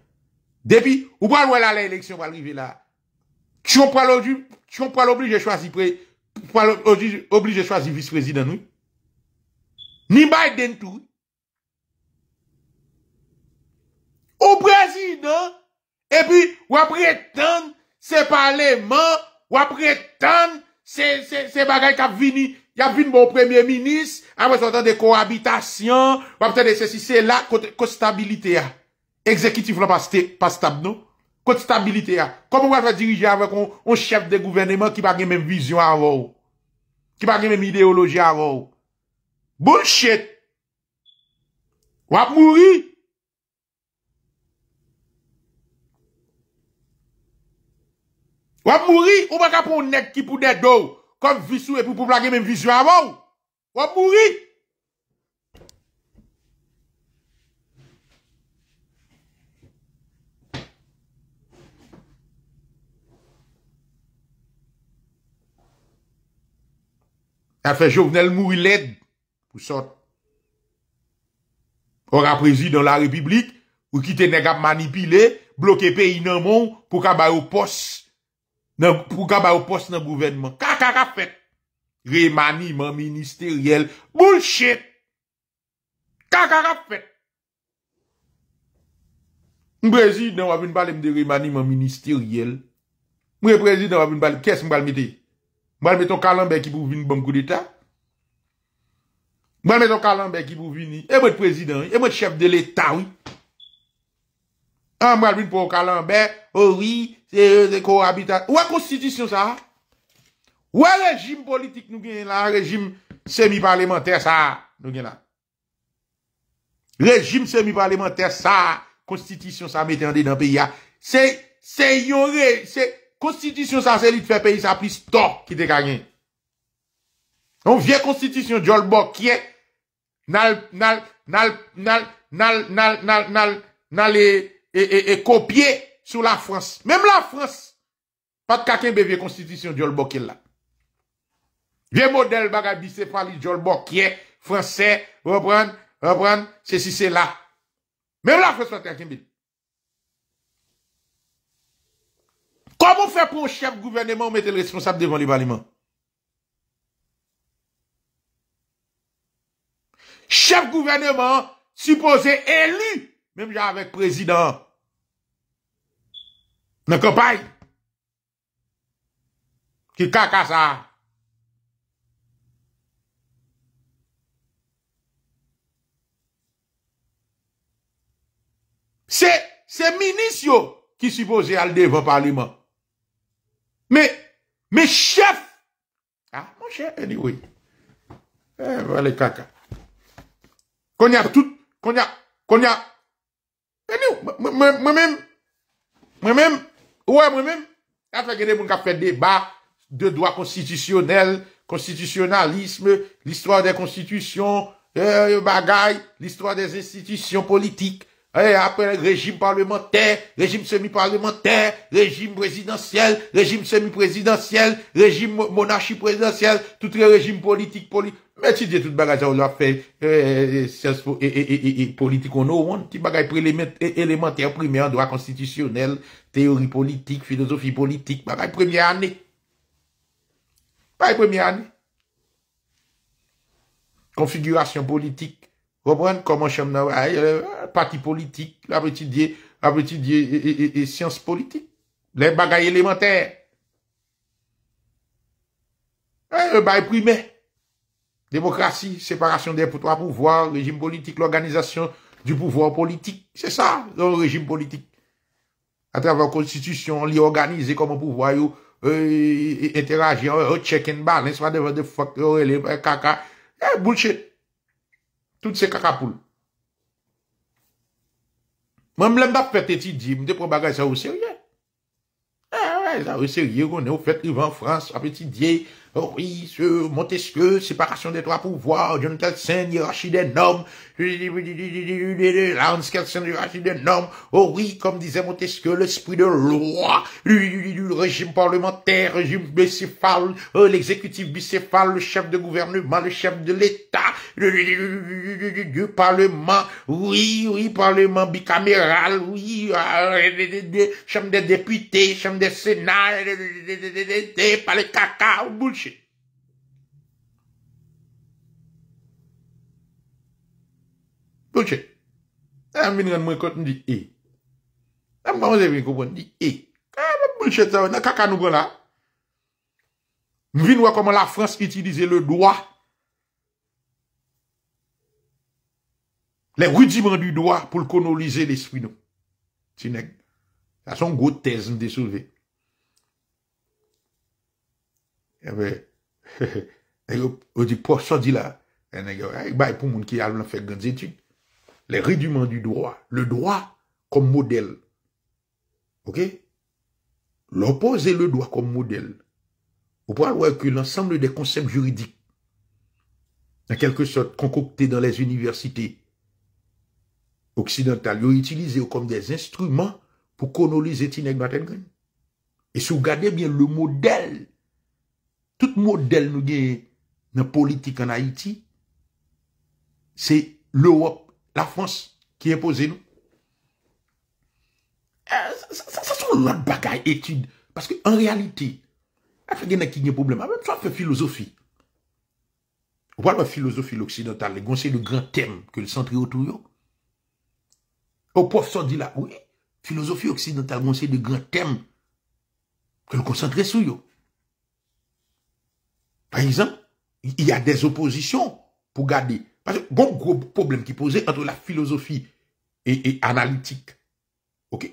Depi, ou pal wala la eleksyon wale rive la. Kishon pal obli je chwazi vice-prezident nou. Ni bay den tou. Ou prezident E pi wap preten se pale man, wap preten se bagay kap vini. Yap vini bon premye minis, ap wap sotan de koabitasyon, wap sotan de se si se la kot stabilite ya. Ekzekitif lan pa stab nou, kot stabilite ya. Kom wap wap dirije avèk on chef de gouvernement ki bagen menm vizyon avò. Ki bagen menm ideoloji avò. Bouchet! Wap mouri! Wap mouri, ou baka pou nèk ki pou nèk dò, kom visou e pou pou blage mèm visou avò. Wap mouri. Efe jòvnel mouri lèd pou sòt. Ora prezidon la republik, ou kite nèk ap manipilè, bloke pe inèmon pou kaba yo posk. pou kaba ou pos nan gouvenman, kakakafet remani man ministeriel bullshit kakakafet mbrezid nan wavine bale mde remani man ministeriel mbrezid nan wavine bale, kes mbralmete mbralmete ou kalambe ki pou vin bankou d'eta mbralmete ou kalambe ki pou vin e mwen prezident, e mwen chef de l'eta ah, mbralmete ou kalambe ori oh, Ou a konstitisyon sa? Ou a rejim politik nou gen la? Rejim semi-parlementer sa? Nou gen la? Rejim semi-parlementer sa? Konstitisyon sa metande nan peyi ya? Se yore, konstitisyon sa se li te fe peyi sa plis to ki te kagen. Nou vye konstitisyon diol bokye, nal, nal, nal, nal, nal, nal, nal, nal, nal e kopye, sous la France. Même la France, pas de quelqu'un bébé constitution est là. Vieux modèle bagabi, c'est pas lui est français, reprendre, reprendre, c'est si c'est là. Même la France, pas de quelqu'un Comment faire pour un chef gouvernement mettre le responsable devant les baliments Chef gouvernement supposé élu, même avec président, Nè kopay. Ki kaka sa. Se, se minis yo. Ki suppose al devon pali man. Me, me chef. Ha, mo chef anyway. Eh, wale kaka. Konya tout. Konya, konya. Mwen mèm. Mwen mèm. Ouè mou mèm, atwa genè moun ka fè debat de doa konstitisyonel, konstitisyonalisme, l'histoire des konstitisyons, euh, l'histoire des institisyons politik, euh, rejim parlementè, rejim semi-parlementè, rejim prezidentiel, rejim semi-prezidentiel, rejim monarchi prezidentiel, tout le rejim politik politik. Mwen ti di tout bagajan ou lor fe e politikon ou moun. Ti bagaj elementer premè an doa konstitusyonel, teori politik, filosofi politik. Bagaj premè anè. Bagaj premè anè. Konfigurasyon politik. Wobwen komansyon nou aye pati politik, abreti di e sians politik. Le bagaj elementer. E bagaj premè Demokrasi, separasyon depotwa, pouvoi, rejim politik, l'organizasyon du pouvoi politik. Se sa, rejim politik. Atravan konstitusyon, li organizi, koman pouvoi ou euh, interaji, ou euh, check and balance, wade wade fok, kaka, boulche, tout se kakapoul. Mwen mlem da fete ti di, mwen te probaga sa ou serye. Eh, wè, sa ou serye, wè, nou fete yvan Frans, apet ti diyey, oui, Montesquieu, séparation des trois pouvoirs, John Kelsen, hiérarchie des normes, Lance hiérarchie des normes, oh oui, comme disait Montesquieu, l'esprit de loi, le régime parlementaire, régime bicéphale, l'exécutif bicéphale, le chef de gouvernement, le chef de l'État, le parlement, oui, oui, parlement bicaméral, oui, chambre des députés, chambre des sénats, par les caca, bullshit, Donche, an min ran mwen konten di e. An mwen mwen ven koubon di e. A, mwen chet sa wè, nan kaka nou gwa la. Mwen vin wè koman la Frans itilize le doa. Le rudiment du doa pou l konolize l espri nou. Si neg, la son gotez nan desou ve. E ve, e go, ou di po, sou di la. E neg, e bay pou moun ki alw lan fek gandze tiw. les rudiments du droit, le droit comme modèle. OK L'opposer le droit comme modèle. Vous pouvez voir que l'ensemble des concepts juridiques, en quelque sorte concoctés dans les universités occidentales, ont utilisé comme des instruments pour coloniser Tineg Batengren. Et si vous regardez bien le modèle, tout modèle nous gagne dans la politique en Haïti, c'est l'Europe la France qui est posée, nous. Eh, ça, sont l'autre bagaille, étude. Parce qu'en réalité, il y a des problème. Même ah, on fait philosophie. Voilà la philosophie occidentale. Les sait de grands thèmes que le centre autour. Au prof dit là, oui, philosophie occidentale, c'est de grands thèmes que le concentrer sur eux. Par exemple, il y a des oppositions pour garder parce que bon gros problème qui posait entre la philosophie et, analytique. OK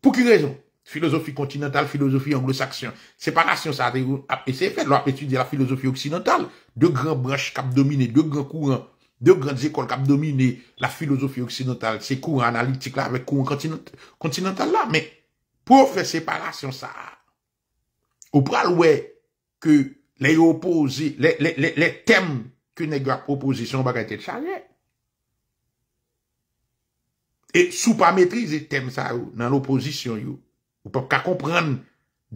Pour quelle raison Philosophie continentale, philosophie anglo-saxonne. Séparation, ça a c'est fait. L'on étudié la philosophie occidentale. Deux grands branches qui ont deux grands courants, deux grandes écoles qui ont dominé la philosophie occidentale. Ces courant analytiques là avec courant continent, continental là. Mais pour faire séparation, ça Au bras que les opposés, les, les, les thèmes ke negwa oposisyon baga ete chanye. Et sou pa metrize tem sa yo nan oposisyon yo, ou pa ka komprende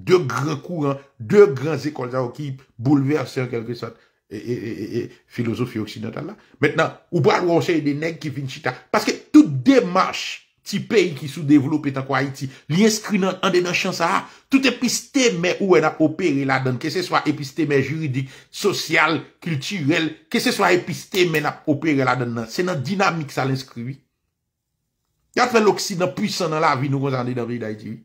de gran kouran, de gran zekol za yo ki bouleverse an kelke sot, et filosofi e, e, e, oksidantan la. Metnan, ou pa lwonsye de neg ki vin chita. Paske tout demarche, Ti peyi ki sou devlop etan kwa iti Li eskri nan an de nan chansa ha Tout episteme ou en ap operi la dan Kese swa episteme juridik, sosyal, kulturel Kese swa episteme en ap operi la dan nan Se nan dinamik sa l'inskri Yatve l'oksi nan pwisan nan la vi nou kon zande nan vi da iti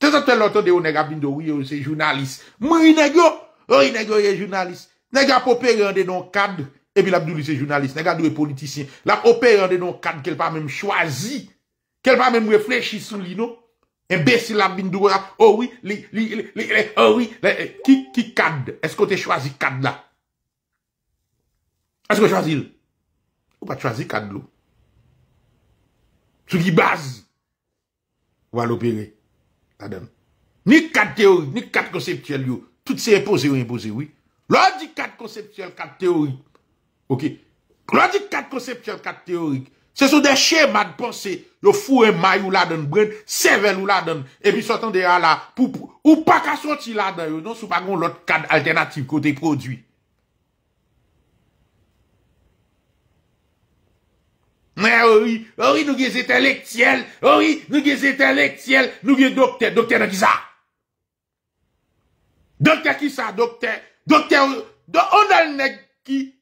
Tezatwe loto de ou nega bindou Ou yon se jounalist Mou yon negyo, ou yon negyo yon jounalist Negya ap operi an de nan kadre Epi l'Abdouli se jounaliste. Nè gade ou e politisyen. La operè an de nou kad kel pa mèm chwazi. Kel pa mèm wèfreshi sou li nou. En bèsi l'Abdouli. Oh Ouwi, li, li, li, li, li. Oh Ouwi, li, ki, ki kad. Esko te chwazi kad la? Esko chwazi lè? Ou pa chwazi kad lò? Sou ki baz? Ou an l'operè? Adem. Ni kad teorit, ni kad konseptuel yo. Tout se impose ou impose wè. Lò di kad konseptuel, kad teorit. Ok, lwa di kat konseptiyal, kat teorik. Se sou de chema de panse, yo fou e may ou laden, brend, sevel ou laden, epi sotan de ala, ou pa ka soti laden, yo nou sou pa gon lot kat alternatif kote prodwi. Mwen ori, ori nou gye zete lektiyel, ori nou gye zete lektiyel, nou gye doktel, doktel nan ki sa? Doktel ki sa, doktel? Doktel, doktel nan ki sa?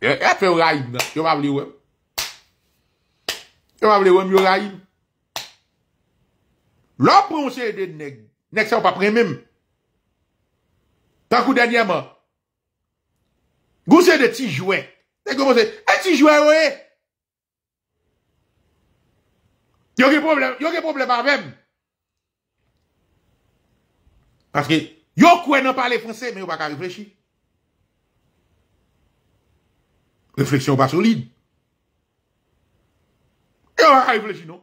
E fe oraym Yo ma vle wèm Yo ma vle wèm yo oraym Lò pronsè de neg Neg sa w pa premim Takou denye mò Gousè de ti jwè E ti jwè wè Yo ki problem Yo ki problem avèm Yo kwen nan pale fransè Men yo pa ka reflechit Réflexion pas solide. Et on va réfléchir, non?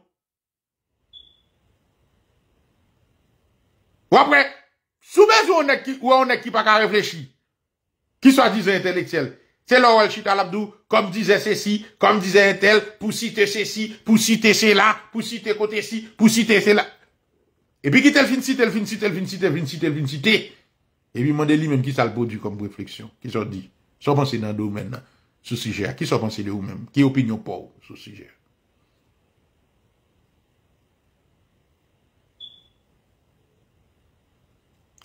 Ou après, sous on est qui, ou on est qui pas réfléchir, qui soit disant intellectuel, c'est là où à Chita Labdou, comme disait ceci, comme disait tel, pour citer ceci, pour citer cela, pour citer côté ci, pour citer cela. Et puis, qui tel fin cite, elle fin finit elle fin citer, finit fin fin Et puis, demandez lui même qui ça le produit comme réflexion, qui s'en dit. Sans penser dans le domaine. Hein. Soussigè. Aki sou konsidè ou mèm. Ki opinè ou pou? Soussigè.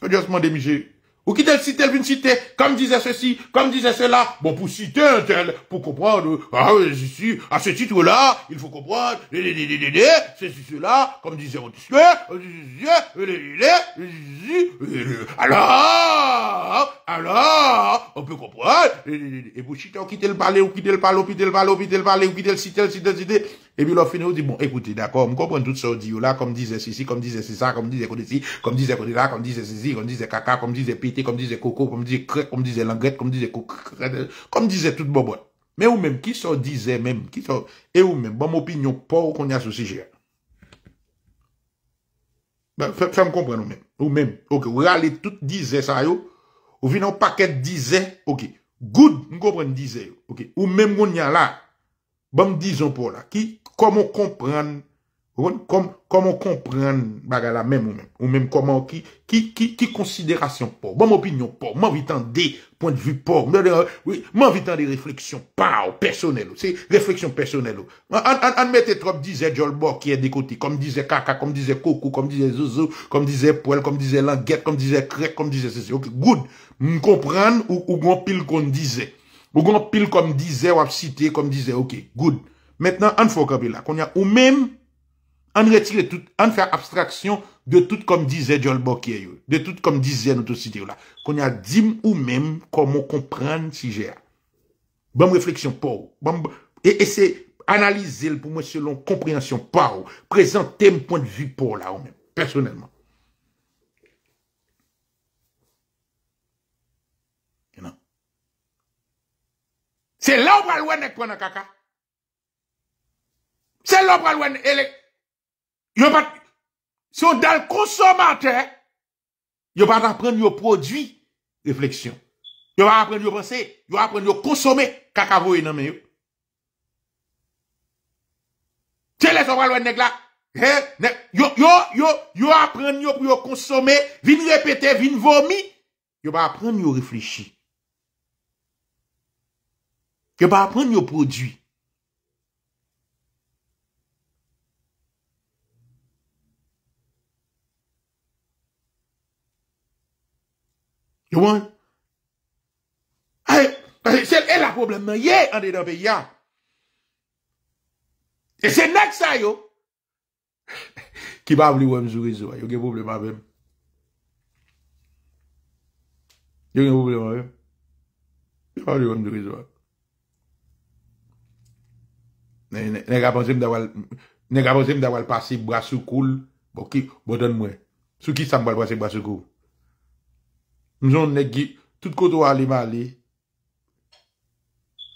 O dios mande mi jè. Ou qui tel cité, une cité, comme disait ceci, comme disait cela. Bon, pour citer un tel, pour comprendre, ah, ici, à ce titre-là, il faut comprendre, ceci, cela, comme disait Montesquieu, alors, alors, on peut comprendre, et vous citer, on quitte le palais, ou quitte le palais, on quitte le palais, on quitte le palais, on quitte le cité, cité, cité, E vi lò finè ou di, bon, ekouti, d'akor, m kompren tout sa diyo la, komm dizè si si, komm dizè si sa, komm dizè kou de si, komm dizè kou de la, komm dizè si si, komm dizè kaka, komm dizè piti, komm dizè koko, komm dizè krek, komm dizè langret, komm dizè kou krek, komm dizè tout bobon. Men ou men, ki sa dizè men, ki sa, e ou men, bom opinyon pou koun ya sou si jè. Ben, fèm kompren ou men, ou men, ouke, ou rale tout dizè sa yo, ou vina ou pakèt dizè, ouke, goun, m kompren dizè yo, Comment comprendre Comment comment comprendre bagala la même ou même ou même comment qui qui qui qui considération pour bon opinion pour moi des points de vue pour oui des réflexions pas personnelles c'est réflexion personnelle on trop disait qui est des côtés comme disait Kaka comme disait Coco comme disait Zozo comme disait Poel comme disait Languette comme disait Crec comme disait ceci OK good comprendre ou ou pile qu'on disait ou pile comme disait ou cité comme disait OK good Mètnen an fò kapè la, kon y a ou mèm an retire tout, an fè abstraksyon de tout kom dizè John Bokye yo, de tout kom dizè nou tou sitè yo la. Kon y a dim ou mèm komon kompren si jè a. Bèm refleksyon pou ou. E, e se analize l pou mè selon komprensyon pou ou. Prezente mèm pònt vwi pou ou la ou mèm, personèlman. Y nan? Se lè ou mèm alwè nèk pwè nan kaka? Se lò pralwen elek, yon pat, se yon dal konsomate, yon pat apren yon prodwi, refleksyon. Yon pat apren yon pense, yon apren yon konsome, kakavou yon e nanmen yon. Se lò pralwen neglak, yon, yon, yon, yon apren yon pou yon konsome, vin repete, vin vomi, yon pat apren yon refleksi. Yon pat apren yon prodwi, Yo mwen? Aye, kase sel el a problem men ye an de dan pe ya. E se nek sa yo. Ki ba avli wèm zi wèm zi wèm. Yo gen problem avèm. Yo gen problem avèm. Yo pa avli wèm zi wèm zi wèm. Nèk a ponsim da wèl nèk a ponsim da wèl pasi bwa soukoul, bwa ki, bwa ton mwen. Sou ki san wèl pasi bwa soukoul? mizon ne gip, tout koto wale mali,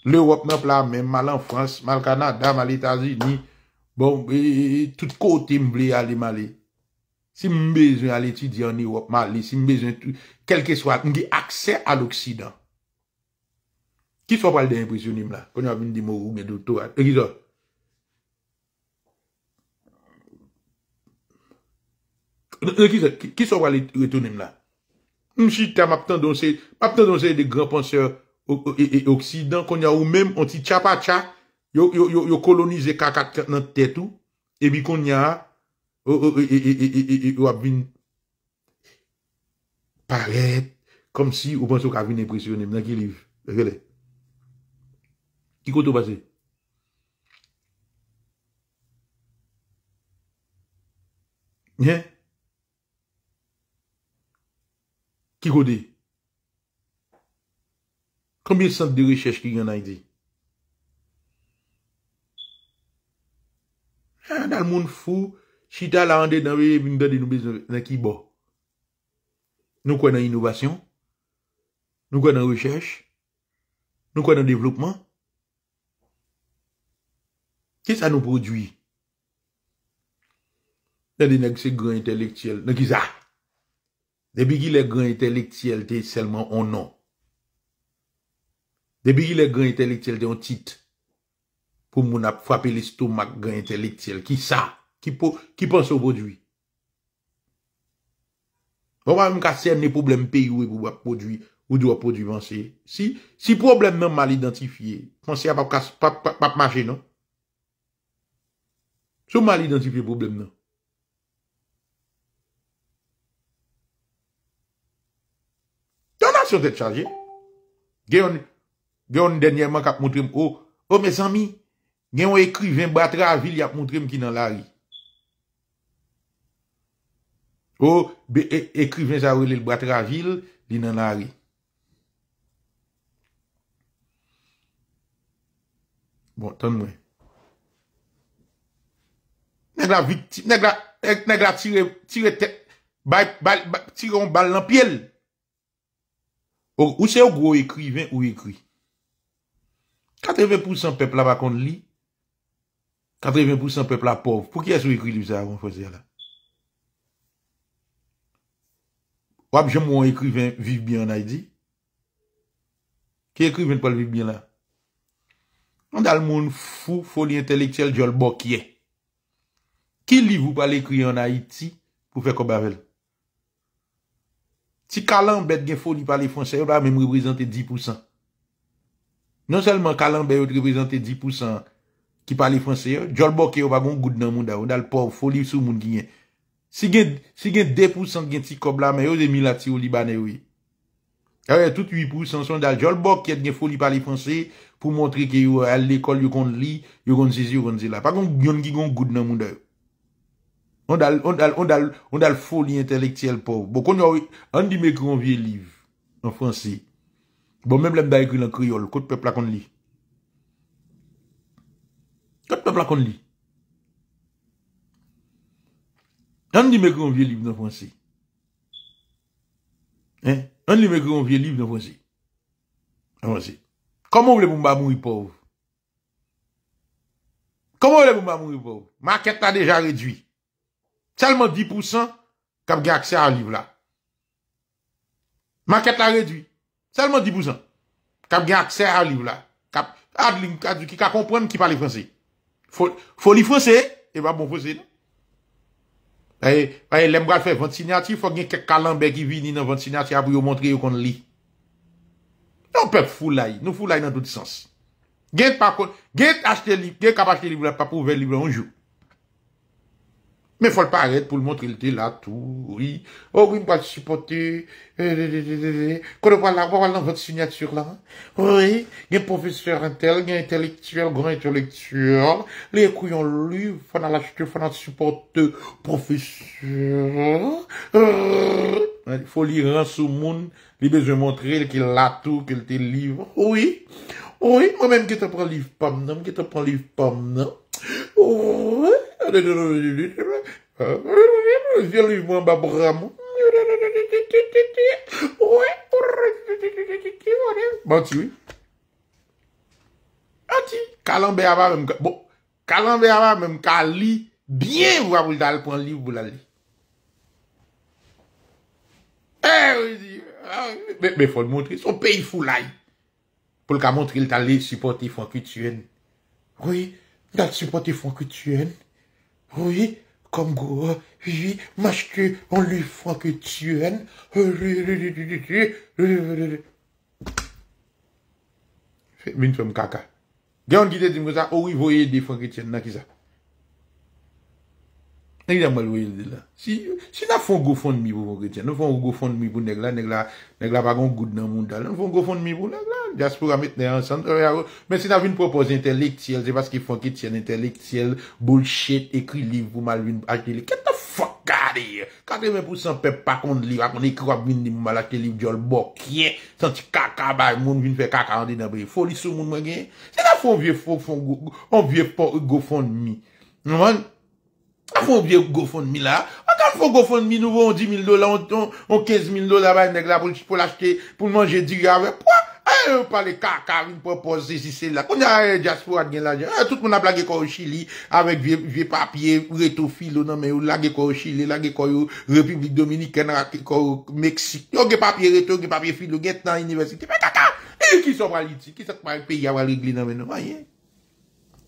lè wop mèp la mèm, malan frans, mal kanadam ale tazini, bon, e, e, tout kote mble ale mali. Si mbezwen ale ti diyan lè wop mali, si mbezwen, kelke swat, mge akse al oksidan. Kis wap wale de imprisyon nèm la, kon yo avin di mou, mbe doutou wale. E gizò? E gizò, kis wap wale retoun nèm la? M ap tan donse de gran panseur E, e oksidan Konya ou menm an ti tsa pa tsa Yo kolonize kakak nan tetou E bi konya Ou e, e, ap vin Paret Kom si ou panse ou kap vin Impresyonem nan ki liv Ki koto base Nyen Ki kode? Kambye sent de rechèche ki gen a ydi? Dal moun fou, chita la rande nan we, min dade nou bez nan ki bo. Nou kwen nan inovasyon? Nou kwen nan rechèche? Nou kwen nan devlopman? Kè sa nou prodwi? Nan de nag se gran intelektiyel. Nan ki zah! Debi ki le gen intelektiyel te selman an nan. Debi ki le gen intelektiyel te an tit. Pou moun ap fapi listou mak gen intelektiyel. Ki sa? Ki ponso bodwi? Moun mwen mwen kase mne poublem peyi wè e pou wap podwi. Ou dwa podwi mwen se. Si poublem mwen mal identifiye. Mwen se ap ap kase, ap ap mache non? Sou mal identifiye poublem non? Sont et chaje Gè yon Gè yon denyèman kap moutrem O oh, oh, me zami Gè yon ekri ven bratra vil Yap moutrem ki nan lari O oh, e, Ekri ven zavou lèl bratra vil Di nan lari Bon ton mwen Nèk la Nèk la Nèk la tire Tire te Bay Bay Tiron bal nan piel Ou se ou gwo ekriven ou ekri? 80% pepl la bakon li. 80% pepl la pov. Pou ki es ou ekri li sa? Ou ap jem mwen ekriven viv bi an Haiti? Ki ekriven pal viv bi an la? An dal moun fou foli intelektuel jol bokye. Ki li vou pal ekri an Haiti pou fe kob avèl? Ti kalan bet gen foli pale franse, yo da mèm reprezentè 10%. Non selman kalan bet yo reprezentè 10% ki pale franse yo, jol bok yo bagon goud nan moun da yo, dal po foli sou moun gen. Si gen 2% gen ti kob la, mè yo zemilati yo libanè yo. Awe, tout 8% son dal jol bok gen foli pale franse pou montre ki yo al l'ekol yo kon li, yo kon zizi, yo kon zila. Fakon, yon gen goun goud nan moun da yo. Onda al founi intelektiyel pov. Bo kon yo ou, an di me kou an vie liv nan franse, bo menm lem da ekri nan kriol, kout pepla kon li. Kout pepla kon li. An di me kou an vie liv nan franse. An di me kou an vie liv nan franse. Kou moun le mou mou yi pov. Kou moun le mou mou yi pov. Ma ket a deja redwi. Selman 10% kap gen aksè a liv la. Manket la redwi. Selman 10% kap gen aksè a liv la. Adli, adli ki ka kompwen ki pale fransè. Fò li fransè, e eh ba bon fransè nan? Aye, eh, aye, eh, lembwa fè vant sinati, fò gen ke kalanbe ki vi ni nan vant sinati apou yo montre yo kon li. Non pep fulay. Non fulay nan dout sens. Gen apache liv la pa pou ve liv la anjou. Men fòl pa et pou l montre l te latou, wè. Ou wè m pa l supporte. Kono wala, wala nan vòt signature la. Ou wè, gen profeseur intel, gen intelektuel, gen intelektuel. Lè kou yon l lù, fòl nan la chute, fòl nan supporte profeseur. Fòl li ran sou moun, li bejè montre l ke latou, ke l te liv. Ou wè, ou wè, mè mèm gè te pran liv pam nan, gè te pran liv pam nan. Ou oh, wè. Adedede 선 earthe qilmen. Ben l Goodnight, setting my spirits in my arms. Nanonen nenen Mat si wif pe! Am tqilla. dit Mwen f while moon trie te telefon why �ی fou lay! Podè moun tri li ta lè sipotè fwa an kè tu nen? Mwen을 de apê racist klère tran Oui, comme Gaul, oui, masse que, on lui fang que tuè, oui, oui, oui, oui, oui, oui, oui, oui, oui, oui, oui, oui, oui. Fin, vint pou mkaka. Gen yon kitè tim go sa, oui, voye di fang que tè, nakisa. An yon yon mal voye de la. Si la fangou fang mi pou fang ke tè, nou fangou fang mi pou nek la, nek la bagong gout nan moutal, nou fangou fang mi pou, nèk la, Jaspour a mette nan yansan Men se nan vin propose intelektiel Se bas ki fon ki ti an intelektiel Bolchet, ekri liv pou mal vin achte liv Kèta fok kade yè 80% pep pa konde liv A konde ekri wap vin mal achte liv Jol bok ye Santi kaka bay Moun vin fè kaka an de nabre Foli sou moun mwen gen Se nan fon vie fon fon On vie pou go fon mi Nouman A fon vie go fon mi la A kan fon go fon mi nouvo On 10.000 dola On 15.000 dola bay Nèk la pou l'achte Pou l'manje diri avè Pou ak E eh, yon pale kaka ripropose si sel la. Koun ya Jasford gen la jan. E eh, tout moun ap lage kou chili. Awek vie papye reto filo nan men yo. Lage kou chili. Lage kou yo republik dominiken. Lage kou yo Meksik. Yo ge papye reto. Ge papye filo. Get nan yon universite. Me kaka. E eh, yon ki somraliti. Ki sakman yon peyi aval regli nan men yo. Mayen.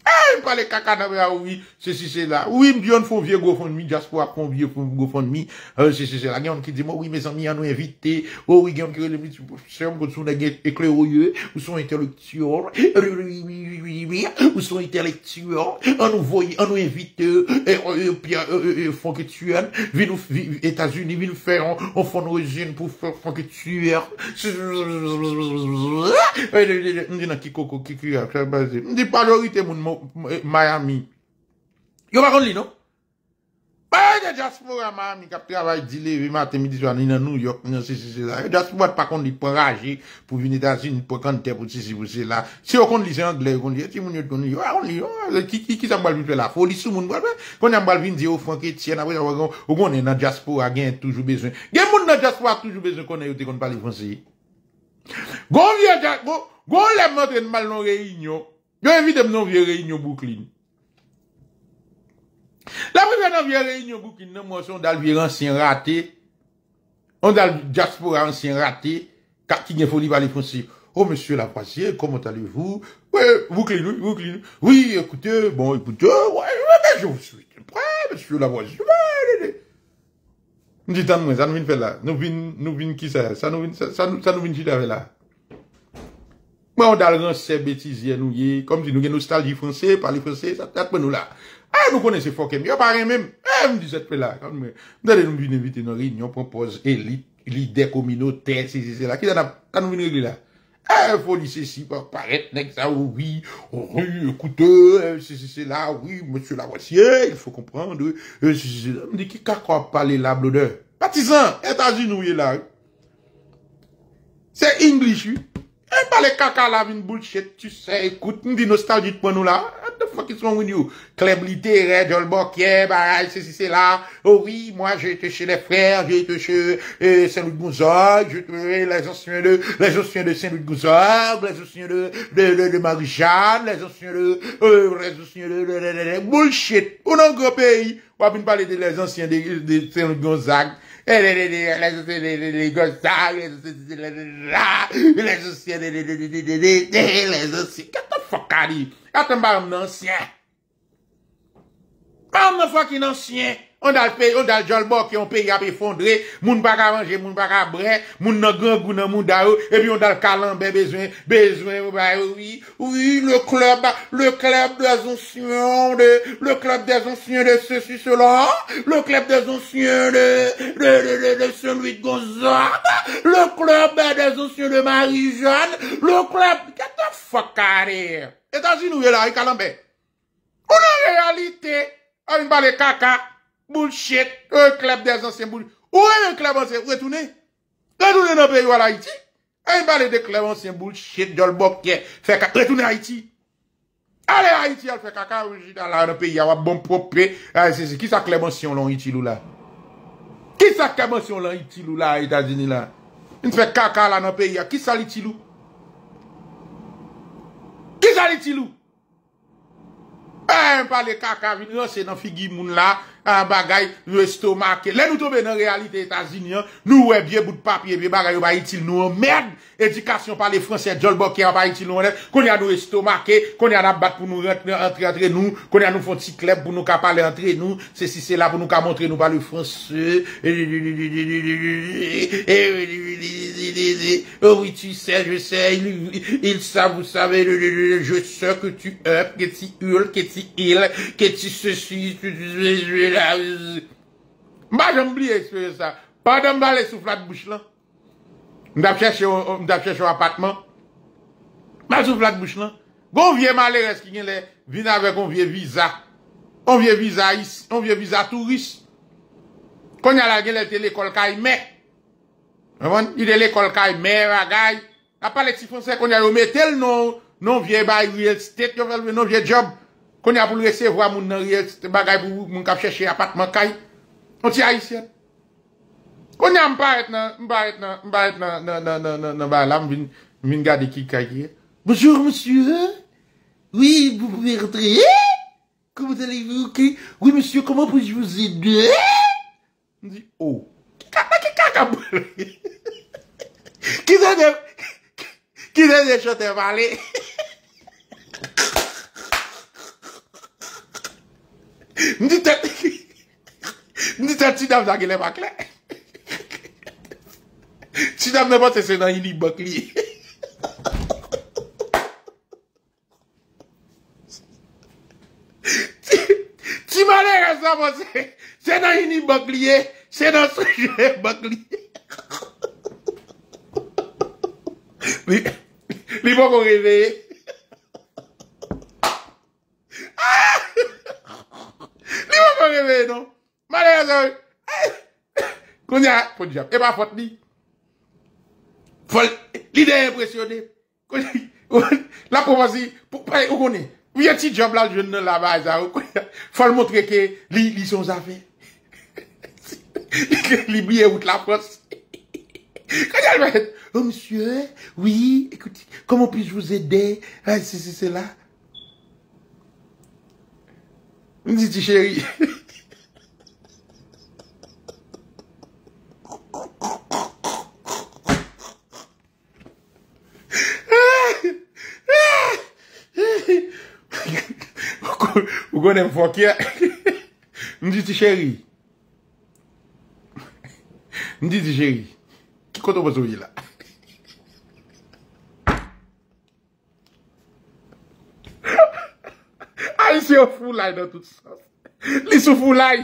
Ha, m pale kakan ave a ouwi. Se si se la. Ouwi m diyon foun vie go fon mi. Jaspo apon vie foun vie go fon mi. Euh, se si se la. Gen an ki di mo. Ouwi me zan mi an nou invite. Oh, ouwi gen an ki di mo. Se yon kon soune gen ekle oye. Ou son intelektuor. Euh, ou son intelektuor. An nou invite. E fonke tsyan. Vin ou Etasuni. Vin fè an. An fon rejine pou fonke tsyan. Se si se. M di nan kiko koko. Kiko ya. M di pan lorite moun moun. Miami. Yo pa kon li, non? Pas de diaspora Miami kap travaille qui midi ni New York, nan se c'est la. diaspora pa kon li pour venir pou vini tasin, pou pou se se la. Si yo kon li se anglais, li, si moun yo li, yo kon li, yo, ki sa qui la gen toujours besoin moun nan diaspora toujours besoin kon pali Gon Yo evitem non vi reynyon boukline. La prefe nan vi reynyon boukline nan mwos yo dal vir ansyen rate. Dal diaspora ansyen rate. Kak ki gen founi wale fonsi. O oh, monsye la pasye, komon tali vou. Ouè, boukline, boukline. Ouè, ekoute, bon, ekoute. Ouè, monsye la pasye. Ndi tan mwen, sa nou vin fè la. Nou vin, nou vin ki sa. Sa nou vin jid avè la. Mwen dal nan se betizi an nou ye, kom si nou gen nostalji franse, pali franse, sa tatman nou la. A, nou kone se fok eme, yo parem eme. A, mwen di setpe la. Mwen dal nan nou vin evite nan ri, nyon pampoz, elit, lider komino, ter, se se se la. Ki nan ap, kan nou vin regle la. A, e, founi se si, par etnek sa ou, oui, oui, ekoute, e, se se se la, oui, monsiou la wosye, il fò komprende, e, se se se la. Mwen di, ki kakwa pale la blode? Patisan, etan si nou Un eh, bah les caca là, vin bullshit, tu sais, écoute, une di de pour nous, là. What the fuck is wrong with you? Kleb litéré, Dolbokye, baray, c'est si c'est là. Oh oui, moi j'ai été chez les frères, j'ai été chez euh, Saint-Louis-Gonzague, j'ai été les anciens de, les anciens de Saint-Louis-Gonzague, les anciens de, de, de, Marie-Jeanne, les anciens de, euh, les anciens de, bullshit. Ou nan gros pays, on a vin parler de les anciens de, de Saint-Louis-Gonzague. e de de de, la zo se de de, go sa, le zo se de de de la, le zo se de de de de de de, le zo se, kato fokari, kato mba mnen sien, mba mnen fwa ki mnen sien, Ondal pe, ondal jolmok, yon pe yabifondre, moun baka range, moun baka bre, moun nan gangou nan moun da ou, epi ondal kalambe bezwen, bezwen, ou ba ou, oui, oui, le kleb, le kleb de zonsyen, le kleb de zonsyen de sè, sè, sè, lò, le kleb de zonsyen de, de, de, de, de, de, sè, lù, de, gozò, le kleb ah, de zonsyen de marijan, le kleb, kèta fokare, etan zinouye la, e kalambe, ou nan realite, an yon balè kaka, Boul chet, e klep de zan sen boul chet. Ou e men klep an sen? Retounen. Retounen nan peyi wala Haiti. E yon bale de klep an sen boul chet, jol bop kè. Retounen Haiti. Ale Haiti, al fe kaka an peyi wala bon popè. Ki sa klep an sen yon itilou la? Ki sa klep an sen yon itilou la? A Itazini la? Yon fe kaka la nan peyi ya. Ki sa l'itilou? Ki sa l'itilou? E yon pale kaka vini yon se nan figi moun la. A bagay, yo estomake Le nou tombe nan realite Etats-Union Nou oue bie, bout papye, bie bagay Yo ba itil nou an merd, edikasyon pa le franse Jolbo ki an ba itil nou an et Konya nou estomake, konya nan bat pou nou rentre Entre entre nou, konya nou fonti klep Pou nou ka pale entre nou, se si se la Pou nou ka montre nou pa le franse E di di di di di di di E di di di di di di Ou yi ti se, je se Il sa, vous savez, je se Que tu up, que ti oul, que ti il Que ti se suis, que ti je je Mba jom bli espere sa Padam ba le souflat bouch lan Mda fches yo apatman Mda souflat bouch lan Gon vie ma le reski nye le Vina ve kon vie viza On vie viza is On vie viza turis Konya la gen le telekol kay me Yon bon Yon de le kol kay me ragay A pale ti fonse konya yo me tel non Non vie bay real estate Non vie job Kan é apoul resev wap moun nanrel,ạtante bagay bo ouk moun kapche che apatman kay. Ote a isyen. Kon mwen a mpan et nan nan nan nan nan nan nou wap nan nam vin gadi ki kay ge... Bozyou monsye! Owi mwide retre! Komote levap ou ki. Ouye monsye koman poujvye v Instant segu kannan zide! Un di ou... Mak Museum pas kapoul Hoe. Kizokes ketevan wie. Mdi te... Mdi te ti dam zage le bakle. Ti dam neman se se nan yini bakli. Ti e, manen yon sa monsen. Se nan yini bakliye. Se nan soujouye bakliye. Li bon kon reveye. Aaaaaa! Li wap an rebe non? Mane yon zavit? Eh, Konja, pou di jab, e pa pot ni? Fol, li dey impressione. Konja, ou, la pou wazi, pou paye ou konye? Ou yon ti jab la jen la va zavit? Konja, fol montre ke li, li son zave. Li bie wout la pos. Konja, ou, oh, monsye, oui, ekouti, komon pise vous aide, a, ah, si, si, si, la. Ndi ti cheri? O konen fwak ya? Ndi ti cheri? Ndi ti cheri? Kikot oba souji la? Li sou foulay nan tout sa Li sou foulay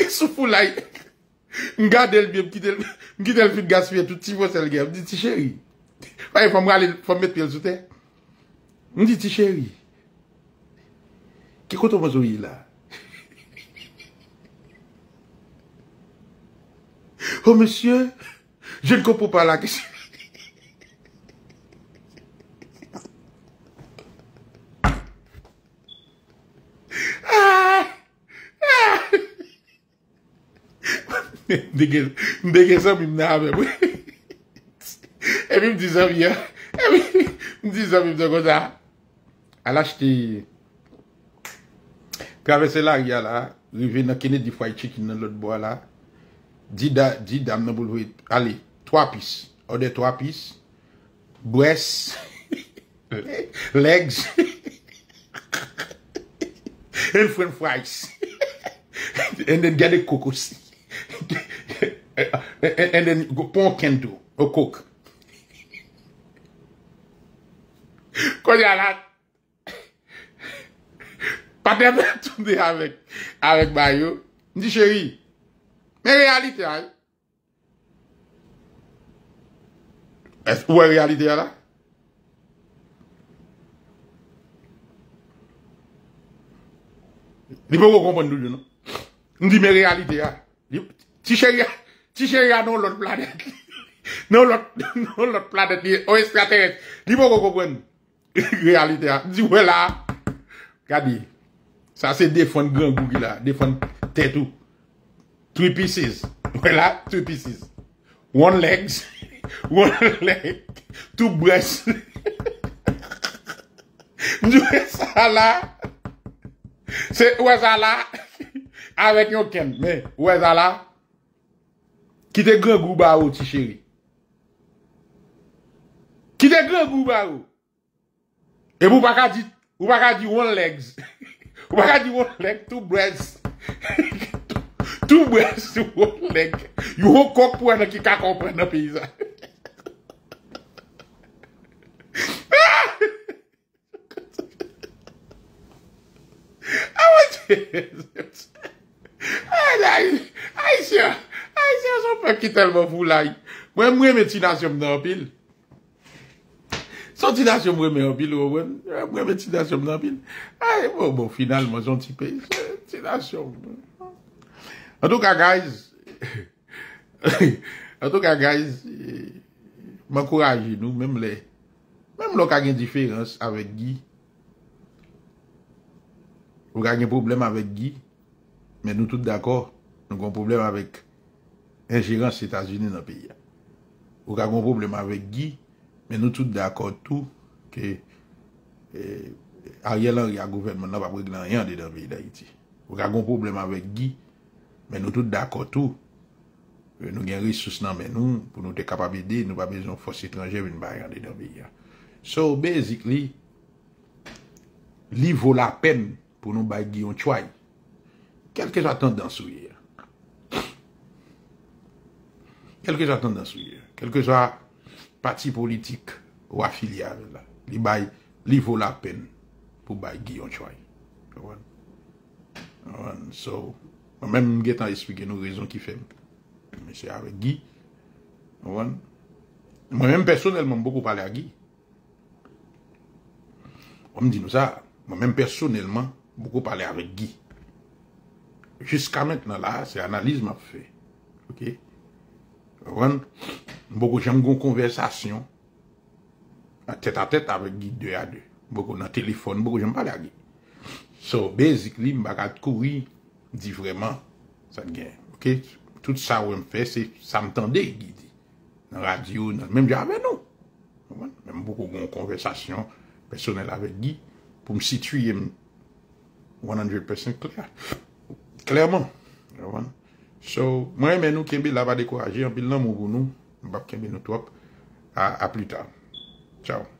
Li sou foulay M gade el biye m kitel M kitel fit gaspye tout ti vose el ge M di ti cheri Faye fwa m gale fwa m mette pi el zoute M di ti cheri Ki koto ma zo yi la Ho mesye Je n kompo pa la kesye Mbege soum im nan avem. Emi mdi soum ya. Emi mdi soum im nan goza. Ala jte. Kave se la a gya la. Rive na kene di fay chekin nan lot bo la. Di dam nan bol vwe. Ale. Twa pis. Ode twa pis. Bwes. Legs. Elfen fwax. En den gade kokos. Ok. e den go pon kento, o kok. Kwa diya la, paten la tonde avek, avek bayo, n di cheri, me realite a, a, e. ou e realite a la? N di me realite a, ti cheri a, Si chè yè nan lot planet li. Nan lot planet li. Ou estrate. Li pou koko gwen. Realite a. Di wè la. Kadi. Sa se defon gran gougi la. Defon tè tou. Twi pisis. Wè la. Twi pisis. One legs. One legs. Two breasts. Ndi wè sa la. Se wè sa la. Awek yon ken. Mè. Wè sa la. Ki te glan gu ba ou ti chewi? Ki te glan gu ba ou? E mou baka di Mou baka di one legs Mou baka di one legs, two breasts Two breasts, two one legs You ho kokpwen Ki kakopwen na pe yisa A! A! A! A! A! A! A! A! A! A! Ay, se yon fèk ki tèl mò foulay. Mwen mwen mè ti nasyom nan apil. Se yon ti nasyom mwen mè apil ouwen. Mwen mwen ti nasyom nan apil. Ay, mwen mwen final mwen son ti pè. Se yon ti nasyom. An tou ka guys, an tou ka guys, mwen kouraje nou, mèm lè, mèm lò kagen diférens avèk gi. Mwen kagen problem avèk gi. Mè nou tout d'akor. Mwen kon problem avèk Engerans Etats-Unis nan pe ya. Ou ka kon problem avèk gi, men nou tout d'akot tou, ke a yelan ria gouvenman nan pa prek nan yon de dan vi da iti. Ou ka kon problem avèk gi, men nou tout d'akot tou, ve nou gen risous nan men nou, pou nou de kapabide, nou pa bezon fos etranje vin bayan de dan vi ya. So, basically, li vò la pen pou nou bay gi yon chway. Kelke jwa tendans wè ya? kelke sa tondans ou ye, kelke sa pati politik ou afilya ve la, li bay, li vola pen pou bay gi yon chway. Yon. Yon. So, mwen men mwen getan esplike nou rezon ki fem. Mwen se ave gi. Yon. Mwen men personelman mwen boku pale a gi. Omen di nou sa, mwen men personelman mwen boku pale ave gi. Jiska menk nan la, se analiz mwen fe. Ok? Boko jenm gon konversasyon A tet a tet avek gi De a de Boko nan telefon boko jenm pale a gi So basically mba kat kouri Di vreman Toute sa wèm fè Sa mtande Nan radio nan mèm javè nou Boko gon konversasyon Personel avek gi Pou msituyem 100% Klèman Mwen So, mwen men nou kembi la va dekou aje, anpil nan mougou nou, mbak kembi nou twop, a pli ta. Chow.